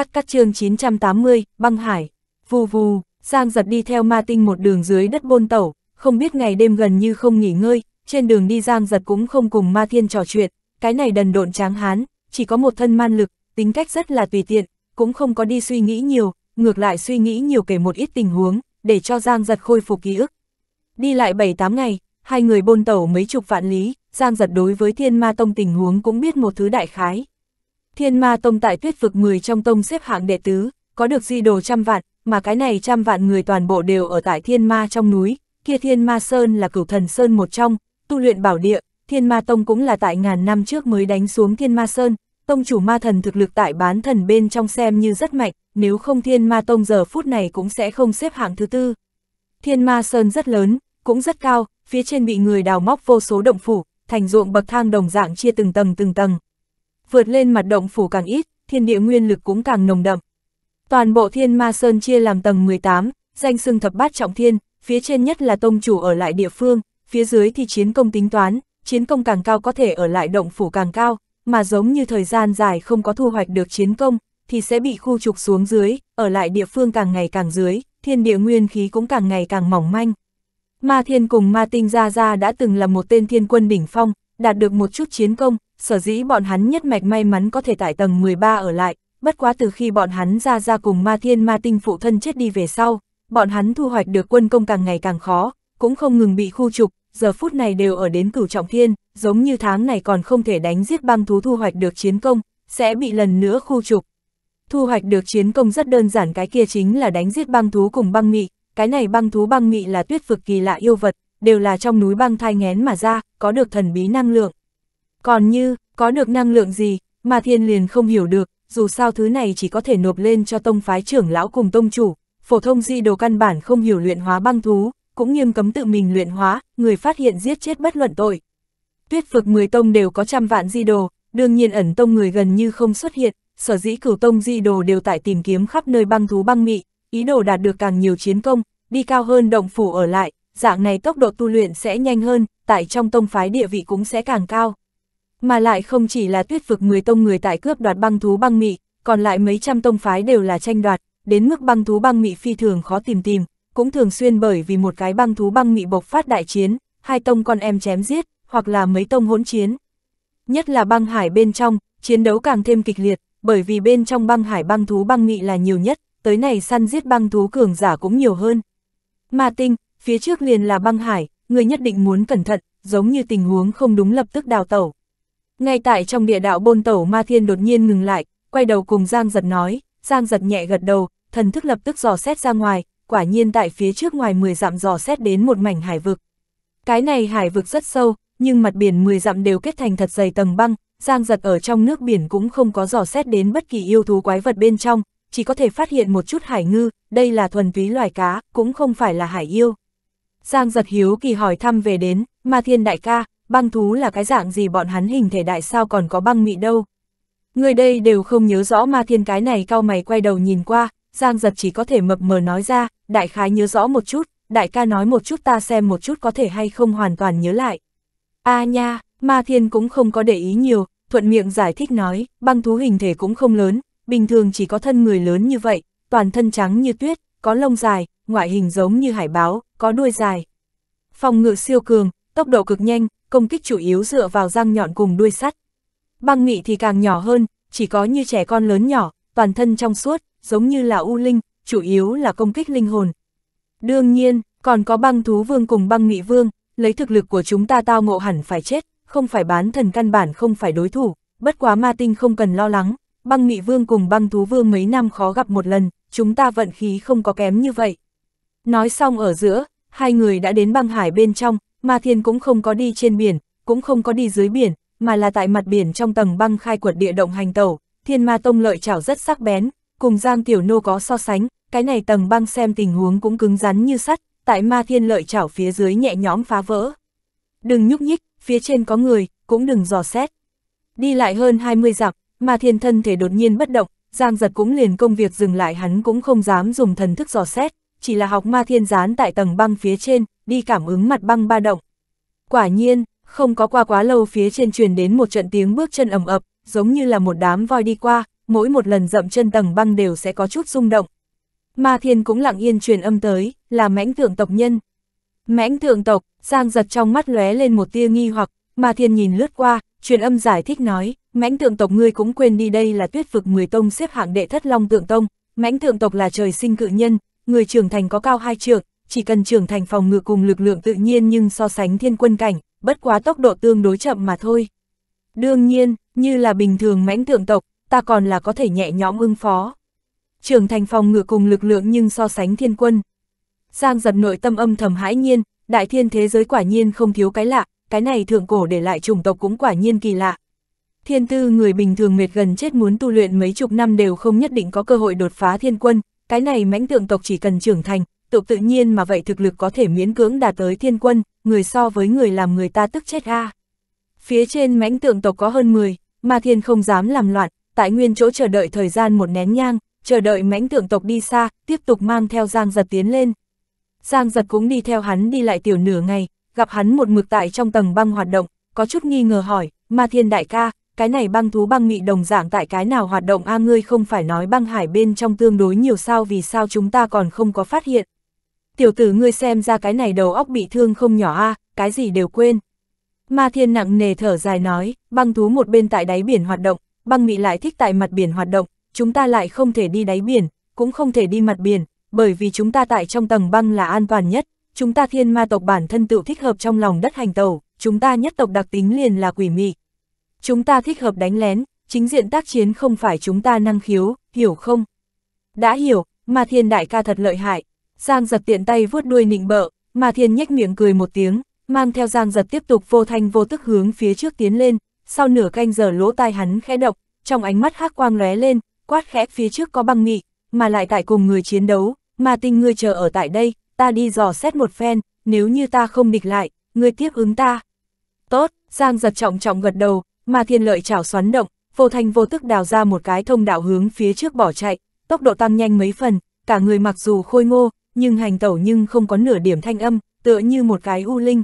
cắt cắt chương 980, băng hải, vù vù, Giang giật đi theo ma tinh một đường dưới đất bôn tẩu, không biết ngày đêm gần như không nghỉ ngơi, trên đường đi Giang giật cũng không cùng ma thiên trò chuyện, cái này đần độn tráng hán, chỉ có một thân man lực, tính cách rất là tùy tiện, cũng không có đi suy nghĩ nhiều, ngược lại suy nghĩ nhiều kể một ít tình huống, để cho Giang giật khôi phục ký ức. Đi lại 7-8 ngày, hai người bôn tẩu mấy chục vạn lý, Giang giật đối với thiên ma tông tình huống cũng biết một thứ đại khái, Thiên ma tông tại tuyết vực 10 trong tông xếp hạng đệ tứ, có được di đồ trăm vạn, mà cái này trăm vạn người toàn bộ đều ở tại thiên ma trong núi, kia thiên ma sơn là cửu thần sơn một trong, tu luyện bảo địa, thiên ma tông cũng là tại ngàn năm trước mới đánh xuống thiên ma sơn, tông chủ ma thần thực lực tại bán thần bên trong xem như rất mạnh, nếu không thiên ma tông giờ phút này cũng sẽ không xếp hạng thứ tư. Thiên ma sơn rất lớn, cũng rất cao, phía trên bị người đào móc vô số động phủ, thành ruộng bậc thang đồng dạng chia từng tầng từng tầng, vượt lên mặt động phủ càng ít, thiên địa nguyên lực cũng càng nồng đậm. Toàn bộ thiên ma sơn chia làm tầng 18, danh xưng thập bát trọng thiên, phía trên nhất là tông chủ ở lại địa phương, phía dưới thì chiến công tính toán, chiến công càng cao có thể ở lại động phủ càng cao, mà giống như thời gian dài không có thu hoạch được chiến công, thì sẽ bị khu trục xuống dưới, ở lại địa phương càng ngày càng dưới, thiên địa nguyên khí cũng càng ngày càng mỏng manh. Ma thiên cùng ma tinh ra ra đã từng là một tên thiên quân đỉnh phong, đạt được một chút chiến công, sở dĩ bọn hắn nhất mạch may mắn có thể tại tầng 13 ở lại, bất quá từ khi bọn hắn ra ra cùng ma thiên ma tinh phụ thân chết đi về sau, bọn hắn thu hoạch được quân công càng ngày càng khó, cũng không ngừng bị khu trục, giờ phút này đều ở đến cửu trọng thiên, giống như tháng này còn không thể đánh giết băng thú thu hoạch được chiến công, sẽ bị lần nữa khu trục. Thu hoạch được chiến công rất đơn giản cái kia chính là đánh giết băng thú cùng băng mị, cái này băng thú băng mị là tuyết vực kỳ lạ yêu vật, đều là trong núi băng thai ngén mà ra, có được thần bí năng lượng. Còn như, có được năng lượng gì, mà thiên liền không hiểu được, dù sao thứ này chỉ có thể nộp lên cho tông phái trưởng lão cùng tông chủ, phổ thông di đồ căn bản không hiểu luyện hóa băng thú, cũng nghiêm cấm tự mình luyện hóa, người phát hiện giết chết bất luận tội. Tuyết vực 10 tông đều có trăm vạn di đồ, đương nhiên ẩn tông người gần như không xuất hiện, sở dĩ cửu tông di đồ đều tại tìm kiếm khắp nơi băng thú băng mị, ý đồ đạt được càng nhiều chiến công, đi cao hơn động phủ ở lại, dạng này tốc độ tu luyện sẽ nhanh hơn, tại trong tông phái địa vị cũng sẽ càng cao. Mà lại không chỉ là tuyết vực 10 tông người tại cướp đoạt băng thú băng mị, còn lại mấy trăm tông phái đều là tranh đoạt, đến mức băng thú băng mị phi thường khó tìm tìm, cũng thường xuyên bởi vì một cái băng thú băng mị bộc phát đại chiến, hai tông con em chém giết, hoặc là mấy tông hỗn chiến. Nhất là băng hải bên trong, chiến đấu càng thêm kịch liệt, bởi vì bên trong băng hải băng thú băng mị là nhiều nhất, tới này săn giết băng thú cường giả cũng nhiều hơn. Mà tinh, phía trước liền là băng hải, người nhất định muốn cẩn thận, giống như tình huống không đúng lập tức đào tẩu. Ngay tại trong địa đạo bôn tẩu ma thiên đột nhiên ngừng lại, quay đầu cùng Giang giật nói, Giang giật nhẹ gật đầu, thần thức lập tức dò xét ra ngoài, quả nhiên tại phía trước ngoài 10 dặm dò xét đến một mảnh hải vực. Cái này hải vực rất sâu, nhưng mặt biển 10 dặm đều kết thành thật dày tầng băng, Giang giật ở trong nước biển cũng không có dò xét đến bất kỳ yêu thú quái vật bên trong, chỉ có thể phát hiện một chút hải ngư, đây là thuần túy loài cá, cũng không phải là hải yêu. Giang giật hiếu kỳ hỏi thăm về đến, ma thiên đại ca, băng thú là cái dạng gì bọn hắn hình thể đại sao còn có băng mị đâu. Người đây đều không nhớ rõ ma thiên cái này cao mày quay đầu nhìn qua, Giang giật chỉ có thể mập mờ nói ra, đại khái nhớ rõ một chút, đại ca nói một chút ta xem một chút có thể hay không hoàn toàn nhớ lại. a à nha, ma thiên cũng không có để ý nhiều, thuận miệng giải thích nói, băng thú hình thể cũng không lớn, bình thường chỉ có thân người lớn như vậy, toàn thân trắng như tuyết, có lông dài, ngoại hình giống như hải báo, có đuôi dài. Phòng ngự siêu cường, tốc độ cực nhanh, công kích chủ yếu dựa vào răng nhọn cùng đuôi sắt. Băng nghị thì càng nhỏ hơn, chỉ có như trẻ con lớn nhỏ, toàn thân trong suốt, giống như là u linh, chủ yếu là công kích linh hồn. Đương nhiên, còn có băng thú vương cùng băng nghị vương, lấy thực lực của chúng ta tao ngộ hẳn phải chết, không phải bán thần căn bản không phải đối thủ, bất quá ma tinh không cần lo lắng, băng nghị vương cùng băng thú vương mấy năm khó gặp một lần, chúng ta vận khí không có kém như vậy. Nói xong ở giữa, hai người đã đến băng hải bên trong, Ma Thiên cũng không có đi trên biển, cũng không có đi dưới biển, mà là tại mặt biển trong tầng băng khai quật địa động hành tàu. Thiên Ma Tông lợi chảo rất sắc bén, cùng Giang Tiểu Nô có so sánh, cái này tầng băng xem tình huống cũng cứng rắn như sắt, tại Ma Thiên lợi chảo phía dưới nhẹ nhõm phá vỡ. Đừng nhúc nhích, phía trên có người, cũng đừng dò xét. Đi lại hơn 20 dặm, Ma Thiên thân thể đột nhiên bất động, Giang Giật cũng liền công việc dừng lại hắn cũng không dám dùng thần thức dò xét, chỉ là học ma thiên gián tại tầng băng phía trên, đi cảm ứng mặt băng ba động. Quả nhiên, không có qua quá lâu phía trên truyền đến một trận tiếng bước chân ầm ập, giống như là một đám voi đi qua, mỗi một lần dậm chân tầng băng đều sẽ có chút rung động. Ma thiên cũng lặng yên truyền âm tới, là mãnh thượng tộc nhân. Mãnh thượng tộc, Giang giật trong mắt lóe lên một tia nghi hoặc, Ma thiên nhìn lướt qua, truyền âm giải thích nói, mãnh thượng tộc ngươi cũng quên đi đây là tuyết vực 10 tông xếp hạng đệ thất long tượng tông, mãnh thượng tộc là trời sinh cự nhân, người trưởng thành có cao hai trượng, chỉ cần trưởng thành phòng ngự cùng lực lượng tự nhiên nhưng so sánh thiên quân cảnh, bất quá tốc độ tương đối chậm mà thôi. Đương nhiên, như là bình thường mãnh tượng tộc, ta còn là có thể nhẹ nhõm ưng phó. Trưởng thành phòng ngự cùng lực lượng nhưng so sánh thiên quân. Giang giật nội tâm âm thầm hãi nhiên, đại thiên thế giới quả nhiên không thiếu cái lạ, cái này thượng cổ để lại chủng tộc cũng quả nhiên kỳ lạ. Thiên tư người bình thường mệt gần chết muốn tu luyện mấy chục năm đều không nhất định có cơ hội đột phá thiên quân, cái này mãnh tượng tộc chỉ cần trưởng thành, tộc tự nhiên mà vậy thực lực có thể miễn cưỡng đạt tới thiên quân, người so với người làm người ta tức chết a. Phía trên mãnh tượng tộc có hơn 10, mà thiên không dám làm loạn, tại nguyên chỗ chờ đợi thời gian một nén nhang, chờ đợi mãnh tượng tộc đi xa, tiếp tục mang theo Giang Giật tiến lên. Giang Giật cũng đi theo hắn đi lại tiểu nửa ngày, gặp hắn một mực tại trong tầng băng hoạt động, có chút nghi ngờ hỏi, Ma Thiên đại ca, cái này băng thú băng mị đồng dạng tại cái nào hoạt động a ngươi không phải nói băng hải bên trong tương đối nhiều sao vì sao chúng ta còn không có phát hiện. Tiểu tử ngươi xem ra cái này đầu óc bị thương không nhỏ a cái gì đều quên. Ma thiên nặng nề thở dài nói, băng thú một bên tại đáy biển hoạt động, băng mị lại thích tại mặt biển hoạt động, chúng ta lại không thể đi đáy biển, cũng không thể đi mặt biển, bởi vì chúng ta tại trong tầng băng là an toàn nhất, chúng ta thiên ma tộc bản thân tự thích hợp trong lòng đất hành tàu, chúng ta nhất tộc đặc tính liền là quỷ mị, chúng ta thích hợp đánh lén, chính diện tác chiến không phải chúng ta năng khiếu, hiểu không? Đã hiểu, mà thiên đại ca thật lợi hại. Giang giật tiện tay vuốt đuôi nịnh bợ, mà thiên nhếch miệng cười một tiếng, mang theo giang giật tiếp tục vô thanh vô tức hướng phía trước tiến lên, sau nửa canh giờ lỗ tai hắn khẽ động trong ánh mắt hắc quang lóe lên, quát khẽ phía trước có băng nghị, mà lại tại cùng người chiến đấu, mà tinh ngươi chờ ở tại đây, ta đi dò xét một phen, nếu như ta không địch lại, ngươi tiếp ứng ta. Tốt, Giang giật trọng trọng gật đầu, mà thiên lợi chảo xoắn động, vô thanh vô tức đào ra một cái thông đạo hướng phía trước bỏ chạy, tốc độ tăng nhanh mấy phần, cả người mặc dù khôi ngô, nhưng hành tẩu nhưng không có nửa điểm thanh âm, tựa như một cái u linh.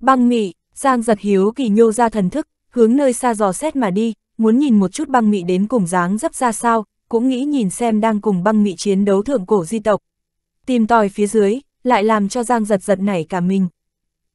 Băng mị, Giang giật hiếu kỳ nhô ra thần thức, hướng nơi xa dò xét mà đi, muốn nhìn một chút băng mị đến cùng dáng dấp ra sao, cũng nghĩ nhìn xem đang cùng băng mị chiến đấu thượng cổ di tộc. Tìm tòi phía dưới, lại làm cho Giang giật giật nảy cả mình.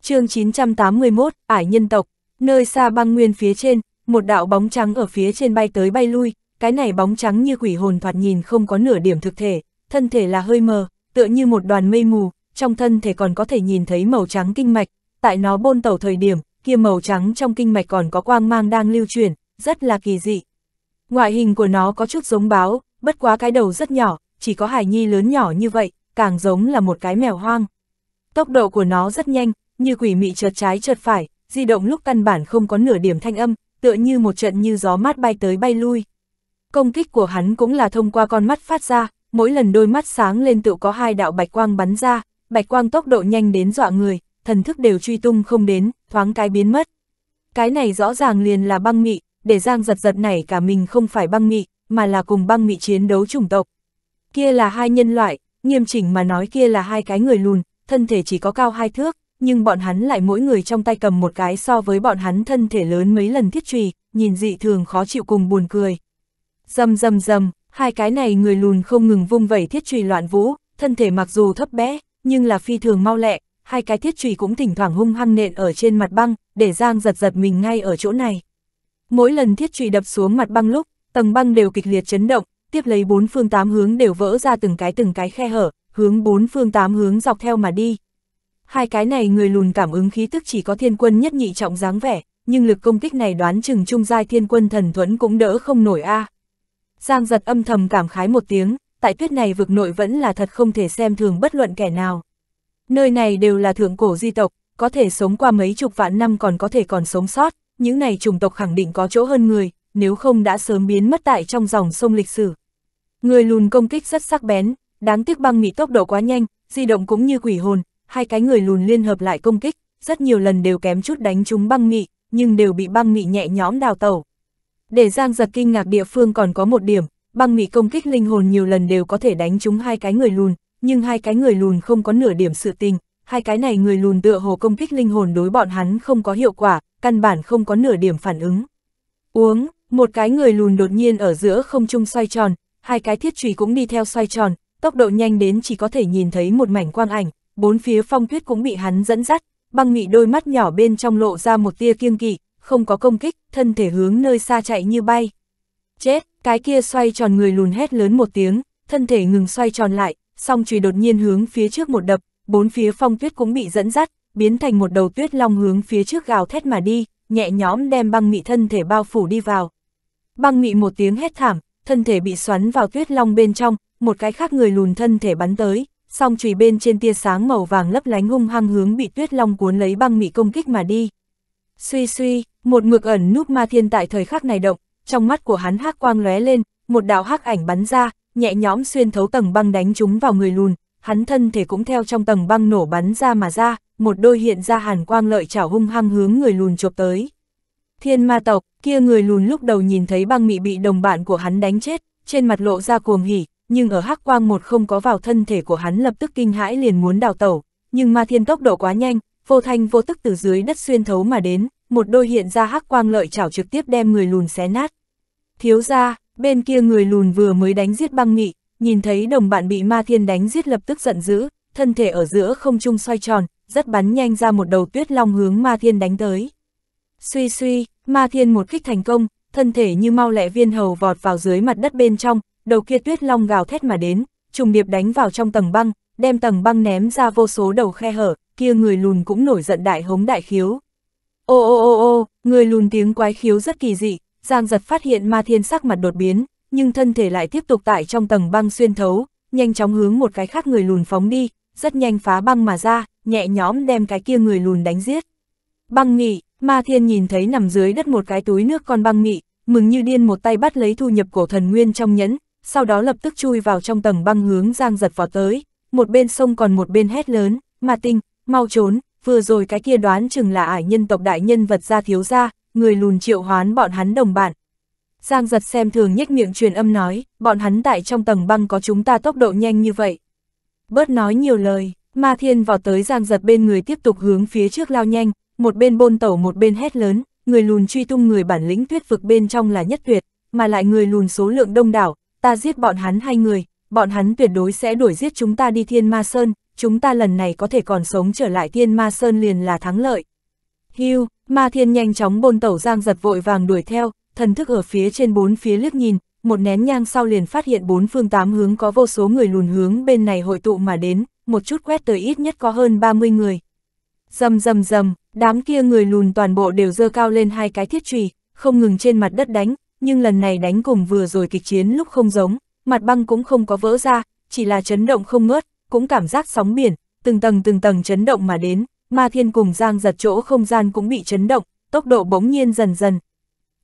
chương 981, Ải nhân tộc, Nơi xa băng nguyên phía trên, một đạo bóng trắng ở phía trên bay tới bay lui, cái này bóng trắng như quỷ hồn thoạt nhìn không có nửa điểm thực thể, thân thể là hơi mờ, tựa như một đoàn mây mù, trong thân thể còn có thể nhìn thấy màu trắng kinh mạch, tại nó bôn tẩu thời điểm, kia màu trắng trong kinh mạch còn có quang mang đang lưu chuyển, rất là kỳ dị. Ngoại hình của nó có chút giống báo, bất quá cái đầu rất nhỏ, chỉ có hài nhi lớn nhỏ như vậy, càng giống là một cái mèo hoang. Tốc độ của nó rất nhanh, như quỷ mị trượt trái trượt phải, di động lúc căn bản không có nửa điểm thanh âm, tựa như một trận như gió mát bay tới bay lui. Công kích của hắn cũng là thông qua con mắt phát ra, mỗi lần đôi mắt sáng lên tự có hai đạo bạch quang bắn ra, bạch quang tốc độ nhanh đến dọa người, thần thức đều truy tung không đến, thoáng cái biến mất. Cái này rõ ràng liền là băng mị, để Giang giật giật này cả mình không phải băng mị, mà là cùng băng mị chiến đấu chủng tộc. Kia là hai nhân loại, nghiêm chỉnh mà nói kia là hai cái người lùn, thân thể chỉ có cao hai thước, nhưng bọn hắn lại mỗi người trong tay cầm một cái so với bọn hắn thân thể lớn mấy lần thiết trùy, nhìn dị thường khó chịu cùng buồn cười. Dầm dầm dầm, hai cái này người lùn không ngừng vung vẩy thiết trùy loạn vũ, thân thể mặc dù thấp bé, nhưng là phi thường mau lẹ, hai cái thiết trùy cũng thỉnh thoảng hung hăng nện ở trên mặt băng, để Giang giật giật mình ngay ở chỗ này. Mỗi lần thiết trùy đập xuống mặt băng lúc, tầng băng đều kịch liệt chấn động, tiếp lấy bốn phương tám hướng đều vỡ ra từng cái từng cái khe hở, hướng bốn phương tám hướng dọc theo mà đi. Hai cái này người lùn cảm ứng khí tức chỉ có thiên quân nhất nhị trọng dáng vẻ, nhưng lực công kích này đoán chừng trung giai thiên quân thần thuẫn cũng đỡ không nổi a. À. Giang giật âm thầm cảm khái một tiếng, tại tuyết này vực nội vẫn là thật không thể xem thường bất luận kẻ nào. Nơi này đều là thượng cổ di tộc, có thể sống qua mấy chục vạn năm còn có thể còn sống sót, những này chủng tộc khẳng định có chỗ hơn người, nếu không đã sớm biến mất tại trong dòng sông lịch sử. Người lùn công kích rất sắc bén, đáng tiếc băng mị tốc độ quá nhanh, di động cũng như quỷ hồn, hai cái người lùn liên hợp lại công kích, rất nhiều lần đều kém chút đánh chúng băng mị, nhưng đều bị băng mị nhẹ nhõm đào tẩu. Để Giang giật kinh ngạc địa phương còn có một điểm, băng mị công kích linh hồn nhiều lần đều có thể đánh chúng hai cái người lùn, nhưng hai cái người lùn không có nửa điểm sự tình, hai cái này người lùn tựa hồ công kích linh hồn đối bọn hắn không có hiệu quả, căn bản không có nửa điểm phản ứng. Uống, một cái người lùn đột nhiên ở giữa không trung xoay tròn, hai cái thiết trùy cũng đi theo xoay tròn, tốc độ nhanh đến chỉ có thể nhìn thấy một mảnh quang ảnh, bốn phía phong tuyết cũng bị hắn dẫn dắt, băng nghị đôi mắt nhỏ bên trong lộ ra một tia kiêng kỵ, không có công kích, thân thể hướng nơi xa chạy như bay. Chết, cái kia xoay tròn người lùn hét lớn một tiếng, thân thể ngừng xoay tròn lại, song chùy đột nhiên hướng phía trước một đập, bốn phía phong tuyết cũng bị dẫn dắt, biến thành một đầu tuyết long hướng phía trước gào thét mà đi, nhẹ nhõm đem băng mị thân thể bao phủ đi vào. Băng mị một tiếng hét thảm, thân thể bị xoắn vào tuyết long bên trong, một cái khác người lùn thân thể bắn tới song chùy bên trên tia sáng màu vàng lấp lánh hung hăng hướng bị tuyết long cuốn lấy băng mị công kích mà đi. Suy suy, một ngược ẩn núp ma thiên tại thời khắc này động, trong mắt của hắn hắc quang lóe lên, một đạo hắc ảnh bắn ra, nhẹ nhõm xuyên thấu tầng băng đánh chúng vào người lùn, hắn thân thể cũng theo trong tầng băng nổ bắn ra mà ra, một đôi hiện ra hàn quang lợi chảo hung hăng hướng người lùn chụp tới. Thiên ma tộc, kia người lùn lúc đầu nhìn thấy băng mị bị đồng bạn của hắn đánh chết, trên mặt lộ ra cuồng hỉ, nhưng ở hắc quang một không có vào thân thể của hắn lập tức kinh hãi liền muốn đào tẩu, nhưng ma thiên tốc độ quá nhanh, vô thanh vô tức từ dưới đất xuyên thấu mà đến, một đôi hiện ra hắc quang lợi chảo trực tiếp đem người lùn xé nát. Thiếu ra, bên kia người lùn vừa mới đánh giết băng nghị, nhìn thấy đồng bạn bị ma thiên đánh giết lập tức giận dữ, thân thể ở giữa không trung xoay tròn, rất bắn nhanh ra một đầu tuyết long hướng ma thiên đánh tới. Suy suy, ma thiên một kích thành công, thân thể như mau lẹ viên hầu vọt vào dưới mặt đất bên trong, đầu kia tuyết long gào thét mà đến, trùng điệp đánh vào trong tầng băng, đem tầng băng ném ra vô số đầu khe hở, kia người lùn cũng nổi giận đại hống đại khiếu. Ô ô ô ô, người lùn tiếng quái khiếu rất kỳ dị, Giang giật phát hiện ma thiên sắc mặt đột biến, nhưng thân thể lại tiếp tục tại trong tầng băng xuyên thấu, nhanh chóng hướng một cái khác người lùn phóng đi, rất nhanh phá băng mà ra, nhẹ nhõm đem cái kia người lùn đánh giết. Băng nghị, ma thiên nhìn thấy nằm dưới đất một cái túi nước con băng nghị, mừng như điên một tay bắt lấy thu nhập cổ thần nguyên trong nhẫn, sau đó lập tức chui vào trong tầng băng hướng Giang giật vọt tới, một bên sông còn một bên hét lớn, mà tinh, mau trốn, vừa rồi cái kia đoán chừng là ải nhân tộc đại nhân vật ra thiếu ra, người lùn triệu hoán bọn hắn đồng bạn. Giang giật xem thường nhếch miệng truyền âm nói, bọn hắn tại trong tầng băng có chúng ta tốc độ nhanh như vậy. Bớt nói nhiều lời, ma thiên vào tới giang giật bên người tiếp tục hướng phía trước lao nhanh, một bên bôn tẩu một bên hét lớn, người lùn truy tung người bản lĩnh tuyết vực bên trong là nhất tuyệt, mà lại người lùn số lượng đông đảo, ta giết bọn hắn hai người, bọn hắn tuyệt đối sẽ đuổi giết chúng ta đi Thiên Ma Sơn, chúng ta lần này có thể còn sống trở lại Thiên Ma Sơn liền là thắng lợi. Hưu, Ma Thiên nhanh chóng bôn tẩu giang giật vội vàng đuổi theo, thần thức ở phía trên bốn phía liếc nhìn, một nén nhang sau liền phát hiện bốn phương tám hướng có vô số người lùn hướng bên này hội tụ mà đến, một chút quét tới ít nhất có hơn 30 người. Dầm dầm dầm, đám kia người lùn toàn bộ đều dơ cao lên hai cái thiết trùy, không ngừng trên mặt đất đánh, nhưng lần này đánh cùng vừa rồi kịch chiến lúc không giống, mặt băng cũng không có vỡ ra, chỉ là chấn động không ngớt, cũng cảm giác sóng biển, từng tầng từng tầng chấn động mà đến, ma thiên cùng giang giật chỗ không gian cũng bị chấn động, tốc độ bỗng nhiên dần dần.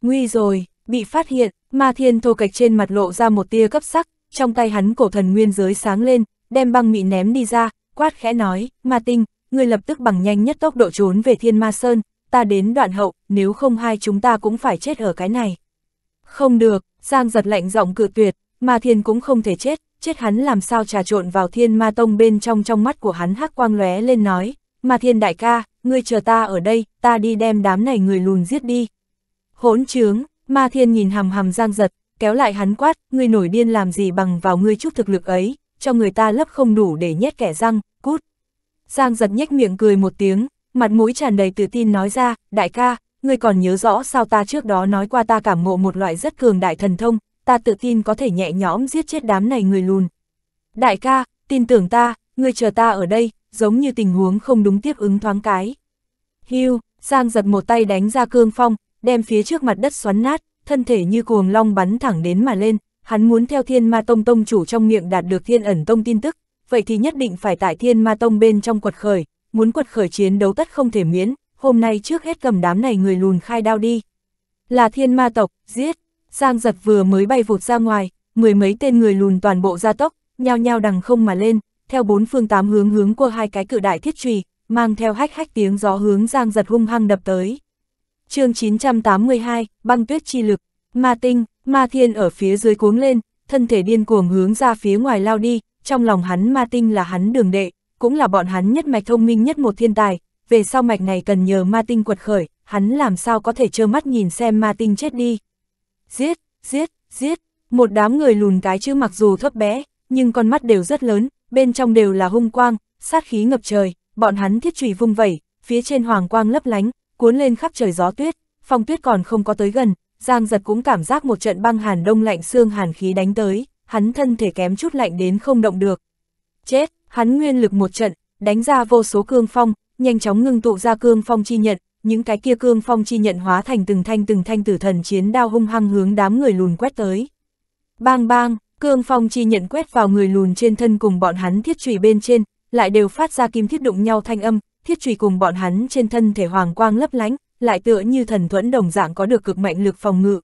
Nguy rồi, bị phát hiện, ma thiên thô cạch trên mặt lộ ra một tia cấp sắc, trong tay hắn cổ thần nguyên giới sáng lên, đem băng mị ném đi ra, quát khẽ nói, ma tinh, người lập tức bằng nhanh nhất tốc độ trốn về thiên ma sơn, ta đến đoạn hậu, nếu không hai chúng ta cũng phải chết ở cái này. Không được, Giang giật lạnh giọng cự tuyệt, ma thiên cũng không thể chết, chết hắn làm sao trà trộn vào thiên ma tông bên trong trong mắt của hắn hắc quang lóe lên nói, ma thiên đại ca, ngươi chờ ta ở đây, ta đi đem đám này người lùn giết đi. Hỗn trướng, ma thiên nhìn hầm hầm Giang giật, kéo lại hắn quát, ngươi nổi điên làm gì bằng vào ngươi chút thực lực ấy, cho người ta lấp không đủ để nhét kẻ răng, cút. Giang giật nhếch miệng cười một tiếng, mặt mũi tràn đầy tự tin nói ra, đại ca, ngươi còn nhớ rõ sao ta trước đó nói qua ta cảm ngộ một loại rất cường đại thần thông, ta tự tin có thể nhẹ nhõm giết chết đám này người lùn. Đại ca, tin tưởng ta, ngươi chờ ta ở đây, giống như tình huống không đúng tiếp ứng thoáng cái. Hưu, Giang giật một tay đánh ra cương phong, đem phía trước mặt đất xoắn nát, thân thể như cuồng long bắn thẳng đến mà lên, hắn muốn theo thiên ma tông tông chủ trong miệng đạt được thiên ẩn tông tin tức, vậy thì nhất định phải tại thiên ma tông bên trong quật khởi, muốn quật khởi chiến đấu tất không thể miễn, hôm nay trước hết cầm đám này người lùn khai đao đi. Là thiên ma tộc, giết, Giang giật vừa mới bay vụt ra ngoài, mười mấy tên người lùn toàn bộ ra tốc, nhao nhao đằng không mà lên, theo bốn phương tám hướng hướng qua hai cái cự đại thiết trùy, mang theo hách hách tiếng gió hướng Giang giật hung hăng đập tới. chương 982, băng tuyết chi lực, ma tinh, ma thiên ở phía dưới cuống lên, thân thể điên cuồng hướng ra phía ngoài lao đi, trong lòng hắn ma tinh là hắn đường đệ, cũng là bọn hắn nhất mạch thông minh nhất một thiên tài, về sau mạch này cần nhờ ma tinh quật khởi, hắn làm sao có thể trơ mắt nhìn xem ma tinh chết đi. Giết, giết, giết, một đám người lùn cái chứ mặc dù thấp bé, nhưng con mắt đều rất lớn, bên trong đều là hung quang, sát khí ngập trời, bọn hắn thiết trùy vung vẩy, phía trên hoàng quang lấp lánh, cuốn lên khắp trời gió tuyết, phong tuyết còn không có tới gần, Giang giật cũng cảm giác một trận băng hàn đông lạnh xương hàn khí đánh tới, hắn thân thể kém chút lạnh đến không động được. Chết, hắn nguyên lực một trận, đánh ra vô số cương phong, nhanh chóng ngưng tụ ra cương phong chi nhận, những cái kia cương phong chi nhận hóa thành từng thanh từng thanh tử thần chiến đao hung hăng hướng đám người lùn quét tới. Bang bang, cương phong chi nhận quét vào người lùn trên thân cùng bọn hắn thiết trùy bên trên, lại đều phát ra kim thiết đụng nhau thanh âm, thiết trùy cùng bọn hắn trên thân thể hoàng quang lấp lánh, lại tựa như thần thuẫn đồng dạng có được cực mạnh lực phòng ngự.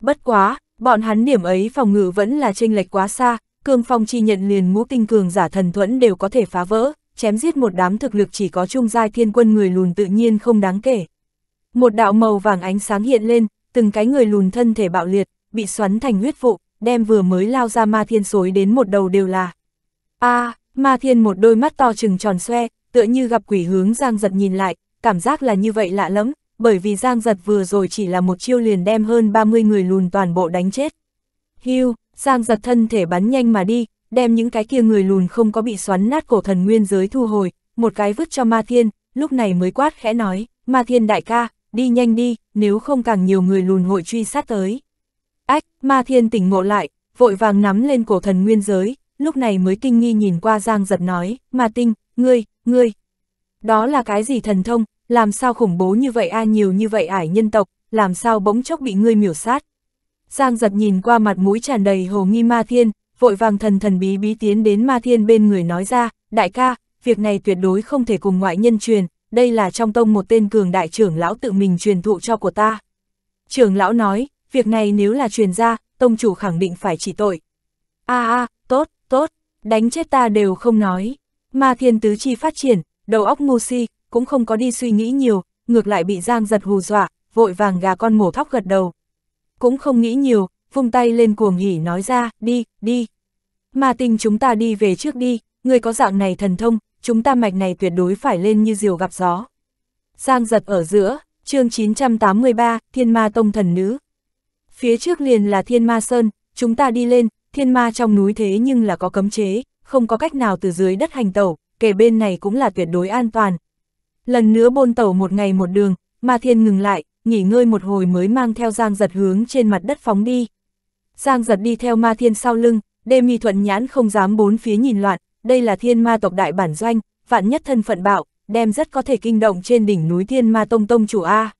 Bất quá, bọn hắn điểm ấy phòng ngự vẫn là chênh lệch quá xa, cương phong chi nhận liền ngũ tinh cường giả thần thuẫn đều có thể phá vỡ, chém giết một đám thực lực chỉ có trung giai thiên quân người lùn tự nhiên không đáng kể. Một đạo màu vàng ánh sáng hiện lên, từng cái người lùn thân thể bạo liệt, bị xoắn thành huyết vụ, đem vừa mới lao ra ma thiên xối đến một đầu đều là. a à, ma thiên một đôi mắt to trừng tròn xoe, tựa như gặp quỷ hướng giang giật nhìn lại, cảm giác là như vậy lạ lắm, bởi vì giang giật vừa rồi chỉ là một chiêu liền đem hơn 30 người lùn toàn bộ đánh chết. Hưu, giang giật thân thể bắn nhanh mà đi, đem những cái kia người lùn không có bị xoắn nát cổ thần nguyên giới thu hồi, một cái vứt cho Ma Thiên, lúc này mới quát khẽ nói, Ma Thiên đại ca, đi nhanh đi, nếu không càng nhiều người lùn hội truy sát tới. Ách, Ma Thiên tỉnh ngộ lại, vội vàng nắm lên cổ thần nguyên giới, lúc này mới kinh nghi nhìn qua Giang giật nói, Ma Tinh, ngươi, ngươi, đó là cái gì thần thông, làm sao khủng bố như vậy a nhiều như vậy ải nhân tộc, làm sao bỗng chốc bị ngươi miểu sát. Giang giật nhìn qua mặt mũi tràn đầy hồ nghi Ma Thiên, vội vàng thần thần bí bí tiến đến ma thiên bên người nói ra, đại ca, việc này tuyệt đối không thể cùng ngoại nhân truyền, đây là trong tông một tên cường đại trưởng lão tự mình truyền thụ cho của ta. Trưởng lão nói, việc này nếu là truyền ra, tông chủ khẳng định phải chỉ tội. a a tốt, tốt, đánh chết ta đều không nói. Ma thiên tứ chi phát triển, đầu óc ngu si, cũng không có đi suy nghĩ nhiều, ngược lại bị giang giật hù dọa, vội vàng gà con mổ thóc gật đầu. Cũng không nghĩ nhiều, vung tay lên cuồng hỉ nói ra, đi, đi. Ma tinh chúng ta đi về trước đi, người có dạng này thần thông, chúng ta mạch này tuyệt đối phải lên như diều gặp gió. Giang giật ở giữa, chương 983, Thiên Ma Tông Thần Nữ. Phía trước liền là Thiên Ma Sơn, chúng ta đi lên, Thiên Ma trong núi thế nhưng là có cấm chế, không có cách nào từ dưới đất hành tẩu, kể bên này cũng là tuyệt đối an toàn. Lần nữa bôn tẩu một ngày một đường, Ma Thiên ngừng lại, nghỉ ngơi một hồi mới mang theo Giang giật hướng trên mặt đất phóng đi. Giang giật đi theo Ma Thiên sau lưng, đêm mi thuận nhãn không dám bốn phía nhìn loạn, đây là thiên ma tộc đại bản doanh, vạn nhất thân phận bạo, đem rất có thể kinh động trên đỉnh núi thiên ma tông tông chủ A.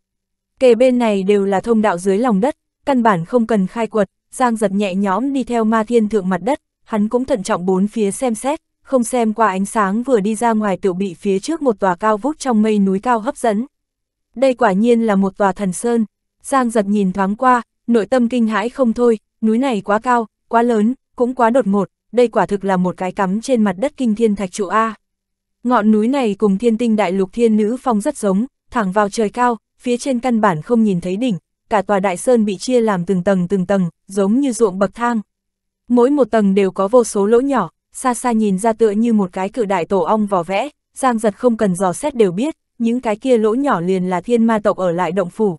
Kề bên này đều là thông đạo dưới lòng đất, căn bản không cần khai quật, Giang giật nhẹ nhõm đi theo ma thiên thượng mặt đất, hắn cũng thận trọng bốn phía xem xét, không xem qua ánh sáng vừa đi ra ngoài tiểu bị phía trước một tòa cao vút trong mây núi cao hấp dẫn. Đây quả nhiên là một tòa thần sơn, Giang giật nhìn thoáng qua, nội tâm kinh hãi không thôi, núi này quá cao, quá lớn, cũng quá đột ngột, đây quả thực là một cái cắm trên mặt đất kinh thiên thạch trụ A. Ngọn núi này cùng thiên tinh đại lục thiên nữ phong rất giống, thẳng vào trời cao, phía trên căn bản không nhìn thấy đỉnh, cả tòa đại sơn bị chia làm từng tầng từng tầng, giống như ruộng bậc thang. Mỗi một tầng đều có vô số lỗ nhỏ, xa xa nhìn ra tựa như một cái cự đại tổ ong vò vẽ, giang giật không cần dò xét đều biết, những cái kia lỗ nhỏ liền là thiên ma tộc ở lại động phủ.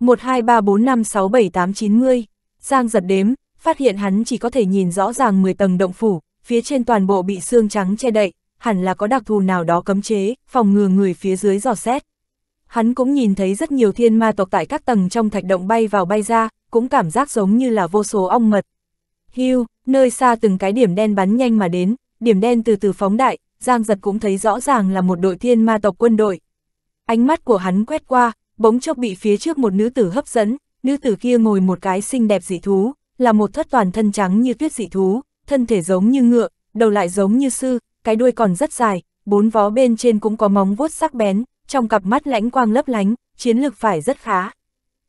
1, 2, 3, 4, 5, 6, 7, 8, 90, giang giật đếm, phát hiện hắn chỉ có thể nhìn rõ ràng 10 tầng động phủ, phía trên toàn bộ bị xương trắng che đậy, hẳn là có đặc thù nào đó cấm chế, phòng ngừa người phía dưới dò xét. Hắn cũng nhìn thấy rất nhiều thiên ma tộc tại các tầng trong thạch động bay vào bay ra, cũng cảm giác giống như là vô số ong mật. Hưu, nơi xa từng cái điểm đen bắn nhanh mà đến, điểm đen từ từ phóng đại, Giang Giật cũng thấy rõ ràng là một đội thiên ma tộc quân đội. Ánh mắt của hắn quét qua, bỗng chốc bị phía trước một nữ tử hấp dẫn, nữ tử kia ngồi một cái xinh đẹp dị thú, là một thất toàn thân trắng như tuyết dị thú, thân thể giống như ngựa, đầu lại giống như sư, cái đuôi còn rất dài, bốn vó bên trên cũng có móng vuốt sắc bén, trong cặp mắt lãnh quang lấp lánh, chiến lực phải rất khá.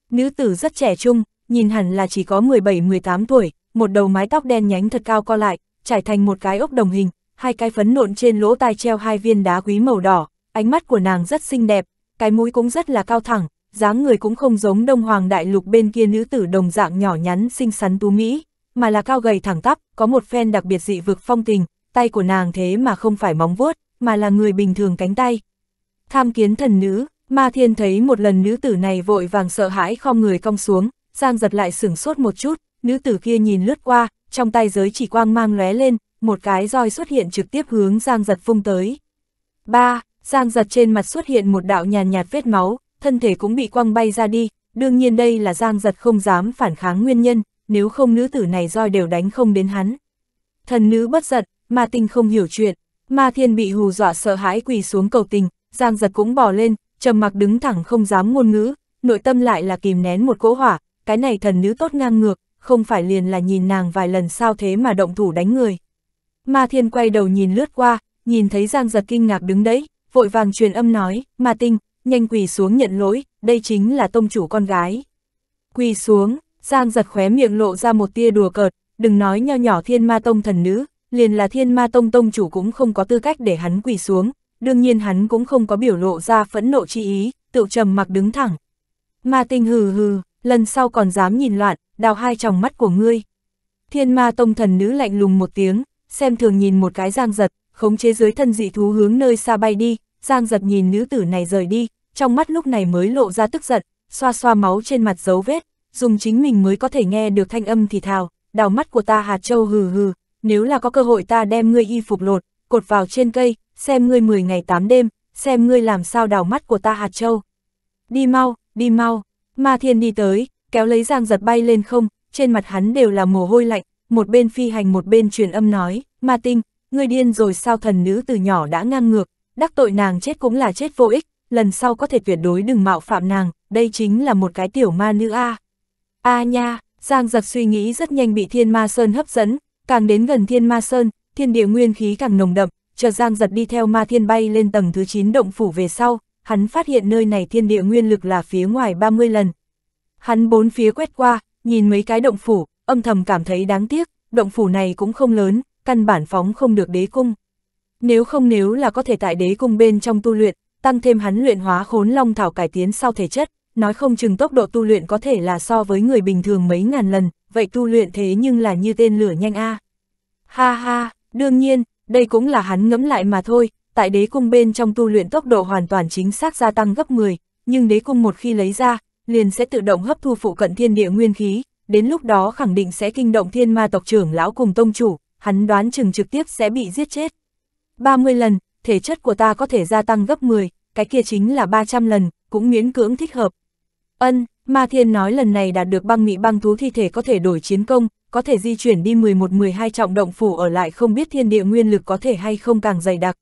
Nữ tử rất trẻ trung, nhìn hẳn là chỉ có 17-18 tuổi, một đầu mái tóc đen nhánh thật cao co lại, trải thành một cái ốc đồng hình, hai cái phấn nộn trên lỗ tai treo hai viên đá quý màu đỏ, ánh mắt của nàng rất xinh đẹp, cái mũi cũng rất là cao thẳng, dáng người cũng không giống đông hoàng đại lục bên kia nữ tử đồng dạng nhỏ nhắn xinh xắn tú Mỹ, mà là cao gầy thẳng tắp, có một phen đặc biệt dị vực phong tình, tay của nàng thế mà không phải móng vuốt, mà là người bình thường cánh tay. Tham kiến thần nữ, ma thiên thấy một lần nữ tử này vội vàng sợ hãi khom người cong xuống, giang giật lại sửng sốt một chút, nữ tử kia nhìn lướt qua, trong tay giới chỉ quang mang lóe lên, một cái roi xuất hiện trực tiếp hướng giang giật phung tới. 3. Giang giật trên mặt xuất hiện một đạo nhàn nhạt vết máu, thân thể cũng bị quăng bay ra đi, đương nhiên đây là Giang Giật không dám phản kháng nguyên nhân, nếu không nữ tử này roi đều đánh không đến hắn. Thần nữ bất giật, ma tinh không hiểu chuyện, ma thiên bị hù dọa sợ hãi quỳ xuống cầu tình, Giang Giật cũng bò lên, trầm mặc đứng thẳng không dám ngôn ngữ, nội tâm lại là kìm nén một cỗ hỏa, cái này thần nữ tốt ngang ngược, không phải liền là nhìn nàng vài lần sao thế mà động thủ đánh người. Ma thiên quay đầu nhìn lướt qua, nhìn thấy Giang Giật kinh ngạc đứng đấy, vội vàng truyền âm nói, ma tinh, nhanh quỳ xuống nhận lỗi, đây chính là tông chủ con gái. Quỳ xuống, Giang giật khóe miệng lộ ra một tia đùa cợt, đừng nói nho nhỏ thiên ma tông thần nữ, liền là thiên ma tông tông chủ cũng không có tư cách để hắn quỳ xuống, đương nhiên hắn cũng không có biểu lộ ra phẫn nộ chi ý, tự trầm mặc đứng thẳng. Ma tinh hừ hừ, lần sau còn dám nhìn loạn, đào hai tròng mắt của ngươi. Thiên ma tông thần nữ lạnh lùng một tiếng, xem thường nhìn một cái giang giật, khống chế dưới thân dị thú hướng nơi xa bay đi, Giang giật nhìn nữ tử này rời đi, trong mắt lúc này mới lộ ra tức giận, xoa xoa máu trên mặt dấu vết, dùng chính mình mới có thể nghe được thanh âm thì thào, đào mắt của ta hạt châu hừ hừ, nếu là có cơ hội ta đem ngươi y phục lột, cột vào trên cây, xem ngươi 10 ngày 8 đêm, xem ngươi làm sao đào mắt của ta hạt châu. Đi mau, đi mau, ma thiên đi tới, kéo lấy giang giật bay lên không, trên mặt hắn đều là mồ hôi lạnh, một bên phi hành một bên truyền âm nói, ma tinh, ngươi điên rồi sao thần nữ từ nhỏ đã ngang ngược, đắc tội nàng chết cũng là chết vô ích, lần sau có thể tuyệt đối đừng mạo phạm nàng, đây chính là một cái tiểu ma nữ A. A nha, Giang giật suy nghĩ rất nhanh bị thiên ma sơn hấp dẫn, càng đến gần thiên ma sơn, thiên địa nguyên khí càng nồng đậm, chờ Giang giật đi theo ma thiên bay lên tầng thứ 9 động phủ về sau, hắn phát hiện nơi này thiên địa nguyên lực là phía ngoài 30 lần. Hắn bốn phía quét qua, nhìn mấy cái động phủ, âm thầm cảm thấy đáng tiếc, động phủ này cũng không lớn, căn bản phóng không được đế cung. Nếu không nếu là có thể tại đế cung bên trong tu luyện, tăng thêm hắn luyện hóa khốn long thảo cải tiến sau thể chất, nói không chừng tốc độ tu luyện có thể là so với người bình thường mấy ngàn lần, vậy tu luyện thế nhưng là như tên lửa nhanh a. À. Ha ha, đương nhiên, đây cũng là hắn ngẫm lại mà thôi, tại đế cung bên trong tu luyện tốc độ hoàn toàn chính xác gia tăng gấp 10, nhưng đế cung một khi lấy ra, liền sẽ tự động hấp thu phụ cận thiên địa nguyên khí, đến lúc đó khẳng định sẽ kinh động thiên ma tộc trưởng lão cùng tông chủ, hắn đoán chừng trực tiếp sẽ bị giết chết. 30 lần, thể chất của ta có thể gia tăng gấp 10, cái kia chính là 300 lần, cũng miễn cưỡng thích hợp. Ân, Ma Thiên nói lần này đạt được băng mị băng thú thi thể có thể đổi chiến công, có thể di chuyển đi 11-12 trọng động phủ ở lại không biết thiên địa nguyên lực có thể hay không càng dày đặc.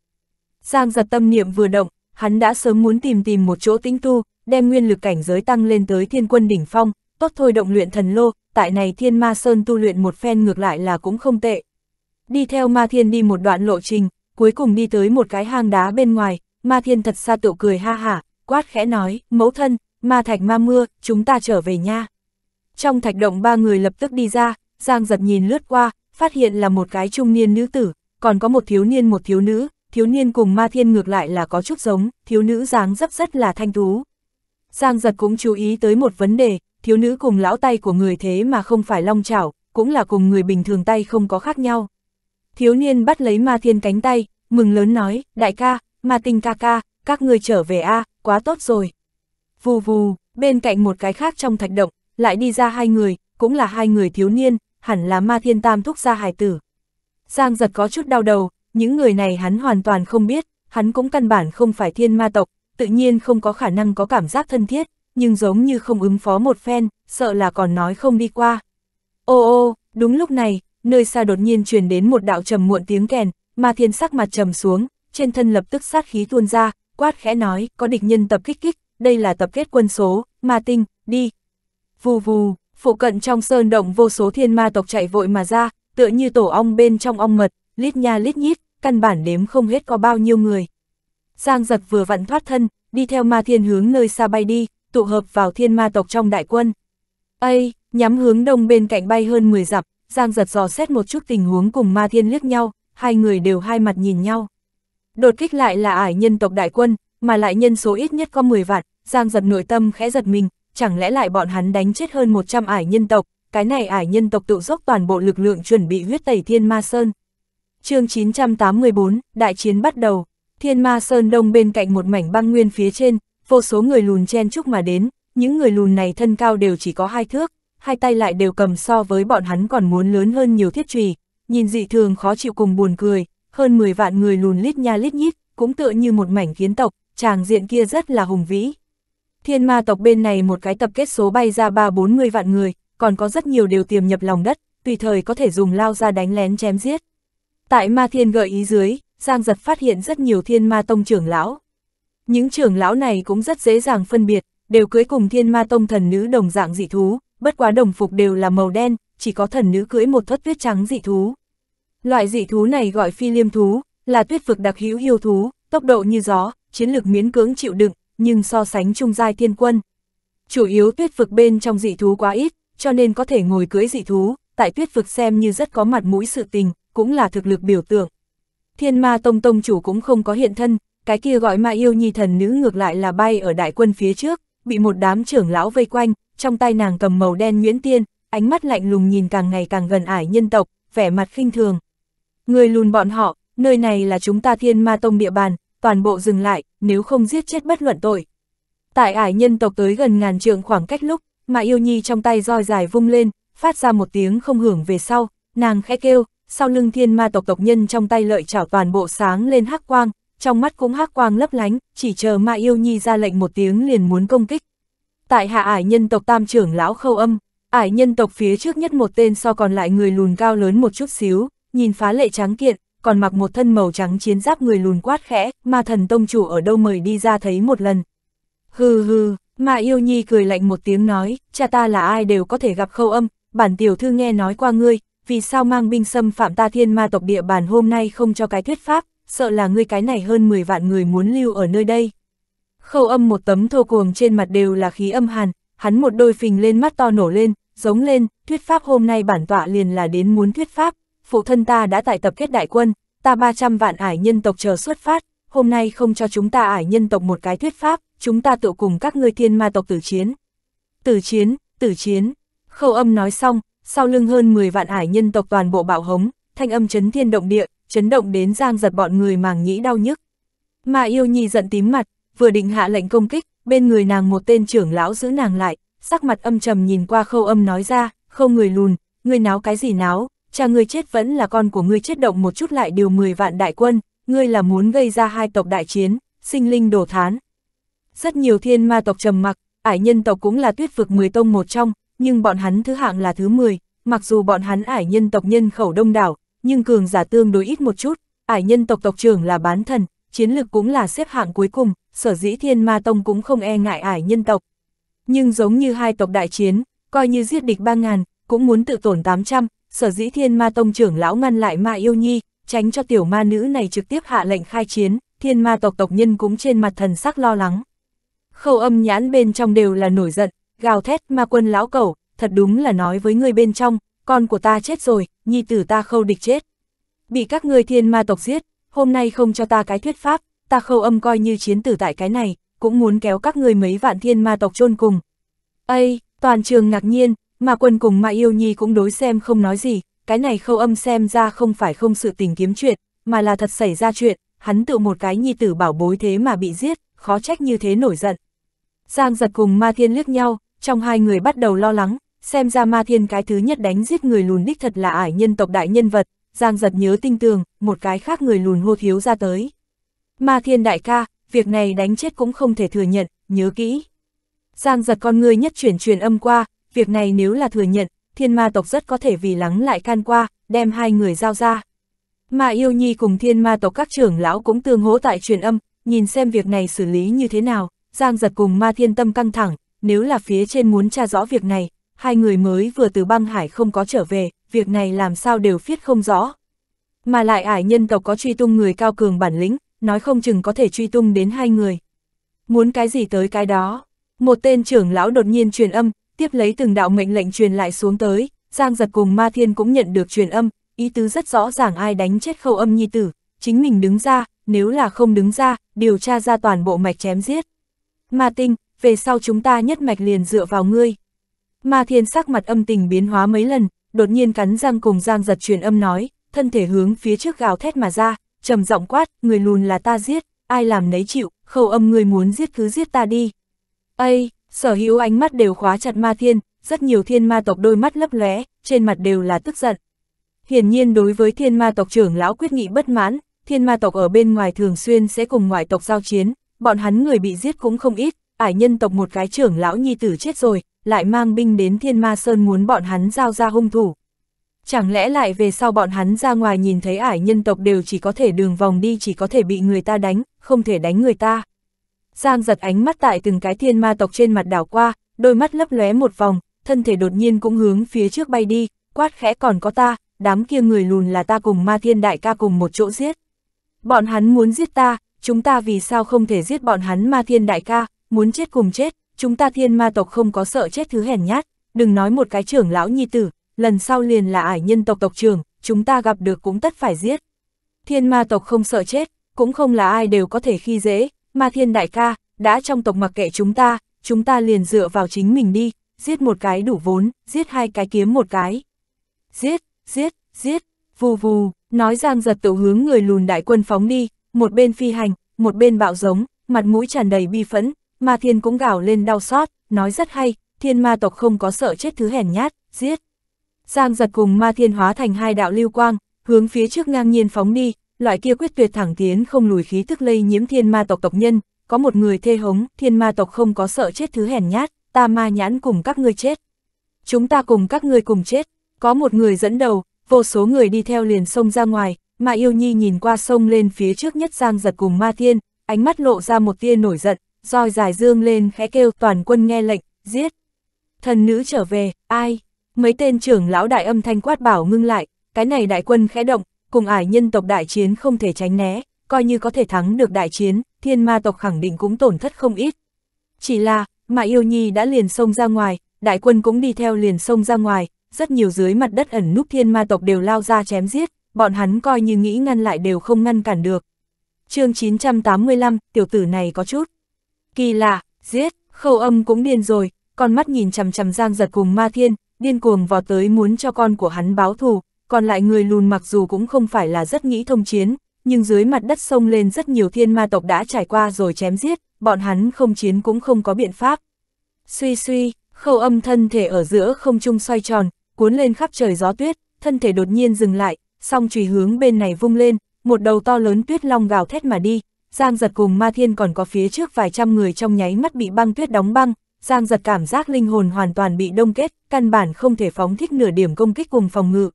Giang giật tâm niệm vừa động, hắn đã sớm muốn tìm tìm một chỗ tĩnh tu, đem nguyên lực cảnh giới tăng lên tới thiên quân đỉnh phong, tốt thôi động luyện thần lô, tại này thiên ma sơn tu luyện một phen ngược lại là cũng không tệ. Đi theo ma thiên đi một đoạn lộ trình, cuối cùng đi tới một cái hang đá bên ngoài, ma thiên thật xa tựu cười ha hả, quát khẽ nói, mẫu thân, ma thạch ma mưa, chúng ta trở về nha. Trong thạch động ba người lập tức đi ra, Giang giật nhìn lướt qua, phát hiện là một cái trung niên nữ tử, còn có một thiếu niên một thiếu nữ, thiếu niên cùng ma thiên ngược lại là có chút giống, thiếu nữ dáng dấp rất là thanh tú. Giang giật cũng chú ý tới một vấn đề, thiếu nữ cùng lão tay của người thế mà không phải long chảo, cũng là cùng người bình thường tay không có khác nhau. Thiếu niên bắt lấy ma thiên cánh tay, mừng lớn nói, đại ca, ma tinh ca ca, các người trở về a à, quá tốt rồi. Vù vù, bên cạnh một cái khác trong thạch động, lại đi ra hai người, cũng là hai người thiếu niên, hẳn là ma thiên tam thúc ra hài tử. Giang giật có chút đau đầu, những người này hắn hoàn toàn không biết, hắn cũng căn bản không phải thiên ma tộc, tự nhiên không có khả năng có cảm giác thân thiết, nhưng giống như không ứng phó một phen, sợ là còn nói không đi qua. Ô ô, đúng lúc này, nơi xa đột nhiên truyền đến một đạo trầm muộn tiếng kèn, Ma Thiên sắc mặt trầm xuống, trên thân lập tức sát khí tuôn ra, quát khẽ nói, có địch nhân tập kích kích, đây là tập kết quân số, Ma Tinh, đi. Vù vù, phụ cận trong sơn động vô số thiên ma tộc chạy vội mà ra, tựa như tổ ong bên trong ong mật, lít nha lít nhít, căn bản đếm không hết có bao nhiêu người. Giang giật vừa vặn thoát thân, đi theo ma thiên hướng nơi xa bay đi, tụ hợp vào thiên ma tộc trong đại quân. Ây, nhắm hướng đông bên cạnh bay hơn 10 dặm, Giang giật dò xét một chút tình huống cùng ma thiên liếc nhau, hai người đều hai mặt nhìn nhau. Đột kích lại là ải nhân tộc đại quân, mà lại nhân số ít nhất có 10 vạn, Giang giật nội tâm khẽ giật mình, chẳng lẽ lại bọn hắn đánh chết hơn 100 ải nhân tộc, cái này ải nhân tộc tự dốc toàn bộ lực lượng chuẩn bị huyết tẩy thiên ma sơn. chương 984, đại chiến bắt đầu, thiên ma sơn đông bên cạnh một mảnh băng nguyên phía trên, vô số người lùn chen chúc mà đến, những người lùn này thân cao đều chỉ có hai thước, hai tay lại đều cầm so với bọn hắn còn muốn lớn hơn nhiều thiết trùy, nhìn dị thường khó chịu cùng buồn cười, hơn 10 vạn người lùn lít nha lít nhít, cũng tựa như một mảnh kiến tộc, tràng diện kia rất là hùng vĩ. Thiên ma tộc bên này một cái tập kết số bay ra 3-40 vạn người, còn có rất nhiều đều tiềm nhập lòng đất, tùy thời có thể dùng lao ra đánh lén chém giết. Tại ma thiên gợi ý dưới, Giang Giật phát hiện rất nhiều thiên ma tông trưởng lão. Những trưởng lão này cũng rất dễ dàng phân biệt, đều cưới cùng thiên ma tông thần nữ đồng dạng dị thú, bất quá đồng phục đều là màu đen, chỉ có thần nữ cưỡi một thất tuyết trắng dị thú. Loại dị thú này gọi phi liêm thú, là tuyết vực đặc hữu yêu thú, tốc độ như gió, chiến lược miễn cưỡng chịu đựng, nhưng so sánh trung giai thiên quân. Chủ yếu tuyết vực bên trong dị thú quá ít, cho nên có thể ngồi cưỡi dị thú, tại tuyết vực xem như rất có mặt mũi sự tình, cũng là thực lực biểu tượng. Thiên ma tông tông chủ cũng không có hiện thân, cái kia gọi ma yêu nhi thần nữ ngược lại là bay ở đại quân phía trước, bị một đám trưởng lão vây quanh, trong tay nàng cầm màu đen nhuyễn tiên, ánh mắt lạnh lùng nhìn càng ngày càng gần ải nhân tộc, vẻ mặt khinh thường. Người lùn bọn họ, nơi này là chúng ta thiên ma tông địa bàn, toàn bộ dừng lại, nếu không giết chết bất luận tội. Tại ải nhân tộc tới gần ngàn trượng khoảng cách lúc, mà yêu nhi trong tay roi dài vung lên, phát ra một tiếng không hưởng về sau, nàng khẽ kêu, sau lưng thiên ma tộc tộc nhân trong tay lợi chảo toàn bộ sáng lên hắc quang, trong mắt cũng hắc quang lấp lánh, chỉ chờ ma yêu nhi ra lệnh một tiếng liền muốn công kích tại hạ ải nhân tộc tam trưởng lão khâu âm, ải nhân tộc phía trước nhất một tên so còn lại người lùn cao lớn một chút xíu, nhìn phá lệ trắng kiện, còn mặc một thân màu trắng chiến giáp người lùn quát khẽ, mà thần tông chủ ở đâu mời đi ra thấy một lần. Hừ hừ, ma yêu nhi cười lạnh một tiếng nói, cha ta là ai đều có thể gặp khâu âm, bản tiểu thư nghe nói qua ngươi, vì sao mang binh xâm phạm ta thiên ma tộc địa bàn hôm nay không cho cái thuyết pháp, sợ là ngươi cái này hơn 10 vạn người muốn lưu ở nơi đây khâu âm một tấm thô cuồng trên mặt đều là khí âm hàn, hắn một đôi phình lên mắt to nổ lên, giống lên, thuyết pháp hôm nay bản tọa liền là đến muốn thuyết pháp, phụ thân ta đã tại tập kết đại quân, ta 300 vạn ải nhân tộc chờ xuất phát, hôm nay không cho chúng ta ải nhân tộc một cái thuyết pháp, chúng ta tự cùng các ngươi thiên ma tộc tử chiến. Tử chiến, tử chiến, khâu âm nói xong, sau lưng hơn 10 vạn ải nhân tộc toàn bộ bạo hống, thanh âm chấn thiên động địa, chấn động đến giang giật bọn người màng nhĩ đau nhức. Mà yêu nhi giận tím mặt, vừa định hạ lệnh công kích, bên người nàng một tên trưởng lão giữ nàng lại, sắc mặt âm trầm nhìn qua khâu âm nói ra, không người lùn, người náo cái gì náo, cha ngươi chết vẫn là con của ngươi chết động một chút lại điều 10 vạn đại quân, ngươi là muốn gây ra hai tộc đại chiến, sinh linh đổ thán. Rất nhiều thiên ma tộc trầm mặc, ải nhân tộc cũng là tuyết vực 10 tông một trong, nhưng bọn hắn thứ hạng là thứ 10, mặc dù bọn hắn ải nhân tộc nhân khẩu đông đảo, nhưng cường giả tương đối ít một chút, ải nhân tộc tộc trưởng là bán thần, chiến lực cũng là xếp hạng cuối cùng, sở dĩ thiên ma tông cũng không e ngại ải nhân tộc. Nhưng giống như hai tộc đại chiến, coi như giết địch 3.000, cũng muốn tự tổn 800, sở dĩ thiên ma tông trưởng lão ngăn lại ma yêu nhi, tránh cho tiểu ma nữ này trực tiếp hạ lệnh khai chiến, thiên ma tộc tộc nhân cũng trên mặt thần sắc lo lắng. Khâu âm nhãn bên trong đều là nổi giận, gào thét ma quân lão cẩu, thật đúng là nói với người bên trong, con của ta chết rồi, nhi tử ta khâu địch chết. Bị các người thiên ma tộc giết, hôm nay không cho ta cái thuyết pháp, ta khâu âm coi như chiến tử tại cái này, cũng muốn kéo các người mấy vạn thiên ma tộc chôn cùng. Ây, toàn trường ngạc nhiên, mà quân cùng mà yêu nhi cũng đối xem không nói gì, cái này khâu âm xem ra không phải không sự tình kiếm chuyện, mà là thật xảy ra chuyện, hắn tự một cái nhi tử bảo bối thế mà bị giết, khó trách như thế nổi giận. Giang giật cùng ma thiên liếc nhau, trong hai người bắt đầu lo lắng, xem ra ma thiên cái thứ nhất đánh giết người lùn đích thật là ải nhân tộc đại nhân vật, Giang giật nhớ tinh tường, một cái khác người lùn hô thiếu ra tới. Ma thiên đại ca, việc này đánh chết cũng không thể thừa nhận, nhớ kỹ. Giang giật con người nhất chuyển truyền âm qua, việc này nếu là thừa nhận, thiên ma tộc rất có thể vì lắng lại can qua, đem hai người giao ra. Mà yêu nhi cùng thiên ma tộc các trưởng lão cũng tương hỗ tại truyền âm, nhìn xem việc này xử lý như thế nào, Giang giật cùng ma thiên tâm căng thẳng, nếu là phía trên muốn tra rõ việc này, hai người mới vừa từ băng hải không có trở về, việc này làm sao đều viết không rõ. Mà lại ải nhân tộc có truy tung người cao cường bản lĩnh, nói không chừng có thể truy tung đến hai người. Muốn cái gì tới cái đó. Một tên trưởng lão đột nhiên truyền âm, tiếp lấy từng đạo mệnh lệnh truyền lại xuống tới, Giang giật cùng Ma Thiên cũng nhận được truyền âm, ý tứ rất rõ ràng ai đánh chết khâu âm nhi tử, chính mình đứng ra, nếu là không đứng ra, điều tra ra toàn bộ mạch chém giết. Ma Tinh, về sau chúng ta nhất mạch liền dựa vào ngươi. Ma Thiên sắc mặt âm tình biến hóa mấy lần, đột nhiên cắn răng cùng Giang giật truyền âm nói, thân thể hướng phía trước gào thét mà ra, trầm giọng quát, người lùn là ta giết, ai làm nấy chịu, khâu âm người muốn giết cứ giết ta đi. Ây, sở hữu ánh mắt đều khóa chặt ma thiên, rất nhiều thiên ma tộc đôi mắt lấp lóe, trên mặt đều là tức giận. Hiển nhiên đối với thiên ma tộc trưởng lão quyết nghị bất mãn, thiên ma tộc ở bên ngoài thường xuyên sẽ cùng ngoại tộc giao chiến, bọn hắn người bị giết cũng không ít, ải nhân tộc một cái trưởng lão nhi tử chết rồi, lại mang binh đến thiên ma sơn muốn bọn hắn giao ra hung thủ. Chẳng lẽ lại về sau bọn hắn ra ngoài nhìn thấy ải nhân tộc đều chỉ có thể đường vòng đi chỉ có thể bị người ta đánh, không thể đánh người ta. Giang giật ánh mắt tại từng cái thiên ma tộc trên mặt đảo qua, đôi mắt lấp lóe một vòng, thân thể đột nhiên cũng hướng phía trước bay đi, quát khẽ còn có ta, đám kia người lùn là ta cùng ma thiên đại ca cùng một chỗ giết. Bọn hắn muốn giết ta, chúng ta vì sao không thể giết bọn hắn ma thiên đại ca, muốn chết cùng chết, chúng ta thiên ma tộc không có sợ chết thứ hèn nhát, đừng nói một cái trưởng lão nhi tử, lần sau liền là ải nhân tộc tộc trưởng, chúng ta gặp được cũng tất phải giết. Thiên ma tộc không sợ chết, cũng không là ai đều có thể khi dễ, ma thiên đại ca, đã trong tộc mặc kệ chúng ta, chúng ta liền dựa vào chính mình đi, giết một cái đủ vốn, giết hai cái kiếm một cái. Giết, giết, giết, vù vù, nói giang giật tự hướng người lùn đại quân phóng đi, một bên phi hành, một bên bạo giống, mặt mũi tràn đầy bi phẫn, Ma Thiên cũng gào lên đau xót, nói rất hay, thiên ma tộc không có sợ chết thứ hèn nhát, giết. Giang giật cùng Ma Thiên hóa thành hai đạo lưu quang, hướng phía trước ngang nhiên phóng đi, loại kia quyết tuyệt thẳng tiến không lùi khí tức lây nhiễm thiên ma tộc tộc nhân, có một người thê hống, thiên ma tộc không có sợ chết thứ hèn nhát, ta ma nhãn cùng các ngươi chết. Chúng ta cùng các ngươi cùng chết, có một người dẫn đầu, vô số người đi theo liền sông ra ngoài, mà yêu nhi nhìn qua sông lên phía trước nhất Giang giật cùng Ma Thiên, ánh mắt lộ ra một tia nổi giận, roi dài dương lên khẽ kêu toàn quân nghe lệnh, giết. Thần nữ trở về, ai? Mấy tên trưởng lão đại âm thanh quát bảo ngưng lại, cái này đại quân khẽ động, cùng ải nhân tộc đại chiến không thể tránh né, coi như có thể thắng được đại chiến, thiên ma tộc khẳng định cũng tổn thất không ít. Chỉ là, mà yêu nhi đã liền xông ra ngoài, đại quân cũng đi theo liền xông ra ngoài, rất nhiều dưới mặt đất ẩn núp thiên ma tộc đều lao ra chém giết, bọn hắn coi như nghĩ ngăn lại đều không ngăn cản được. chương 985, tiểu tử này có chút kỳ lạ, giết, khâu âm cũng điên rồi, con mắt nhìn chằm chằm giang giật cùng ma thiên, điên cuồng vò tới muốn cho con của hắn báo thù, còn lại người lùn mặc dù cũng không phải là rất nghĩ thông chiến, nhưng dưới mặt đất sông lên rất nhiều thiên ma tộc đã trải qua rồi chém giết, bọn hắn không chiến cũng không có biện pháp. Suy suy, khâu âm thân thể ở giữa không trung xoay tròn, cuốn lên khắp trời gió tuyết, thân thể đột nhiên dừng lại, song chùy hướng bên này vung lên, một đầu to lớn tuyết long gào thét mà đi, Giang giật cùng ma thiên còn có phía trước vài trăm người trong nháy mắt bị băng tuyết đóng băng, Giang giật cảm giác linh hồn hoàn toàn bị đông kết, căn bản không thể phóng thích nửa điểm công kích cùng phòng ngự.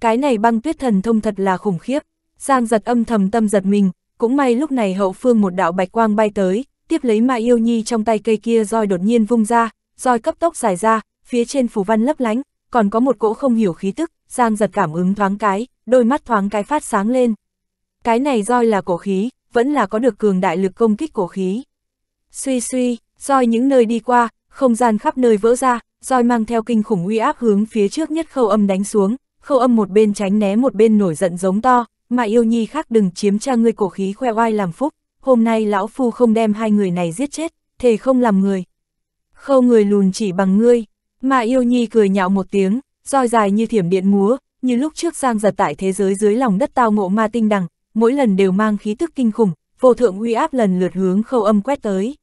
Cái này băng tuyết thần thông thật là khủng khiếp, Giang giật âm thầm tâm giật mình, cũng may lúc này hậu phương một đạo bạch quang bay tới, tiếp lấy Ma yêu nhi trong tay cây kia roi đột nhiên vung ra, roi cấp tốc dài ra, phía trên phù văn lấp lánh, còn có một cỗ không hiểu khí tức, Giang giật cảm ứng thoáng cái, đôi mắt thoáng cái phát sáng lên. Cái này roi là cổ khí, vẫn là có được cường đại lực công kích cổ khí. Suy suy, roi những nơi đi qua, không gian khắp nơi vỡ ra, roi mang theo kinh khủng uy áp hướng phía trước nhất khâu âm đánh xuống, khâu âm một bên tránh né một bên nổi giận giống to, mà yêu nhi khác đừng chiếm cha ngươi cổ khí khoe oai làm phúc, hôm nay lão phu không đem hai người này giết chết, thề không làm người. Khâu người lùn chỉ bằng ngươi, mà yêu nhi cười nhạo một tiếng, roi dài như thiểm điện múa, như lúc trước giang giật tại thế giới dưới lòng đất tao ngộ ma tinh đằng, mỗi lần đều mang khí tức kinh khủng, vô thượng uy áp lần lượt hướng khâu âm quét tới.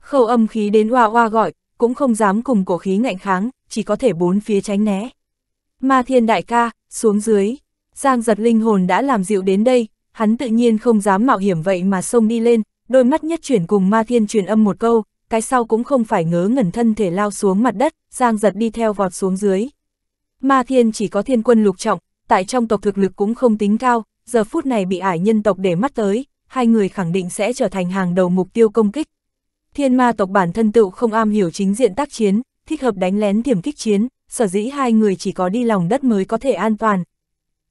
Khâu âm khí đến hoa hoa gọi, cũng không dám cùng cổ khí ngạnh kháng, chỉ có thể bốn phía tránh né. Ma thiên đại ca, xuống dưới, giang giật linh hồn đã làm dịu đến đây, hắn tự nhiên không dám mạo hiểm vậy mà xông đi lên, đôi mắt nhất chuyển cùng ma thiên truyền âm một câu, cái sau cũng không phải ngớ ngẩn thân thể lao xuống mặt đất, giang giật đi theo vọt xuống dưới. Ma thiên chỉ có thiên quân lục trọng, tại trong tộc thực lực cũng không tính cao, giờ phút này bị ải nhân tộc để mắt tới, hai người khẳng định sẽ trở thành hàng đầu mục tiêu công kích. Thiên ma tộc bản thân tựu không am hiểu chính diện tác chiến, thích hợp đánh lén tiềm kích chiến, sở dĩ hai người chỉ có đi lòng đất mới có thể an toàn.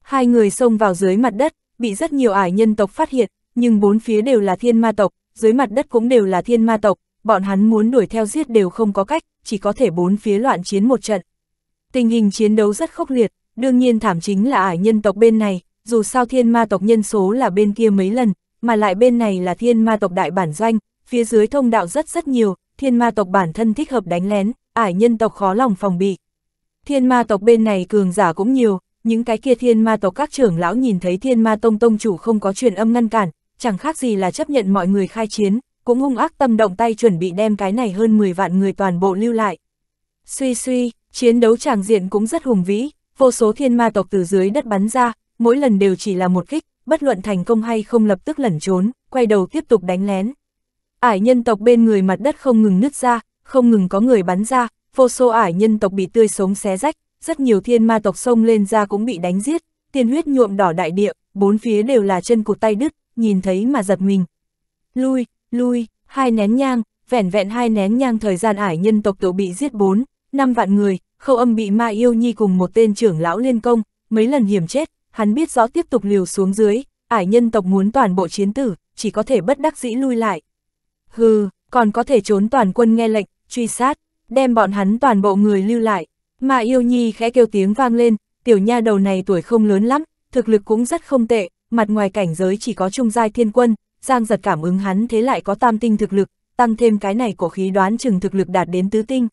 Hai người xông vào dưới mặt đất, bị rất nhiều ải nhân tộc phát hiện, nhưng bốn phía đều là thiên ma tộc, dưới mặt đất cũng đều là thiên ma tộc, bọn hắn muốn đuổi theo giết đều không có cách, chỉ có thể bốn phía loạn chiến một trận. Tình hình chiến đấu rất khốc liệt, đương nhiên thảm chính là ải nhân tộc bên này, dù sao thiên ma tộc nhân số là bên kia mấy lần, mà lại bên này là thiên ma tộc đại bản doanh, phía dưới thông đạo rất rất nhiều, thiên ma tộc bản thân thích hợp đánh lén, ải nhân tộc khó lòng phòng bị. Thiên ma tộc bên này cường giả cũng nhiều, những cái kia thiên ma tộc các trưởng lão nhìn thấy thiên ma tông tông chủ không có truyền âm ngăn cản, chẳng khác gì là chấp nhận mọi người khai chiến, cũng hung ác tâm động tay chuẩn bị đem cái này hơn 10 vạn người toàn bộ lưu lại. Suy suy, chiến đấu tràng diện cũng rất hùng vĩ, vô số thiên ma tộc từ dưới đất bắn ra, mỗi lần đều chỉ là một kích, bất luận thành công hay không lập tức lẩn trốn, quay đầu tiếp tục đánh lén. Ải nhân tộc bên người mặt đất không ngừng nứt ra, không ngừng có người bắn ra, vô số ải nhân tộc bị tươi sống xé rách, rất nhiều thiên ma tộc sông lên ra cũng bị đánh giết, tiên huyết nhuộm đỏ đại địa, bốn phía đều là chân cụt tay đứt, nhìn thấy mà giật mình. Lui, lui, hai nén nhang, vẻn vẹn hai nén nhang thời gian ải nhân tộc tổ bị giết bốn, năm vạn người, khâu âm bị ma yêu nhi cùng một tên trưởng lão liên công, mấy lần hiểm chết, hắn biết rõ tiếp tục liều xuống dưới, ải nhân tộc muốn toàn bộ chiến tử, chỉ có thể bất đắc dĩ lui lại. Hừ, còn có thể trốn toàn quân nghe lệnh, truy sát, đem bọn hắn toàn bộ người lưu lại. Mà yêu nhi khẽ kêu tiếng vang lên, tiểu nha đầu này tuổi không lớn lắm, thực lực cũng rất không tệ, mặt ngoài cảnh giới chỉ có trung giai thiên quân, giang giật cảm ứng hắn thế lại có tam tinh thực lực, tăng thêm cái này cổ khí đoán chừng thực lực đạt đến tứ tinh.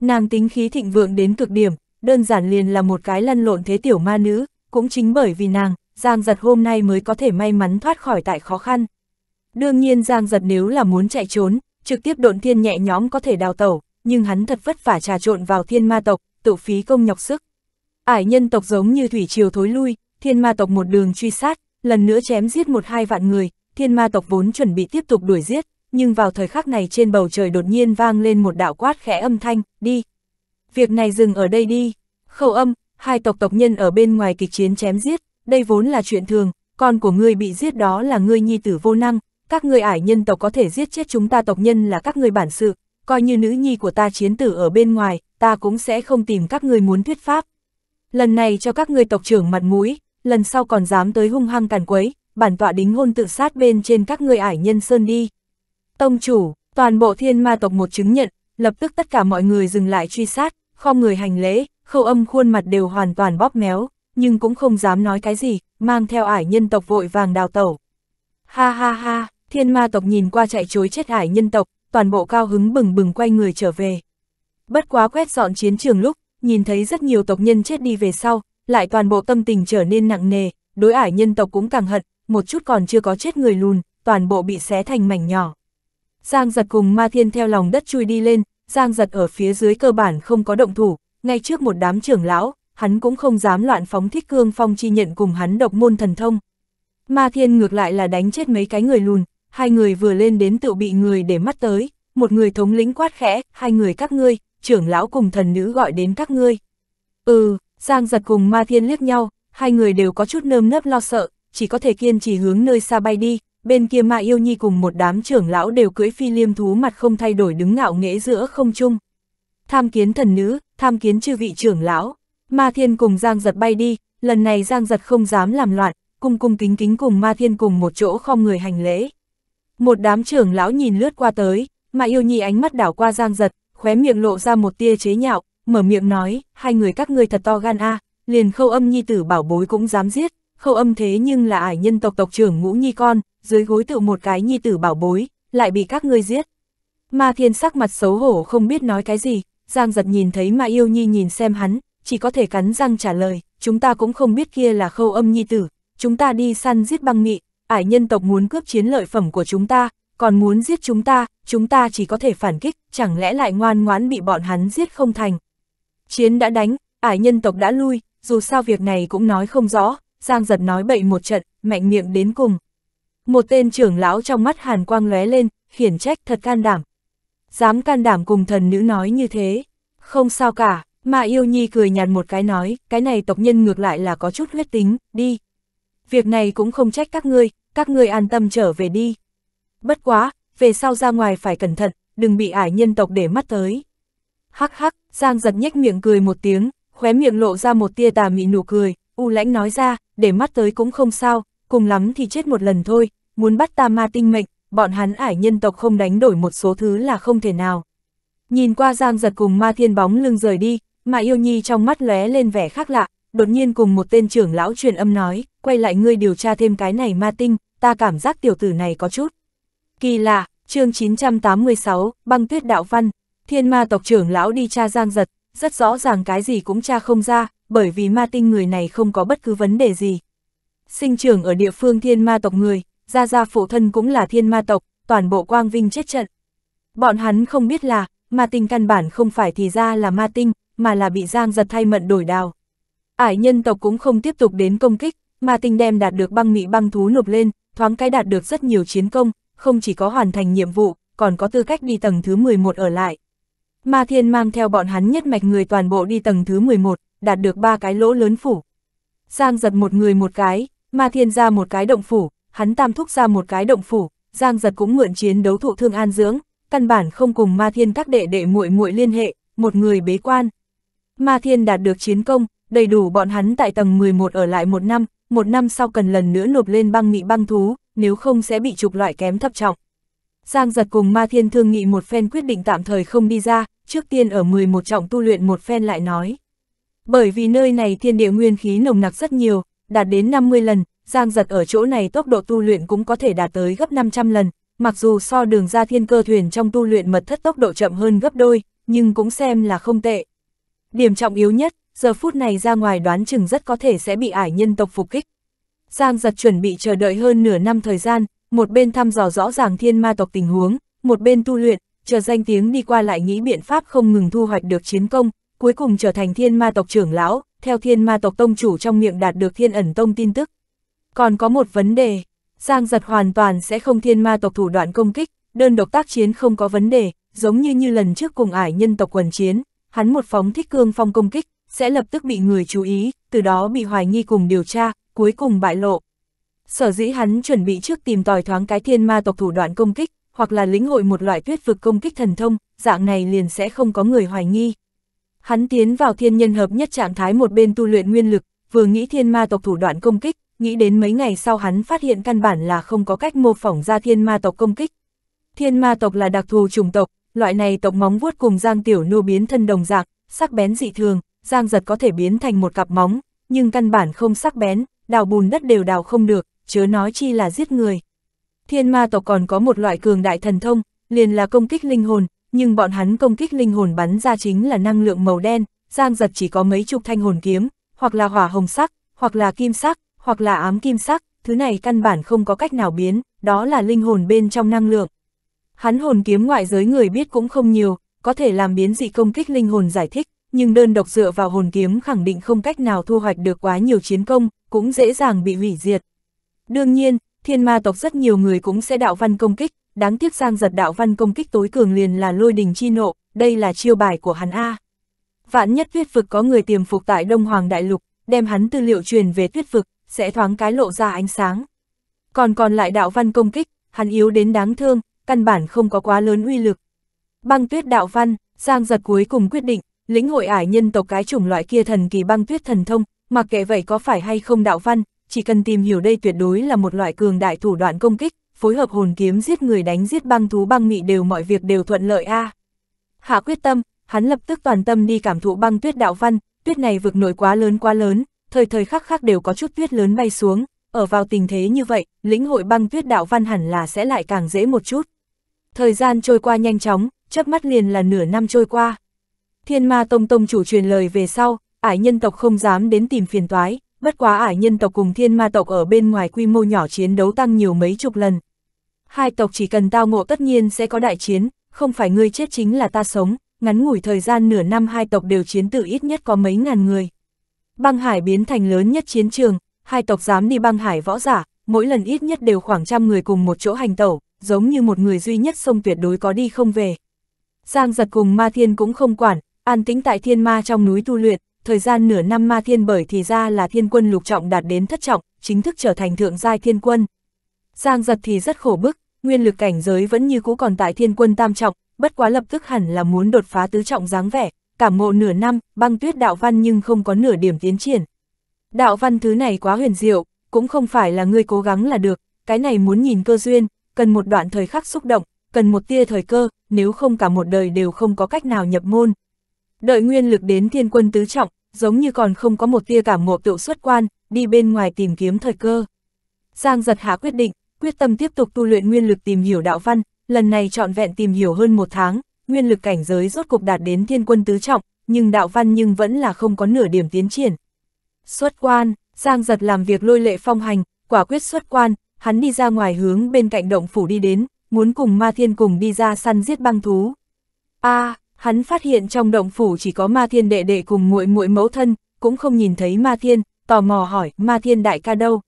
Nàng tính khí thịnh vượng đến cực điểm, đơn giản liền là một cái lăn lộn thế tiểu ma nữ, cũng chính bởi vì nàng, Giang Giật hôm nay mới có thể may mắn thoát khỏi tại khó khăn. Đương nhiên Giang Giật nếu là muốn chạy trốn, trực tiếp độn thiên nhẹ nhóm có thể đào tẩu, nhưng hắn thật vất vả trà trộn vào thiên ma tộc, tự phí công nhọc sức. Ải nhân tộc giống như thủy triều thối lui, thiên ma tộc một đường truy sát, lần nữa chém giết một hai vạn người, thiên ma tộc vốn chuẩn bị tiếp tục đuổi giết, nhưng vào thời khắc này trên bầu trời đột nhiên vang lên một đạo quát khẽ âm thanh, đi. Việc này dừng ở đây đi. Khẩu âm, hai tộc tộc nhân ở bên ngoài kịch chiến chém giết, đây vốn là chuyện thường, con của ngươi bị giết đó là ngươi nhi tử vô năng, các ngươi ải nhân tộc có thể giết chết chúng ta tộc nhân là các ngươi bản sự, coi như nữ nhi của ta chiến tử ở bên ngoài, ta cũng sẽ không tìm các ngươi muốn thuyết pháp. Lần này cho các ngươi tộc trưởng mặt mũi, lần sau còn dám tới hung hăng càn quấy, bản tọa đính hôn tự sát bên trên các ngươi ải nhân sơn đi. Tông chủ, toàn bộ thiên ma tộc một chứng nhận, lập tức tất cả mọi người dừng lại truy sát, không người hành lễ, khâu âm khuôn mặt đều hoàn toàn bóp méo, nhưng cũng không dám nói cái gì, mang theo ải nhân tộc vội vàng đào tẩu. Ha ha ha, thiên ma tộc nhìn qua chạy chối chết ải nhân tộc, toàn bộ cao hứng bừng bừng quay người trở về. Bất quá quét dọn chiến trường lúc, nhìn thấy rất nhiều tộc nhân chết đi về sau, lại toàn bộ tâm tình trở nên nặng nề, đối ải nhân tộc cũng càng hận, một chút còn chưa có chết người lùn, toàn bộ bị xé thành mảnh nhỏ. Giang giật cùng ma thiên theo lòng đất chui đi lên, giang giật ở phía dưới cơ bản không có động thủ, ngay trước một đám trưởng lão, hắn cũng không dám loạn phóng thích cương phong chi nhận cùng hắn độc môn thần thông. Ma thiên ngược lại là đánh chết mấy cái người lùn, hai người vừa lên đến tự bị người để mắt tới, một người thống lĩnh quát khẽ, hai người các ngươi, trưởng lão cùng thần nữ gọi đến các ngươi. Ừ, Giang giật cùng ma thiên liếc nhau, hai người đều có chút nơm nớp lo sợ, chỉ có thể kiên trì hướng nơi xa bay đi, bên kia ma yêu nhi cùng một đám trưởng lão đều cưỡi phi liêm thú mặt không thay đổi đứng ngạo nghễ giữa không trung tham kiến thần nữ, tham kiến chư vị trưởng lão. Ma Thiên cùng Giang Giật bay đi, lần này Giang Giật không dám làm loạn, cung cung kính kính cùng Ma Thiên cùng một chỗ không người hành lễ. Một đám trưởng lão nhìn lướt qua tới, mà yêu nhi ánh mắt đảo qua Giang Giật, khóe miệng lộ ra một tia chế nhạo, mở miệng nói, hai người các ngươi thật to gan a, liền khâu âm nhi tử bảo bối cũng dám giết, khâu âm thế nhưng là ải nhân tộc tộc trưởng ngũ nhi con, dưới gối tự một cái nhi tử bảo bối, lại bị các ngươi giết. Ma Thiên sắc mặt xấu hổ không biết nói cái gì, Giang giật nhìn thấy mà yêu nhi nhìn xem hắn, chỉ có thể cắn răng trả lời, chúng ta cũng không biết kia là khâu âm nhi tử, chúng ta đi săn giết băng nghị, ải nhân tộc muốn cướp chiến lợi phẩm của chúng ta, còn muốn giết chúng ta, chúng ta chỉ có thể phản kích, chẳng lẽ lại ngoan ngoãn bị bọn hắn giết không thành. Chiến đã đánh, ải nhân tộc đã lui, dù sao việc này cũng nói không rõ, Giang giật nói bậy một trận, mạnh miệng đến cùng. Một tên trưởng lão trong mắt hàn quang lóe lên, khiển trách thật can đảm, dám can đảm cùng thần nữ nói như thế. Không sao cả, mà yêu nhi cười nhạt một cái nói, cái này tộc nhân ngược lại là có chút huyết tính, đi. Việc này cũng không trách các ngươi, các ngươi an tâm trở về đi. Bất quá, về sau ra ngoài phải cẩn thận, đừng bị ải nhân tộc để mắt tới. Hắc hắc, Giang giật nhếch miệng cười một tiếng, khóe miệng lộ ra một tia tà mị nụ cười, u lãnh nói ra, để mắt tới cũng không sao, cùng lắm thì chết một lần thôi, muốn bắt ta ma tinh mệnh, bọn hắn ải nhân tộc không đánh đổi một số thứ là không thể nào. Nhìn qua Giang giật cùng ma thiên bóng lưng rời đi, mà yêu nhi trong mắt lóe lên vẻ khác lạ, đột nhiên cùng một tên trưởng lão truyền âm nói, quay lại ngươi điều tra thêm cái này ma tinh, ta cảm giác tiểu tử này có chút. Kỳ lạ, chương 986, băng tuyết đạo văn, thiên ma tộc trưởng lão đi tra Giang giật, rất rõ ràng cái gì cũng tra không ra, bởi vì ma tinh người này không có bất cứ vấn đề gì. Sinh trưởng ở địa phương thiên ma tộc người, Gia Gia phụ thân cũng là thiên ma tộc, toàn bộ quang vinh chết trận. Bọn hắn không biết là, ma tinh căn bản không phải thì ra là ma tinh, mà là bị giang giật thay mận đổi đào. Ải nhân tộc cũng không tiếp tục đến công kích, ma tinh đem đạt được băng mị băng thú nộp lên, thoáng cái đạt được rất nhiều chiến công, không chỉ có hoàn thành nhiệm vụ, còn có tư cách đi tầng thứ 11 ở lại. Ma thiên mang theo bọn hắn nhất mạch người toàn bộ đi tầng thứ 11, đạt được ba cái lỗ lớn phủ. Giang giật một người một cái, ma thiên ra một cái động phủ, hắn tam thúc ra một cái động phủ, Giang Giật cũng mượn chiến đấu thụ thương an dưỡng, căn bản không cùng Ma Thiên các đệ đệ muội muội liên hệ, một người bế quan. Ma Thiên đạt được chiến công, đầy đủ bọn hắn tại tầng 11 ở lại một năm, một năm sau cần lần nữa nộp lên băng nghị băng thú, nếu không sẽ bị trục loại kém thấp trọng. Giang giật cùng Ma Thiên thương nghị một phen quyết định tạm thời không đi ra, trước tiên ở 11 trọng tu luyện một phen lại nói. Bởi vì nơi này thiên địa nguyên khí nồng nặc rất nhiều, đạt đến 50 lần, Giang giật ở chỗ này tốc độ tu luyện cũng có thể đạt tới gấp 500 lần, mặc dù so đường ra thiên cơ thuyền trong tu luyện mật thất tốc độ chậm hơn gấp đôi, nhưng cũng xem là không tệ. Điểm trọng yếu nhất, giờ phút này ra ngoài đoán chừng rất có thể sẽ bị ải nhân tộc phục kích. Giang giật chuẩn bị chờ đợi hơn nửa năm thời gian, một bên thăm dò rõ ràng thiên ma tộc tình huống, một bên tu luyện, chờ danh tiếng đi qua lại nghĩ biện pháp không ngừng thu hoạch được chiến công, cuối cùng trở thành thiên ma tộc trưởng lão, theo thiên ma tộc tông chủ trong miệng đạt được thiên ẩn tông tin tức. Còn có một vấn đề, Giang giật hoàn toàn sẽ không thiên ma tộc thủ đoạn công kích, đơn độc tác chiến không có vấn đề, giống như như lần trước cùng ải nhân tộc quần chiến, hắn một phóng thích cương phong công kích, sẽ lập tức bị người chú ý, từ đó bị hoài nghi cùng điều tra, cuối cùng bại lộ. Sở dĩ hắn chuẩn bị trước tìm tòi thoáng cái thiên ma tộc thủ đoạn công kích, hoặc là lĩnh hội một loại tuyết vực công kích thần thông, dạng này liền sẽ không có người hoài nghi. Hắn tiến vào thiên nhân hợp nhất trạng thái một bên tu luyện nguyên lực, vừa nghĩ thiên ma tộc thủ đoạn công kích, nghĩ đến mấy ngày sau hắn phát hiện căn bản là không có cách mô phỏng ra thiên ma tộc công kích. Thiên ma tộc là đặc thù chủng tộc, loại này tộc móng vuốt cùng Giang Tiểu Nô biến thân đồng dạng, sắc bén dị thường, Giang giật có thể biến thành một cặp móng, nhưng căn bản không sắc bén, đào bùn đất đều đào không được, chớ nói chi là giết người. Thiên ma tộc còn có một loại cường đại thần thông, liền là công kích linh hồn, nhưng bọn hắn công kích linh hồn bắn ra chính là năng lượng màu đen, Giang giật chỉ có mấy chục thanh hồn kiếm, hoặc là hỏa hồng sắc, hoặc là kim sắc, hoặc là ám kim sắc, thứ này căn bản không có cách nào biến, đó là linh hồn bên trong năng lượng. Hắn hồn kiếm ngoại giới người biết cũng không nhiều, có thể làm biến dị công kích linh hồn giải thích, nhưng đơn độc dựa vào hồn kiếm khẳng định không cách nào thu hoạch được quá nhiều chiến công, cũng dễ dàng bị hủy diệt. Đương nhiên, thiên ma tộc rất nhiều người cũng sẽ đạo văn công kích, đáng tiếc sang giật đạo văn công kích tối cường liền là lôi đình chi nộ, đây là chiêu bài của hắn A. Vạn nhất tuyết vực có người tiềm phục tại Đông Hoàng Đại Lục, đem hắn tư liệu truyền về tuyết vực, sẽ thoáng cái lộ ra ánh sáng. Còn còn lại đạo văn công kích, hắn yếu đến đáng thương, căn bản không có quá lớn uy lực. Băng tuyết đạo văn, Giang giật cuối cùng quyết định, lĩnh hội ải nhân tộc cái chủng loại kia thần kỳ băng tuyết thần thông, mặc kệ vậy có phải hay không đạo văn, chỉ cần tìm hiểu đây tuyệt đối là một loại cường đại thủ đoạn công kích, phối hợp hồn kiếm giết người đánh giết băng thú băng mị đều mọi việc đều thuận lợi a. À. Hạ quyết tâm, hắn lập tức toàn tâm đi cảm thụ băng tuyết đạo văn, tuyết này vực nổi quá lớn quá lớn, thời thời khắc khắc đều có chút tuyết lớn bay xuống, ở vào tình thế như vậy, lĩnh hội băng tuyết đạo văn hẳn là sẽ lại càng dễ một chút. Thời gian trôi qua nhanh chóng, chớp mắt liền là nửa năm trôi qua. Thiên ma tông tông chủ truyền lời về sau, ải nhân tộc không dám đến tìm phiền toái, bất quá ải nhân tộc cùng thiên ma tộc ở bên ngoài quy mô nhỏ chiến đấu tăng nhiều mấy chục lần. Hai tộc chỉ cần tao ngộ tất nhiên sẽ có đại chiến, không phải ngươi chết chính là ta sống, ngắn ngủi thời gian nửa năm hai tộc đều chiến tử ít nhất có mấy ngàn người. Băng hải biến thành lớn nhất chiến trường, hai tộc dám đi băng hải võ giả, mỗi lần ít nhất đều khoảng trăm người cùng một chỗ hành tẩu, giống như một người duy nhất sông tuyệt đối có đi không về. Giang giật cùng ma thiên cũng không quản, an tĩnh tại thiên ma trong núi tu luyện, thời gian nửa năm ma thiên bởi thì ra là thiên quân lục trọng đạt đến thất trọng, chính thức trở thành thượng giai thiên quân. Giang giật thì rất khổ bức, nguyên lực cảnh giới vẫn như cũ còn tại thiên quân tam trọng, bất quá lập tức hẳn là muốn đột phá tứ trọng dáng vẻ, cảm ngộ nửa năm, băng tuyết đạo văn nhưng không có nửa điểm tiến triển. Đạo văn thứ này quá huyền diệu, cũng không phải là ngươi cố gắng là được, cái này muốn nhìn cơ duyên, cần một đoạn thời khắc xúc động, cần một tia thời cơ, nếu không cả một đời đều không có cách nào nhập môn. Đợi nguyên lực đến thiên quân tứ trọng, giống như còn không có một tia cảm ngộ tựu xuất quan, đi bên ngoài tìm kiếm thời cơ. Giang giật hạ quyết định, quyết tâm tiếp tục tu luyện nguyên lực tìm hiểu đạo văn, lần này trọn vẹn tìm hiểu hơn một tháng, nguyên lực cảnh giới rốt cục đạt đến thiên quân tứ trọng, nhưng đạo văn nhưng vẫn là không có nửa điểm tiến triển. Xuất quan, Giang giật làm việc lôi lệ phong hành, quả quyết xuất quan, hắn đi ra ngoài hướng bên cạnh động phủ đi đến, muốn cùng ma thiên cùng đi ra săn giết băng thú. a à, hắn phát hiện trong động phủ chỉ có ma thiên đệ đệ cùng muội muội mẫu thân, cũng không nhìn thấy ma thiên, tò mò hỏi ma thiên đại ca đâu.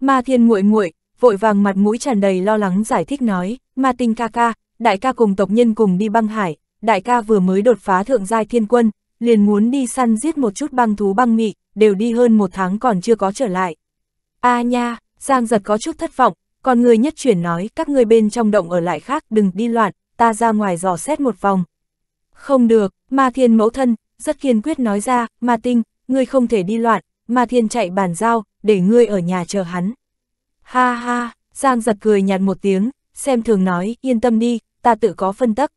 Ma thiên muội muội vội vàng mặt mũi tràn đầy lo lắng giải thích nói, ma tinh ca ca, đại ca cùng tộc nhân cùng đi băng hải, đại ca vừa mới đột phá thượng giai thiên quân, liền muốn đi săn giết một chút băng thú băng mị, đều đi hơn một tháng còn chưa có trở lại. a à nha, Giang giật có chút thất vọng, còn người nhất chuyển nói các người bên trong động ở lại khác đừng đi loạn, ta ra ngoài dò xét một vòng. Không được, ma thiên mẫu thân, rất kiên quyết nói ra, ma tinh, ngươi không thể đi loạn, ma thiên chạy bàn giao, để ngươi ở nhà chờ hắn. Ha ha, Giang giật cười nhạt một tiếng, xem thường nói, yên tâm đi, ta tự có phân tắc.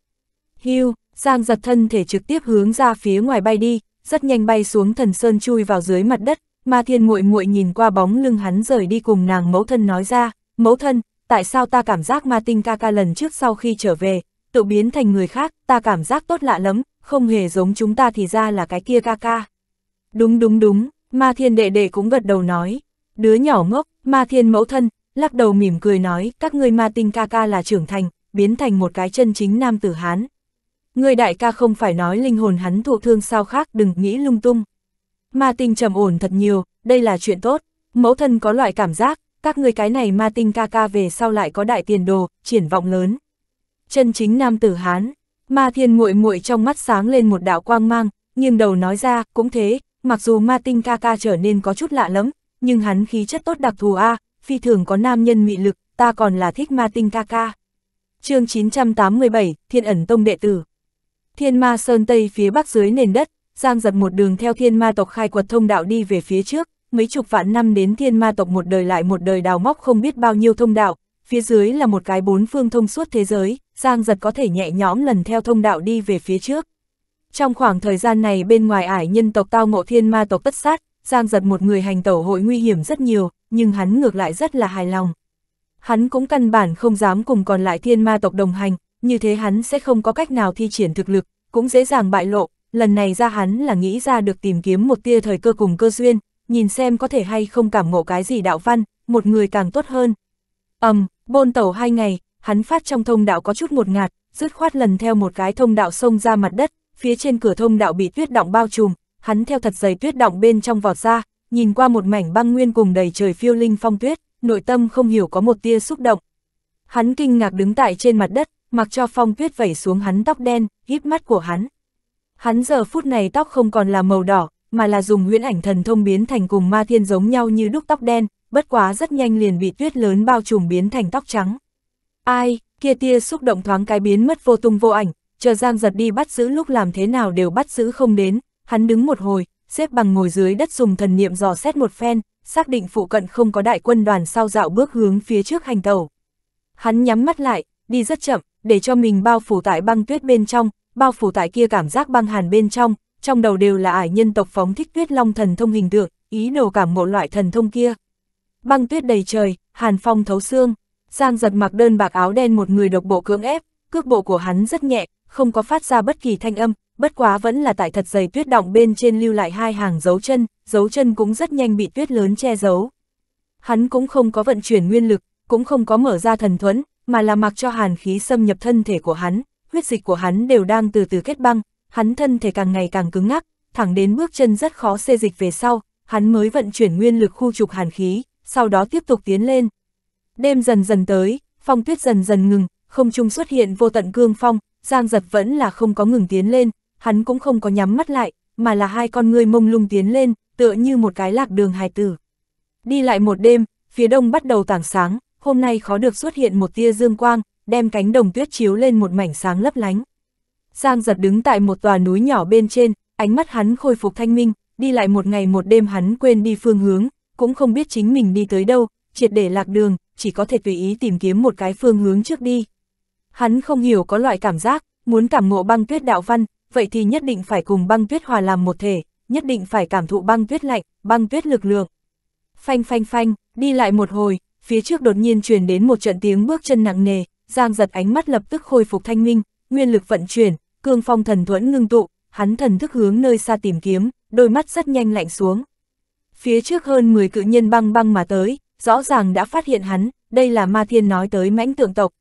Hưu, Giang giật thân thể trực tiếp hướng ra phía ngoài bay đi, rất nhanh bay xuống thần sơn chui vào dưới mặt đất, Ma thiên muội muội nhìn qua bóng lưng hắn rời đi cùng nàng mẫu thân nói ra, mẫu thân, tại sao ta cảm giác ma tinh ca ca lần trước sau khi trở về, tự biến thành người khác, ta cảm giác tốt lạ lắm, không hề giống chúng ta thì ra là cái kia ca ca. Đúng đúng đúng, ma thiên đệ đệ cũng gật đầu nói, đứa nhỏ ngốc, ma thiên mẫu thân, lắc đầu mỉm cười nói, các ngươi ma tinh ca ca là trưởng thành, biến thành một cái chân chính nam tử Hán. Người đại ca không phải nói linh hồn hắn thụ thương sao khác đừng nghĩ lung tung. Ma tinh trầm ổn thật nhiều, đây là chuyện tốt, mẫu thân có loại cảm giác, các người cái này ma tinh ca ca về sau lại có đại tiền đồ, triển vọng lớn. Chân chính nam tử Hán, ma thiên muội muội trong mắt sáng lên một đạo quang mang, nghiêng đầu nói ra, cũng thế, mặc dù ma tinh ca ca trở nên có chút lạ lắm nhưng hắn khí chất tốt đặc thù A, phi thường có nam nhân mị lực, ta còn là thích ma tinh ca ca chương 987, Thiên ẩn tông đệ tử. Thiên ma sơn tây phía bắc dưới nền đất, Giang giật một đường theo thiên ma tộc khai quật thông đạo đi về phía trước, mấy chục vạn năm đến thiên ma tộc một đời lại một đời đào móc không biết bao nhiêu thông đạo, phía dưới là một cái bốn phương thông suốt thế giới, Giang giật có thể nhẹ nhõm lần theo thông đạo đi về phía trước. Trong khoảng thời gian này bên ngoài ải nhân tộc tao ngộ thiên ma tộc tất sát, Giang giật một người hành tẩu hội nguy hiểm rất nhiều, nhưng hắn ngược lại rất là hài lòng hắn cũng căn bản không dám cùng còn lại thiên ma tộc đồng hành, như thế hắn sẽ không có cách nào thi triển thực lực, cũng dễ dàng bại lộ, lần này ra hắn là nghĩ ra được tìm kiếm một tia thời cơ cùng cơ duyên, nhìn xem có thể hay không cảm ngộ cái gì đạo văn, một người càng tốt hơn. ầm, um, bôn tẩu hai ngày, hắn phát trong thông đạo có chút một ngạt, dứt khoát lần theo một cái thông đạo sông ra mặt đất, phía trên cửa thông đạo bị tuyết động bao trùm, hắn theo thật dày tuyết động bên trong vọt ra, nhìn qua một mảnh băng nguyên cùng đầy trời phiêu linh phong tuyết, nội tâm không hiểu có một tia xúc động. Hắn kinh ngạc đứng tại trên mặt đất, mặc cho phong tuyết vẩy xuống hắn tóc đen, híp mắt của hắn. Hắn giờ phút này tóc không còn là màu đỏ, mà là dùng huyễn ảnh thần thông biến thành cùng ma thiên giống nhau như đúc tóc đen, bất quá rất nhanh liền bị tuyết lớn bao trùm biến thành tóc trắng. Ai, kia tia xúc động thoáng cái biến mất vô tung vô ảnh, chờ Giang giật đi bắt giữ lúc làm thế nào đều bắt giữ không đến, hắn đứng một hồi, xếp bằng ngồi dưới đất dùng thần niệm dò xét một phen, xác định phụ cận không có đại quân đoàn sau dạo bước hướng phía trước hành tàu. Hắn nhắm mắt lại, đi rất chậm, để cho mình bao phủ tại băng tuyết bên trong, bao phủ tại kia cảm giác băng hàn bên trong, trong đầu đều là ải nhân tộc phóng thích tuyết long thần thông hình tượng, ý đồ cảm ngộ loại thần thông kia. Băng tuyết đầy trời, hàn phong thấu xương, Giang giật mặc đơn bạc áo đen một người độc bộ cưỡng ép, cước bộ của hắn rất nhẹ, không có phát ra bất kỳ thanh âm, bất quá vẫn là tại thật dày tuyết động bên trên lưu lại hai hàng dấu chân, dấu chân cũng rất nhanh bị tuyết lớn che giấu. Hắn cũng không có vận chuyển nguyên lực, cũng không có mở ra thần thuẫn, mà là mặc cho hàn khí xâm nhập thân thể của hắn, huyết dịch của hắn đều đang từ từ kết băng, hắn thân thể càng ngày càng cứng ngắc, thẳng đến bước chân rất khó xê dịch về sau, hắn mới vận chuyển nguyên lực khu trục hàn khí, sau đó tiếp tục tiến lên. Đêm dần dần tới, phong tuyết dần dần ngừng, không trung xuất hiện vô tận cương phong, Giang giật vẫn là không có ngừng tiến lên, hắn cũng không có nhắm mắt lại, mà là hai con người mông lung tiến lên, tựa như một cái lạc đường hài tử. Đi lại một đêm, phía đông bắt đầu tảng sáng, hôm nay khó được xuất hiện một tia dương quang, đem cánh đồng tuyết chiếu lên một mảnh sáng lấp lánh. Giang giật đứng tại một tòa núi nhỏ bên trên, ánh mắt hắn khôi phục thanh minh, đi lại một ngày một đêm hắn quên đi phương hướng, cũng không biết chính mình đi tới đâu, triệt để lạc đường, chỉ có thể tùy ý tìm kiếm một cái phương hướng trước đi. Hắn không hiểu có loại cảm giác, muốn cảm ngộ băng tuyết đạo văn, vậy thì nhất định phải cùng băng tuyết hòa làm một thể, nhất định phải cảm thụ băng tuyết lạnh, băng tuyết lực lượng. Phanh phanh phanh, đi lại một hồi, phía trước đột nhiên truyền đến một trận tiếng bước chân nặng nề, Giang giật ánh mắt lập tức khôi phục thanh minh, nguyên lực vận chuyển, cương phong thần thuẫn ngưng tụ, hắn thần thức hướng nơi xa tìm kiếm, đôi mắt rất nhanh lạnh xuống. Phía trước hơn 10 cự nhân băng băng mà tới, rõ ràng đã phát hiện hắn, đây là ma thiên nói tới mãnh tượng tộc.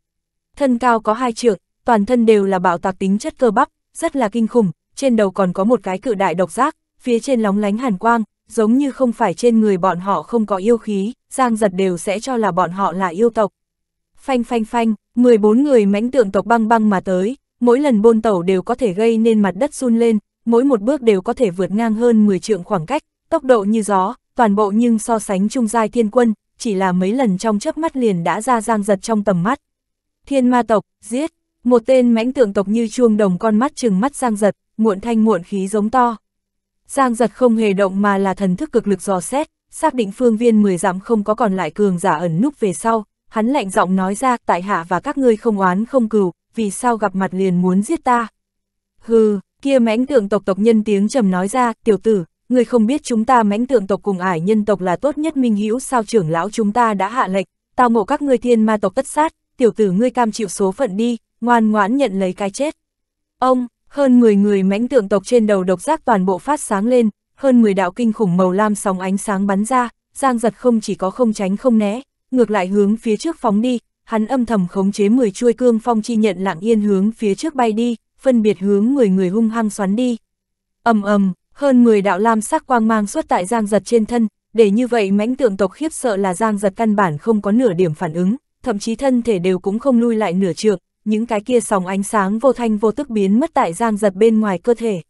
Thân cao có hai trượng, toàn thân đều là bạo tạc tính chất cơ bắp, rất là kinh khủng, trên đầu còn có một cái cự đại độc giác, phía trên lóng lánh hàn quang, giống như không phải trên người bọn họ không có yêu khí, Giang giật đều sẽ cho là bọn họ là yêu tộc. Phanh phanh phanh, 14 người mãnh tượng tộc băng băng mà tới, mỗi lần bôn tẩu đều có thể gây nên mặt đất run lên, mỗi một bước đều có thể vượt ngang hơn 10 trượng khoảng cách, tốc độ như gió, toàn bộ nhưng so sánh trung giai thiên quân, chỉ là mấy lần trong chớp mắt liền đã ra Giang giật trong tầm mắt. Thiên ma tộc, giết! Một tên mãnh tượng tộc như chuông đồng con mắt chừng mắt Giang Giật, muộn thanh muộn khí giống to. Giang Giật không hề động mà là thần thức cực lực dò xét, xác định phương viên 10 dặm không có còn lại cường giả ẩn núp về sau, hắn lạnh giọng nói ra, tại hạ và các ngươi không oán không cừu, vì sao gặp mặt liền muốn giết ta. Hừ, kia mãnh tượng tộc tộc nhân tiếng trầm nói ra, tiểu tử, ngươi không biết chúng ta mãnh tượng tộc cùng ải nhân tộc là tốt nhất minh hữu sao trưởng lão chúng ta đã hạ lệnh, tao ngộ các ngươi thiên ma tộc tất sát, tiểu tử ngươi cam chịu số phận đi, ngoan ngoãn nhận lấy cái chết. Ông, hơn 10 người mãnh tượng tộc trên đầu độc giác toàn bộ phát sáng lên, hơn 10 đạo kinh khủng màu lam sóng ánh sáng bắn ra, Giang giật không chỉ có không tránh không né, ngược lại hướng phía trước phóng đi, hắn âm thầm khống chế 10 chuôi cương phong chi nhận lặng yên hướng phía trước bay đi, phân biệt hướng 10 người hung hăng xoắn đi. ầm ầm, hơn 10 đạo lam sắc quang mang xuất tại Giang giật trên thân, để như vậy mãnh tượng tộc khiếp sợ là Giang giật căn bản không có nửa điểm phản ứng, thậm chí thân thể đều cũng không lui lại nửa trượng, những cái kia sóng ánh sáng vô thanh vô tức biến mất tại giang giật bên ngoài cơ thể.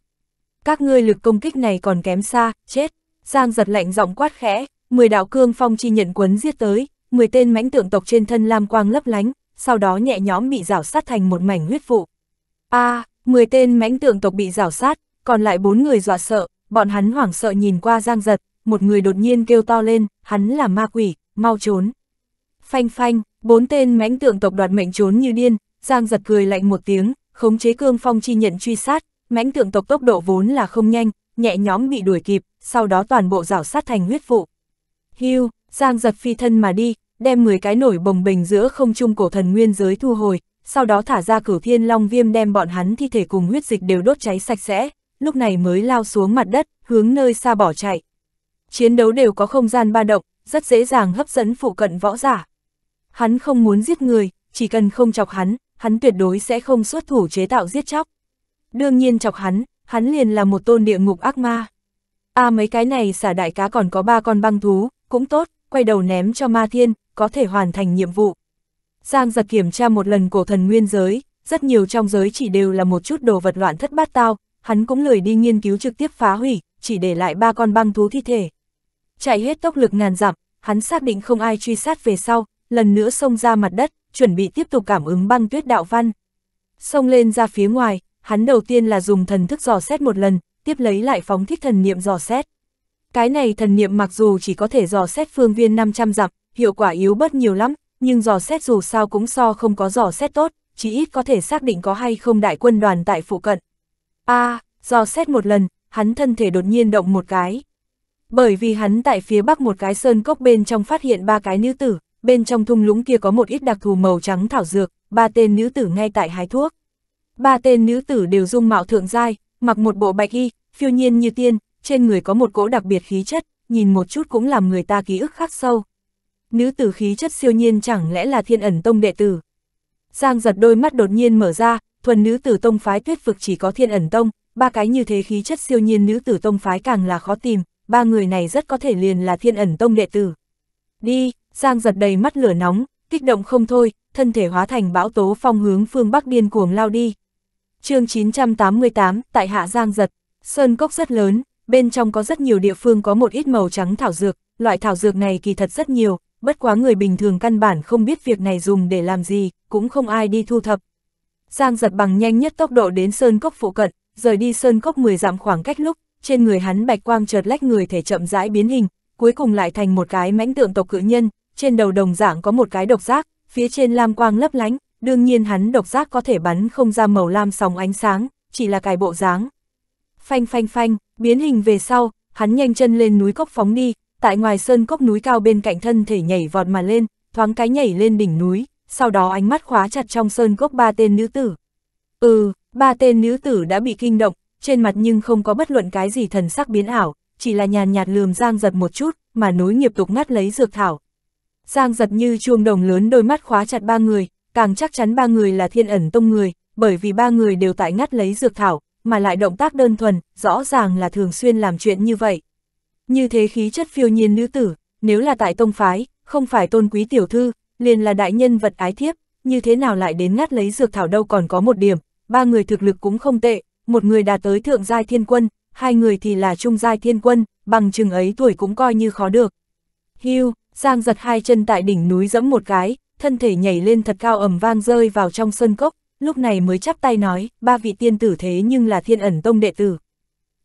Các ngươi lực công kích này còn kém xa, chết, giang giật lạnh giọng quát khẽ, 10 đạo cương phong chi nhận quấn giết tới, 10 tên mãnh tượng tộc trên thân lam quang lấp lánh, sau đó nhẹ nhóm bị rảo sát thành một mảnh huyết vụ. A, à, 10 tên mãnh tượng tộc bị rảo sát, còn lại bốn người dọa sợ, bọn hắn hoảng sợ nhìn qua giang giật, một người đột nhiên kêu to lên, hắn là ma quỷ, mau trốn. Phanh phanh, Bốn tên mãnh tượng tộc đoạt mệnh trốn như điên, Giang giật cười lạnh một tiếng, khống chế cương phong chi nhận truy sát, mãnh tượng tộc tốc độ vốn là không nhanh, nhẹ nhóm bị đuổi kịp, sau đó toàn bộ rảo sát thành huyết vụ. Hưu, Giang giật phi thân mà đi, đem 10 cái nổi bồng bềnh giữa không trung cổ thần nguyên giới thu hồi, sau đó thả ra cửu thiên long viêm đem bọn hắn thi thể cùng huyết dịch đều đốt cháy sạch sẽ, lúc này mới lao xuống mặt đất, hướng nơi xa bỏ chạy. Chiến đấu đều có không gian ba động, rất dễ dàng hấp dẫn phụ cận võ giả. Hắn không muốn giết người, chỉ cần không chọc hắn, hắn tuyệt đối sẽ không xuất thủ chế tạo giết chóc. Đương nhiên chọc hắn, hắn liền là một tôn địa ngục ác ma. À mấy cái này xả đại cá còn có ba con băng thú, cũng tốt, quay đầu ném cho ma thiên, có thể hoàn thành nhiệm vụ. Giang giật kiểm tra một lần cổ thần nguyên giới, rất nhiều trong giới chỉ đều là một chút đồ vật loạn thất bát tao, hắn cũng lười đi nghiên cứu trực tiếp phá hủy, chỉ để lại ba con băng thú thi thể. Chạy hết tốc lực ngàn dặm, hắn xác định không ai truy sát về sau, lần nữa xông ra mặt đất, chuẩn bị tiếp tục cảm ứng băng tuyết đạo văn. Xông lên ra phía ngoài, hắn đầu tiên là dùng thần thức dò xét một lần, tiếp lấy lại phóng thích thần niệm dò xét. Cái này thần niệm mặc dù chỉ có thể dò xét phương viên 500 dặm, hiệu quả yếu bất nhiều lắm, nhưng dò xét dù sao cũng so không có dò xét tốt, chỉ ít có thể xác định có hay không đại quân đoàn tại phụ cận. a à, dò xét một lần, hắn thân thể đột nhiên động một cái. Bởi vì hắn tại phía bắc một cái sơn cốc bên trong phát hiện ba cái nữ tử, bên trong thung lũng kia có một ít đặc thù màu trắng thảo dược, ba tên nữ tử ngay tại hái thuốc. Ba tên nữ tử đều dung mạo thượng giai, mặc một bộ bạch y, phiêu nhiên như tiên, trên người có một cỗ đặc biệt khí chất, nhìn một chút cũng làm người ta ký ức khắc sâu. Nữ tử khí chất siêu nhiên chẳng lẽ là thiên ẩn tông đệ tử. Giang giật đôi mắt đột nhiên mở ra, thuần nữ tử tông phái tuyết vực chỉ có thiên ẩn tông, ba cái như thế khí chất siêu nhiên nữ tử tông phái càng là khó tìm, ba người này rất có thể liền là thiên ẩn tông đệ tử. Đi, Giang giật đầy mắt lửa nóng, kích động không thôi, thân thể hóa thành bão tố phong hướng phương Bắc điên cuồng lao đi. chương 988, tại hạ Giang giật, sơn cốc rất lớn, bên trong có rất nhiều địa phương có một ít màu trắng thảo dược, loại thảo dược này kỳ thật rất nhiều, bất quá người bình thường căn bản không biết việc này dùng để làm gì, cũng không ai đi thu thập. Giang giật bằng nhanh nhất tốc độ đến sơn cốc phụ cận, rời đi sơn cốc 10 dặm khoảng cách lúc, trên người hắn bạch quang chợt lách người thể chậm rãi biến hình, cuối cùng lại thành một cái mãnh tượng tộc cự nhân, trên đầu đồng dạng có một cái độc giác, phía trên lam quang lấp lánh, đương nhiên hắn độc giác có thể bắn không ra màu lam sóng ánh sáng, chỉ là cái bộ dáng. Phanh phanh phanh, biến hình về sau, hắn nhanh chân lên núi cốc phóng đi, tại ngoài sơn cốc núi cao bên cạnh thân thể nhảy vọt mà lên, thoáng cái nhảy lên đỉnh núi, sau đó ánh mắt khóa chặt trong sơn cốc ba tên nữ tử. Ừ, ba tên nữ tử đã bị kinh động, trên mặt nhưng không có bất luận cái gì thần sắc biến ảo, chỉ là nhàn nhạt lườm giang giật một chút, mà núi nghiệp tục ngắt lấy dược thảo, Giang giật như chuông đồng lớn đôi mắt khóa chặt ba người, càng chắc chắn ba người là thiên ẩn tông người, bởi vì ba người đều tại ngắt lấy dược thảo, mà lại động tác đơn thuần, rõ ràng là thường xuyên làm chuyện như vậy. Như thế khí chất phiêu nhiên nữ tử, nếu là tại tông phái, không phải tôn quý tiểu thư, liền là đại nhân vật ái thiếp, như thế nào lại đến ngắt lấy dược thảo đâu còn có một điểm, ba người thực lực cũng không tệ, một người đạt tới thượng giai thiên quân, hai người thì là trung giai thiên quân, bằng chừng ấy tuổi cũng coi như khó được. Hưu, Giang giật hai chân tại đỉnh núi giẫm một cái, thân thể nhảy lên thật cao ầm vang rơi vào trong sân cốc, lúc này mới chắp tay nói, ba vị tiên tử thế nhưng là thiên ẩn tông đệ tử.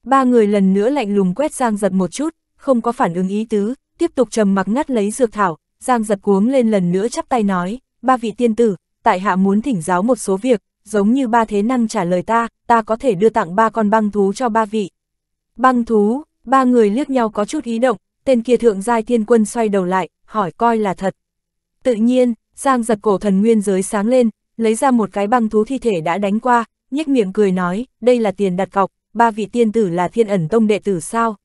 Ba người lần nữa lạnh lùng quét Giang giật một chút, không có phản ứng ý tứ, tiếp tục trầm mặc ngắt lấy dược thảo, Giang giật cuống lên lần nữa chắp tay nói, ba vị tiên tử, tại hạ muốn thỉnh giáo một số việc, giống như ba thế năng trả lời ta, ta có thể đưa tặng ba con băng thú cho ba vị. Băng thú, ba người liếc nhau có chút ý động, tên kia thượng giai thiên quân xoay đầu lại, hỏi coi là thật. Tự nhiên, Giang giật cổ thần nguyên giới sáng lên, lấy ra một cái băng thú thi thể đã đánh qua, nhếch miệng cười nói, đây là tiền đặt cọc, ba vị tiên tử là thiên ẩn tông đệ tử sao.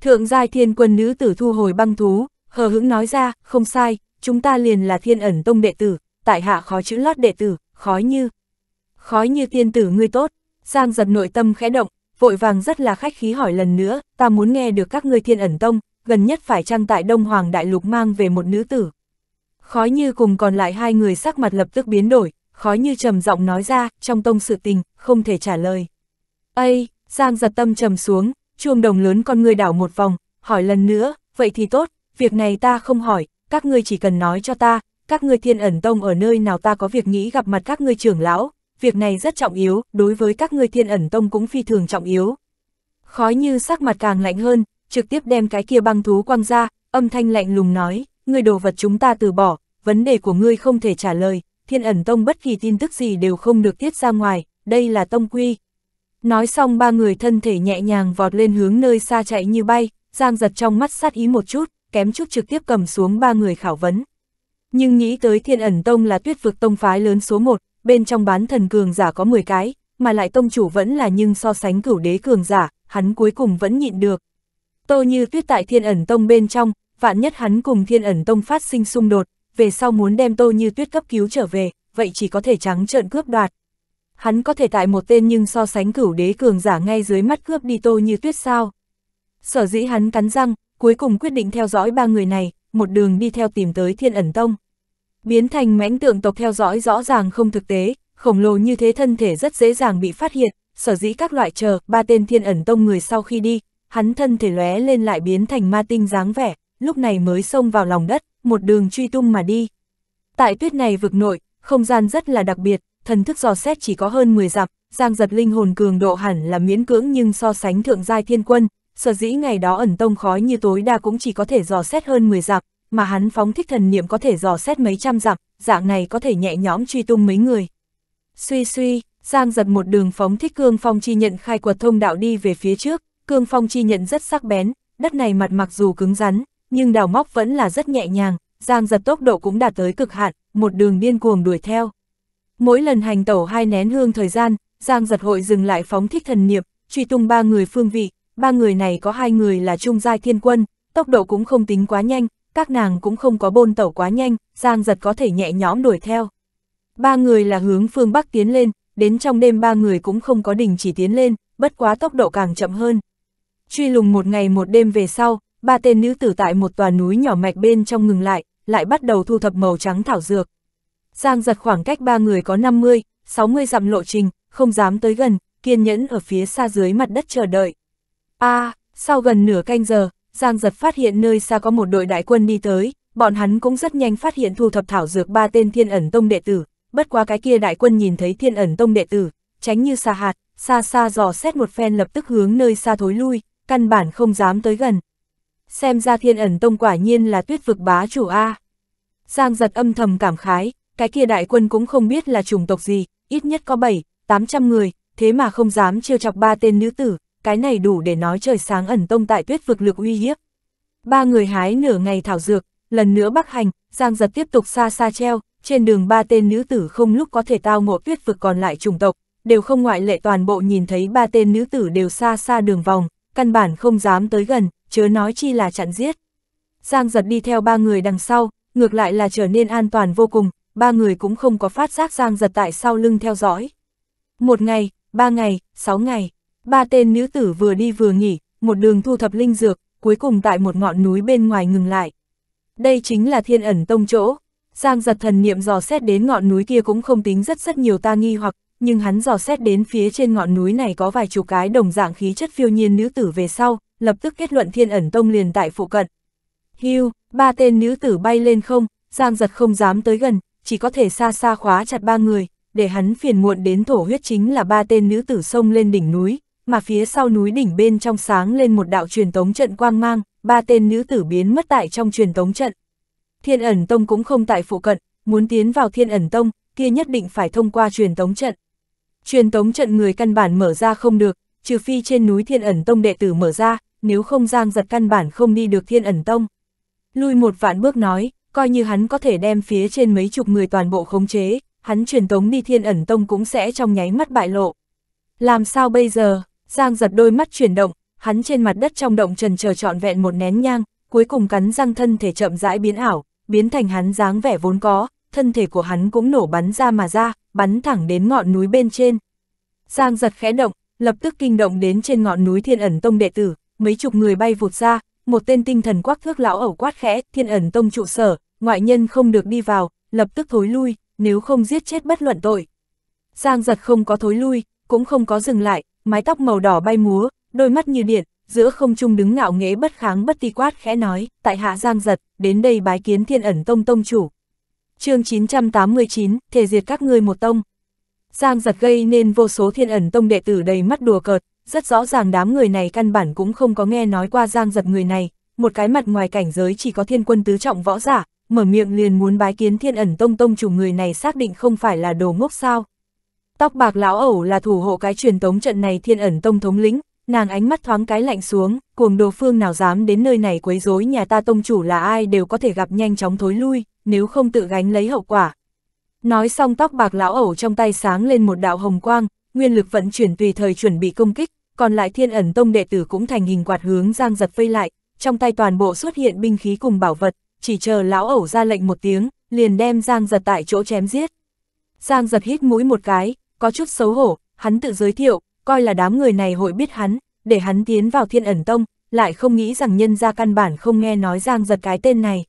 Thượng giai thiên quân nữ tử thu hồi băng thú, hờ hững nói ra, không sai, chúng ta liền là thiên ẩn tông đệ tử, tại hạ khó chữ lót đệ tử, khói như. Khói như tiên tử ngươi tốt, Giang giật nội tâm khẽ động, vội vàng rất là khách khí hỏi lần nữa, ta muốn nghe được các ngươi thiên ẩn tông, gần nhất phải chăng tại Đông Hoàng Đại Lục mang về một nữ tử. Khói như cùng còn lại hai người sắc mặt lập tức biến đổi, khói như trầm giọng nói ra, trong tông sự tình, không thể trả lời. Ây, Giang giật tâm trầm xuống, chuông đồng lớn con người đảo một vòng, hỏi lần nữa, vậy thì tốt, việc này ta không hỏi, các ngươi chỉ cần nói cho ta, các ngươi thiên ẩn tông ở nơi nào ta có việc nghĩ gặp mặt các ngươi trưởng lão, việc này rất trọng yếu, đối với các ngươi thiên ẩn tông cũng phi thường trọng yếu. Khói như sắc mặt càng lạnh hơn, trực tiếp đem cái kia băng thú quăng ra, âm thanh lạnh lùng nói, ngươi đồ vật chúng ta từ bỏ, vấn đề của ngươi không thể trả lời, thiên ẩn tông bất kỳ tin tức gì đều không được tiết ra ngoài, đây là tông quy. Nói xong ba người thân thể nhẹ nhàng vọt lên hướng nơi xa chạy như bay, giang giật trong mắt sát ý một chút, kém chút trực tiếp cầm xuống ba người khảo vấn. Nhưng nghĩ tới thiên ẩn tông là tuyết vực tông phái lớn số một, bên trong bán thần cường giả có 10 cái, mà lại tông chủ vẫn là nhưng so sánh cửu đế cường giả, hắn cuối cùng vẫn nhịn được, Tô Như Tuyết tại Thiên ẩn Tông bên trong, vạn nhất hắn cùng Thiên ẩn Tông phát sinh xung đột, về sau muốn đem Tô Như Tuyết cấp cứu trở về, vậy chỉ có thể trắng trợn cướp đoạt. Hắn có thể tại một tên nhưng so sánh cửu đế cường giả ngay dưới mắt cướp đi Tô Như Tuyết sao? Sở dĩ hắn cắn răng, cuối cùng quyết định theo dõi ba người này, một đường đi theo tìm tới Thiên ẩn Tông. Biến thành mãnh tượng tộc theo dõi rõ ràng không thực tế, khổng lồ như thế thân thể rất dễ dàng bị phát hiện, sở dĩ các loại chờ ba tên Thiên ẩn Tông người sau khi đi, hắn thân thể lóe lên lại biến thành ma tinh dáng vẻ, lúc này mới xông vào lòng đất, một đường truy tung mà đi. Tại tuyết này vực nội, không gian rất là đặc biệt, thần thức dò xét chỉ có hơn 10 dặm, giang giật linh hồn cường độ hẳn là miễn cưỡng nhưng so sánh thượng giai thiên quân, sở dĩ ngày đó ẩn tông khói như tối đa cũng chỉ có thể dò xét hơn 10 dặm, mà hắn phóng thích thần niệm có thể dò xét mấy trăm dặm, dạng này có thể nhẹ nhõm truy tung mấy người. Suy suy, Giang giật một đường phóng thích cương phong chi nhận khai quật thông đạo đi về phía trước, Cương phong chi nhận rất sắc bén, đất này mặt mặc dù cứng rắn, nhưng đào móc vẫn là rất nhẹ nhàng, giang giật tốc độ cũng đạt tới cực hạn, một đường điên cuồng đuổi theo. Mỗi lần hành tẩu hai nén hương thời gian, giang giật hội dừng lại phóng thích thần niệm, truy tung ba người phương vị, ba người này có hai người là trung giai thiên quân, tốc độ cũng không tính quá nhanh, các nàng cũng không có bôn tẩu quá nhanh, giang giật có thể nhẹ nhõm đuổi theo. Ba người là hướng phương Bắc tiến lên, đến trong đêm ba người cũng không có đình chỉ tiến lên, bất quá tốc độ càng chậm hơn, Truy lùng một ngày một đêm về sau, ba tên nữ tử tại một tòa núi nhỏ mạch bên trong ngừng lại, lại bắt đầu thu thập màu trắng thảo dược. Giang giật khoảng cách ba người có 50, 60 dặm lộ trình, không dám tới gần, kiên nhẫn ở phía xa dưới mặt đất chờ đợi. a à, sau gần nửa canh giờ, Giang giật phát hiện nơi xa có một đội đại quân đi tới, bọn hắn cũng rất nhanh phát hiện thu thập thảo dược ba tên thiên ẩn tông đệ tử, bất quá cái kia đại quân nhìn thấy thiên ẩn tông đệ tử, tránh như xa hạt, xa xa dò xét một phen lập tức hướng nơi xa thối lui, căn bản không dám tới gần. Xem ra thiên ẩn tông quả nhiên là tuyết vực bá chủ A. Giang giật âm thầm cảm khái, cái kia đại quân cũng không biết là chủng tộc gì, ít nhất có 7, 800 người, thế mà không dám trêu chọc ba tên nữ tử, cái này đủ để nói trời sáng ẩn tông tại tuyết vực lực uy hiếp. Ba người hái nửa ngày thảo dược, lần nữa bắc hành, Giang giật tiếp tục xa xa treo, trên đường ba tên nữ tử không lúc có thể tao ngộ tuyết vực còn lại chủng tộc, đều không ngoại lệ toàn bộ nhìn thấy ba tên nữ tử đều xa xa đường vòng, căn bản không dám tới gần, chớ nói chi là chặn giết. Giang giật đi theo ba người đằng sau, ngược lại là trở nên an toàn vô cùng, ba người cũng không có phát giác Giang giật tại sau lưng theo dõi. Một ngày, ba ngày, sáu ngày, ba tên nữ tử vừa đi vừa nghỉ, một đường thu thập linh dược, cuối cùng tại một ngọn núi bên ngoài ngừng lại. Đây chính là thiên ẩn tông chỗ. Giang giật thần niệm dò xét đến ngọn núi kia cũng không tính rất rất nhiều ta nghi hoặc nhưng hắn dò xét đến phía trên ngọn núi này có vài chục cái đồng dạng khí chất phiêu nhiên nữ tử về sau, lập tức kết luận thiên ẩn tông liền tại phụ cận. Hưu, ba tên nữ tử bay lên không, Giang giật không dám tới gần, chỉ có thể xa xa khóa chặt ba người, để hắn phiền muộn đến thổ huyết chính là ba tên nữ tử sông lên đỉnh núi, mà phía sau núi đỉnh bên trong sáng lên một đạo truyền tống trận quang mang, ba tên nữ tử biến mất tại trong truyền tống trận. Thiên ẩn tông cũng không tại phụ cận, muốn tiến vào thiên ẩn tông, kia nhất định phải thông qua truyền tống trận. Truyền tống trận người căn bản mở ra không được, trừ phi trên núi thiên ẩn tông đệ tử mở ra, nếu không giang giật căn bản không đi được thiên ẩn tông. Lui một vạn bước nói, coi như hắn có thể đem phía trên mấy chục người toàn bộ khống chế, hắn truyền tống đi thiên ẩn tông cũng sẽ trong nháy mắt bại lộ. Làm sao bây giờ, giang giật đôi mắt chuyển động, hắn trên mặt đất trong động trần chờ trọn vẹn một nén nhang, cuối cùng cắn răng thân thể chậm rãi biến ảo, biến thành hắn dáng vẻ vốn có, thân thể của hắn cũng nổ bắn ra mà ra, bắn thẳng đến ngọn núi bên trên. Giang giật khẽ động, lập tức kinh động đến trên ngọn núi thiên ẩn tông đệ tử, mấy chục người bay vụt ra, một tên tinh thần quắc thước lão ẩu quát khẽ, thiên ẩn tông trụ sở, ngoại nhân không được đi vào, lập tức thối lui, nếu không giết chết bất luận tội. Giang giật không có thối lui, cũng không có dừng lại, mái tóc màu đỏ bay múa, đôi mắt như điện, giữa không trung đứng ngạo nghễ bất kháng bất ti quát khẽ nói, tại hạ Giang giật, đến đây bái kiến thiên ẩn tông tông chủ chương 989, thể diệt các ngươi một tông. Giang giật gây nên vô số thiên ẩn tông đệ tử đầy mắt đùa cợt, rất rõ ràng đám người này căn bản cũng không có nghe nói qua giang giật người này, một cái mặt ngoài cảnh giới chỉ có thiên quân tứ trọng võ giả, mở miệng liền muốn bái kiến thiên ẩn tông tông chủ người này xác định không phải là đồ ngốc sao. Tóc bạc lão ẩu là thủ hộ cái truyền tống trận này thiên ẩn tông thống lĩnh, Nàng ánh mắt thoáng cái lạnh xuống, cuồng đồ phương nào dám đến nơi này quấy rối nhà ta tông chủ là ai đều có thể gặp nhanh chóng thối lui, nếu không tự gánh lấy hậu quả. Nói xong tóc bạc lão ẩu trong tay sáng lên một đạo hồng quang, nguyên lực vận chuyển tùy thời chuẩn bị công kích, còn lại thiên ẩn tông đệ tử cũng thành hình quạt hướng giang giật vây lại, trong tay toàn bộ xuất hiện binh khí cùng bảo vật, chỉ chờ lão ẩu ra lệnh một tiếng, liền đem giang giật tại chỗ chém giết. Giang giật hít mũi một cái, có chút xấu hổ, hắn tự giới thiệu, coi là đám người này hội biết hắn, để hắn tiến vào thiên ẩn tông, lại không nghĩ rằng nhân ra căn bản không nghe nói giang giật cái tên này.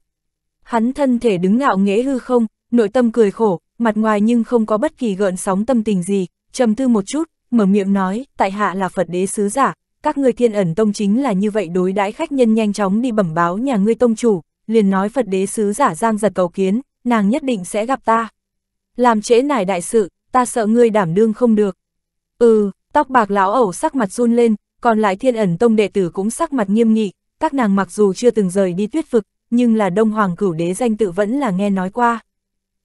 Hắn thân thể đứng ngạo nghễ hư không, nội tâm cười khổ, mặt ngoài nhưng không có bất kỳ gợn sóng tâm tình gì, trầm tư một chút, mở miệng nói, tại hạ là Phật đế sứ giả, các ngươi thiên ẩn tông chính là như vậy đối đãi khách nhân nhanh chóng đi bẩm báo nhà ngươi tông chủ, liền nói Phật đế sứ giả giang giật cầu kiến, nàng nhất định sẽ gặp ta. Làm trễ nải đại sự, ta sợ ngươi đảm đương không được. Ừ, Tóc bạc lão ẩu sắc mặt run lên, còn lại thiên ẩn tông đệ tử cũng sắc mặt nghiêm nghị, các nàng mặc dù chưa từng rời đi tuyết vực, nhưng là đông hoàng cửu đế danh tự vẫn là nghe nói qua.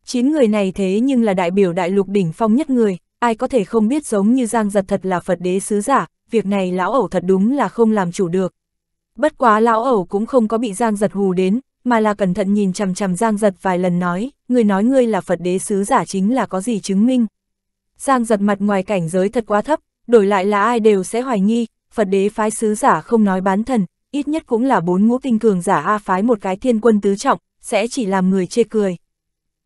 Chín người này thế nhưng là đại biểu đại lục đỉnh phong nhất người, ai có thể không biết giống như Giang Giật thật là Phật đế sứ giả, việc này lão ẩu thật đúng là không làm chủ được. Bất quá lão ẩu cũng không có bị Giang Giật hù đến, mà là cẩn thận nhìn chằm chằm Giang Giật vài lần nói, người nói ngươi là Phật đế sứ giả chính là có gì chứng minh. Giang Giật mặt ngoài cảnh giới thật quá thấp, đổi lại là ai đều sẽ hoài nghi, Phật đế phái sứ giả không nói bán thần, ít nhất cũng là bốn ngũ tinh cường giả A phái một cái thiên quân tứ trọng, sẽ chỉ làm người chê cười.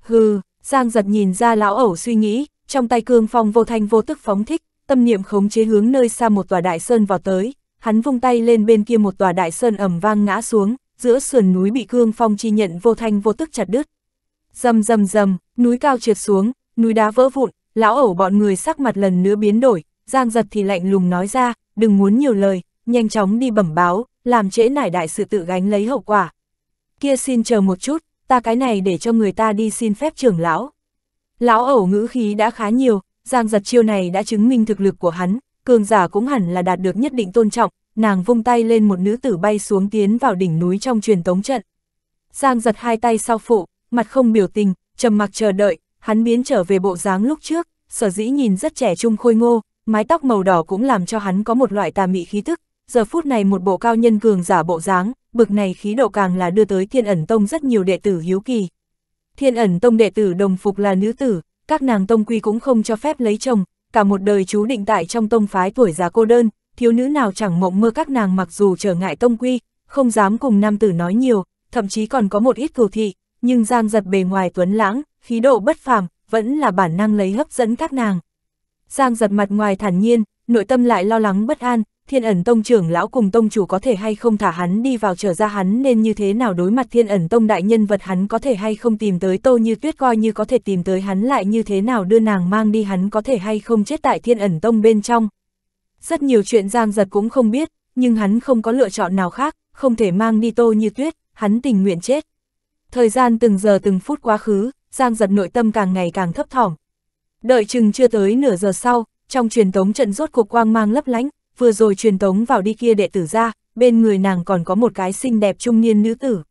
Hừ, Giang giật nhìn ra lão ẩu suy nghĩ, trong tay cương phong vô thanh vô tức phóng thích, tâm niệm khống chế hướng nơi xa một tòa đại sơn vào tới, hắn vung tay lên bên kia một tòa đại sơn ẩm vang ngã xuống, giữa sườn núi bị cương phong chi nhận vô thanh vô tức chặt đứt. Dầm dầm dầm, núi cao trượt xuống, núi đá vỡ vụn, lão ẩu bọn người sắc mặt lần nữa biến đổi, Giang giật thì lạnh lùng nói ra, đừng muốn nhiều lời, nhanh chóng đi bẩm báo, làm trễ nải đại sự tự gánh lấy hậu quả. Kia xin chờ một chút, ta cái này để cho người ta đi xin phép trưởng lão. Lão ẩu ngữ khí đã khá nhiều, Giang giật chiêu này đã chứng minh thực lực của hắn, cường giả cũng hẳn là đạt được nhất định tôn trọng, nàng vung tay lên một nữ tử bay xuống tiến vào đỉnh núi trong truyền tống trận. Giang giật hai tay sau phụ, mặt không biểu tình, trầm mặc chờ đợi, hắn biến trở về bộ dáng lúc trước, sở dĩ nhìn rất trẻ trung khôi ngô, mái tóc màu đỏ cũng làm cho hắn có một loại tà mị khí tức, giờ phút này một bộ cao nhân cường giả bộ dáng, bực này khí độ càng là đưa tới thiên ẩn tông rất nhiều đệ tử hiếu kỳ. Thiên ẩn tông đệ tử đồng phục là nữ tử, các nàng tông quy cũng không cho phép lấy chồng, cả một đời chú định tại trong tông phái tuổi già cô đơn, thiếu nữ nào chẳng mộng mơ các nàng mặc dù trở ngại tông quy, không dám cùng nam tử nói nhiều, thậm chí còn có một ít cửu thị, nhưng giang giật bề ngoài tuấn lãng, khí độ bất phàm, vẫn là bản năng lấy hấp dẫn các nàng. Giang giật mặt ngoài thản nhiên, nội tâm lại lo lắng bất an, thiên ẩn tông trưởng lão cùng tông chủ có thể hay không thả hắn đi vào trở ra hắn nên như thế nào đối mặt thiên ẩn tông đại nhân vật hắn có thể hay không tìm tới tô như tuyết coi như có thể tìm tới hắn lại như thế nào đưa nàng mang đi hắn có thể hay không chết tại thiên ẩn tông bên trong. Rất nhiều chuyện Giang giật cũng không biết, nhưng hắn không có lựa chọn nào khác, không thể mang đi tô như tuyết, hắn tình nguyện chết. Thời gian từng giờ từng phút quá khứ, Giang giật nội tâm càng ngày càng thấp thỏm, Đợi chừng chưa tới nửa giờ sau, trong truyền tống trận rốt cuộc quang mang lấp lánh, vừa rồi truyền tống vào đi kia đệ tử ra, bên người nàng còn có một cái xinh đẹp trung niên nữ tử.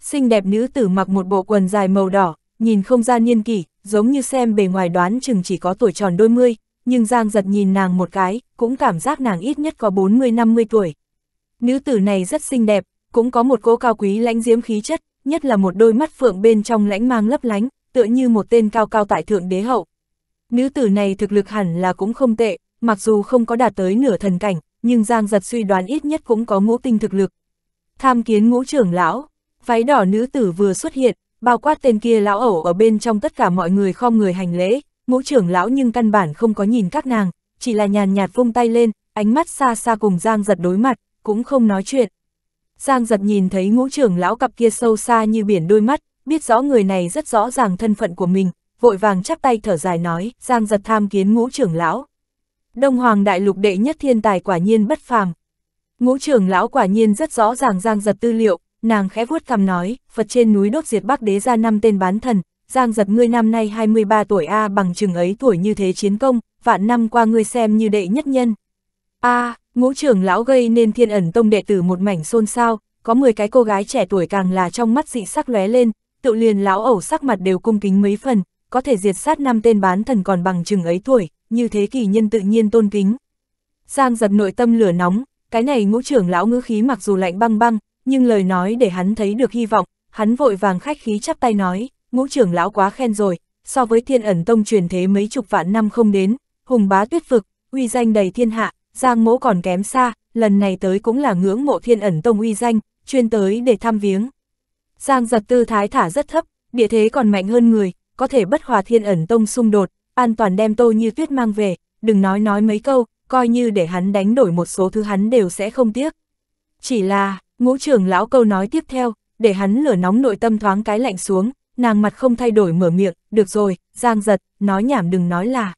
Xinh đẹp nữ tử mặc một bộ quần dài màu đỏ, nhìn không ra niên kỷ, giống như xem bề ngoài đoán chừng chỉ có tuổi tròn đôi mươi, nhưng Giang giật nhìn nàng một cái, cũng cảm giác nàng ít nhất có 40-50 tuổi. Nữ tử này rất xinh đẹp, cũng có một cỗ cao quý lãnh diếm khí chất, nhất là một đôi mắt phượng bên trong lãnh mang lấp lánh, tựa như một tên cao cao tại thượng đế hậu, Nữ tử này thực lực hẳn là cũng không tệ, mặc dù không có đạt tới nửa thần cảnh, nhưng Giang Giật suy đoán ít nhất cũng có ngũ tinh thực lực. Tham kiến ngũ trưởng lão, váy đỏ nữ tử vừa xuất hiện, bao quát tên kia lão ẩu ở bên trong tất cả mọi người khom người hành lễ, ngũ trưởng lão nhưng căn bản không có nhìn các nàng, chỉ là nhàn nhạt vung tay lên, ánh mắt xa xa cùng Giang Giật đối mặt, cũng không nói chuyện. Giang Giật nhìn thấy ngũ trưởng lão cặp kia sâu xa như biển đôi mắt, biết rõ người này rất rõ ràng thân phận của mình, vội vàng chắp tay thở dài nói, Giang giật tham kiến ngũ trưởng lão. Đông Hoàng Đại Lục đệ nhất thiên tài quả nhiên bất phàm. Ngũ trưởng lão quả nhiên rất rõ ràng Giang giật tư liệu, nàng khẽ vuốt cằm nói, Phật trên núi đốt diệt Bắc Đế ra năm tên bán thần, Giang giật ngươi năm nay 23 tuổi A bằng chừng ấy tuổi như thế chiến công, vạn năm qua ngươi xem như đệ nhất nhân. A, ngũ trưởng lão gây nên thiên ẩn tông đệ tử một mảnh xôn xao, có 10 cái cô gái trẻ tuổi càng là trong mắt dị sắc lóe lên, tự liền lão ẩu sắc mặt đều cung kính mấy phần, có thể diệt sát năm tên bán thần còn bằng chừng ấy tuổi, như thế kỳ nhân tự nhiên tôn kính. Giang giật nội tâm lửa nóng, cái này ngũ trưởng lão ngữ khí mặc dù lạnh băng băng, nhưng lời nói để hắn thấy được hy vọng, hắn vội vàng khách khí chắp tay nói, ngũ trưởng lão quá khen rồi, so với thiên ẩn tông truyền thế mấy chục vạn năm không đến, hùng bá tuyết vực, uy danh đầy thiên hạ, giang mỗ còn kém xa, lần này tới cũng là ngưỡng mộ thiên ẩn tông uy danh, chuyên tới để thăm viếng. Giang giật tư thái thả rất thấp, địa thế còn mạnh hơn người, có thể bất hòa thiên ẩn tông xung đột, an toàn đem tô như tuyết mang về, đừng nói nói mấy câu, coi như để hắn đánh đổi một số thứ hắn đều sẽ không tiếc. Chỉ là, ngũ trưởng lão câu nói tiếp theo, để hắn lửa nóng nội tâm thoáng cái lạnh xuống, nàng mặt không thay đổi mở miệng, được rồi, giang giật, nói nhảm đừng nói là.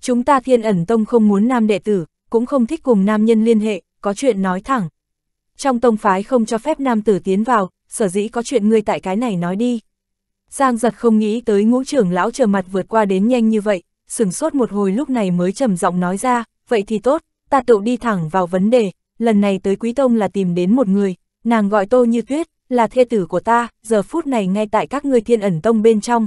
Chúng ta thiên ẩn tông không muốn nam đệ tử, cũng không thích cùng nam nhân liên hệ, có chuyện nói thẳng. Trong tông phái không cho phép nam tử tiến vào, sở dĩ có chuyện ngươi tại cái này nói đi. Giang giật không nghĩ tới ngũ trưởng lão trở mặt vượt qua đến nhanh như vậy, sửng sốt một hồi lúc này mới trầm giọng nói ra, vậy thì tốt, ta tự đi thẳng vào vấn đề, lần này tới Quý Tông là tìm đến một người, nàng gọi tô như tuyết, là thê tử của ta, giờ phút này ngay tại các ngươi thiên ẩn tông bên trong.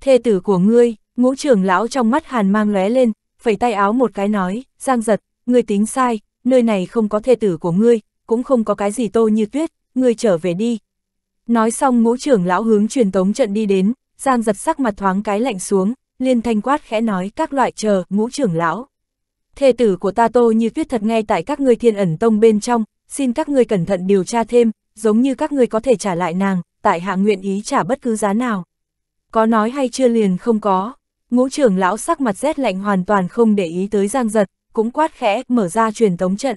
Thê tử của ngươi, ngũ trưởng lão trong mắt hàn mang lóe lên, phẩy tay áo một cái nói, giang giật, ngươi tính sai, nơi này không có thê tử của ngươi, cũng không có cái gì tô như tuyết, ngươi trở về đi, Nói xong ngũ trưởng lão hướng truyền tống trận đi đến, Giang giật sắc mặt thoáng cái lạnh xuống, liên thanh quát khẽ nói các loại chờ, ngũ trưởng lão. Thê tử của ta tô như viết thật ngay tại các người thiên ẩn tông bên trong, xin các người cẩn thận điều tra thêm, giống như các người có thể trả lại nàng, tại hạ nguyện ý trả bất cứ giá nào. Có nói hay chưa liền không có, ngũ trưởng lão sắc mặt rét lạnh hoàn toàn không để ý tới Giang giật, cũng quát khẽ mở ra truyền tống trận.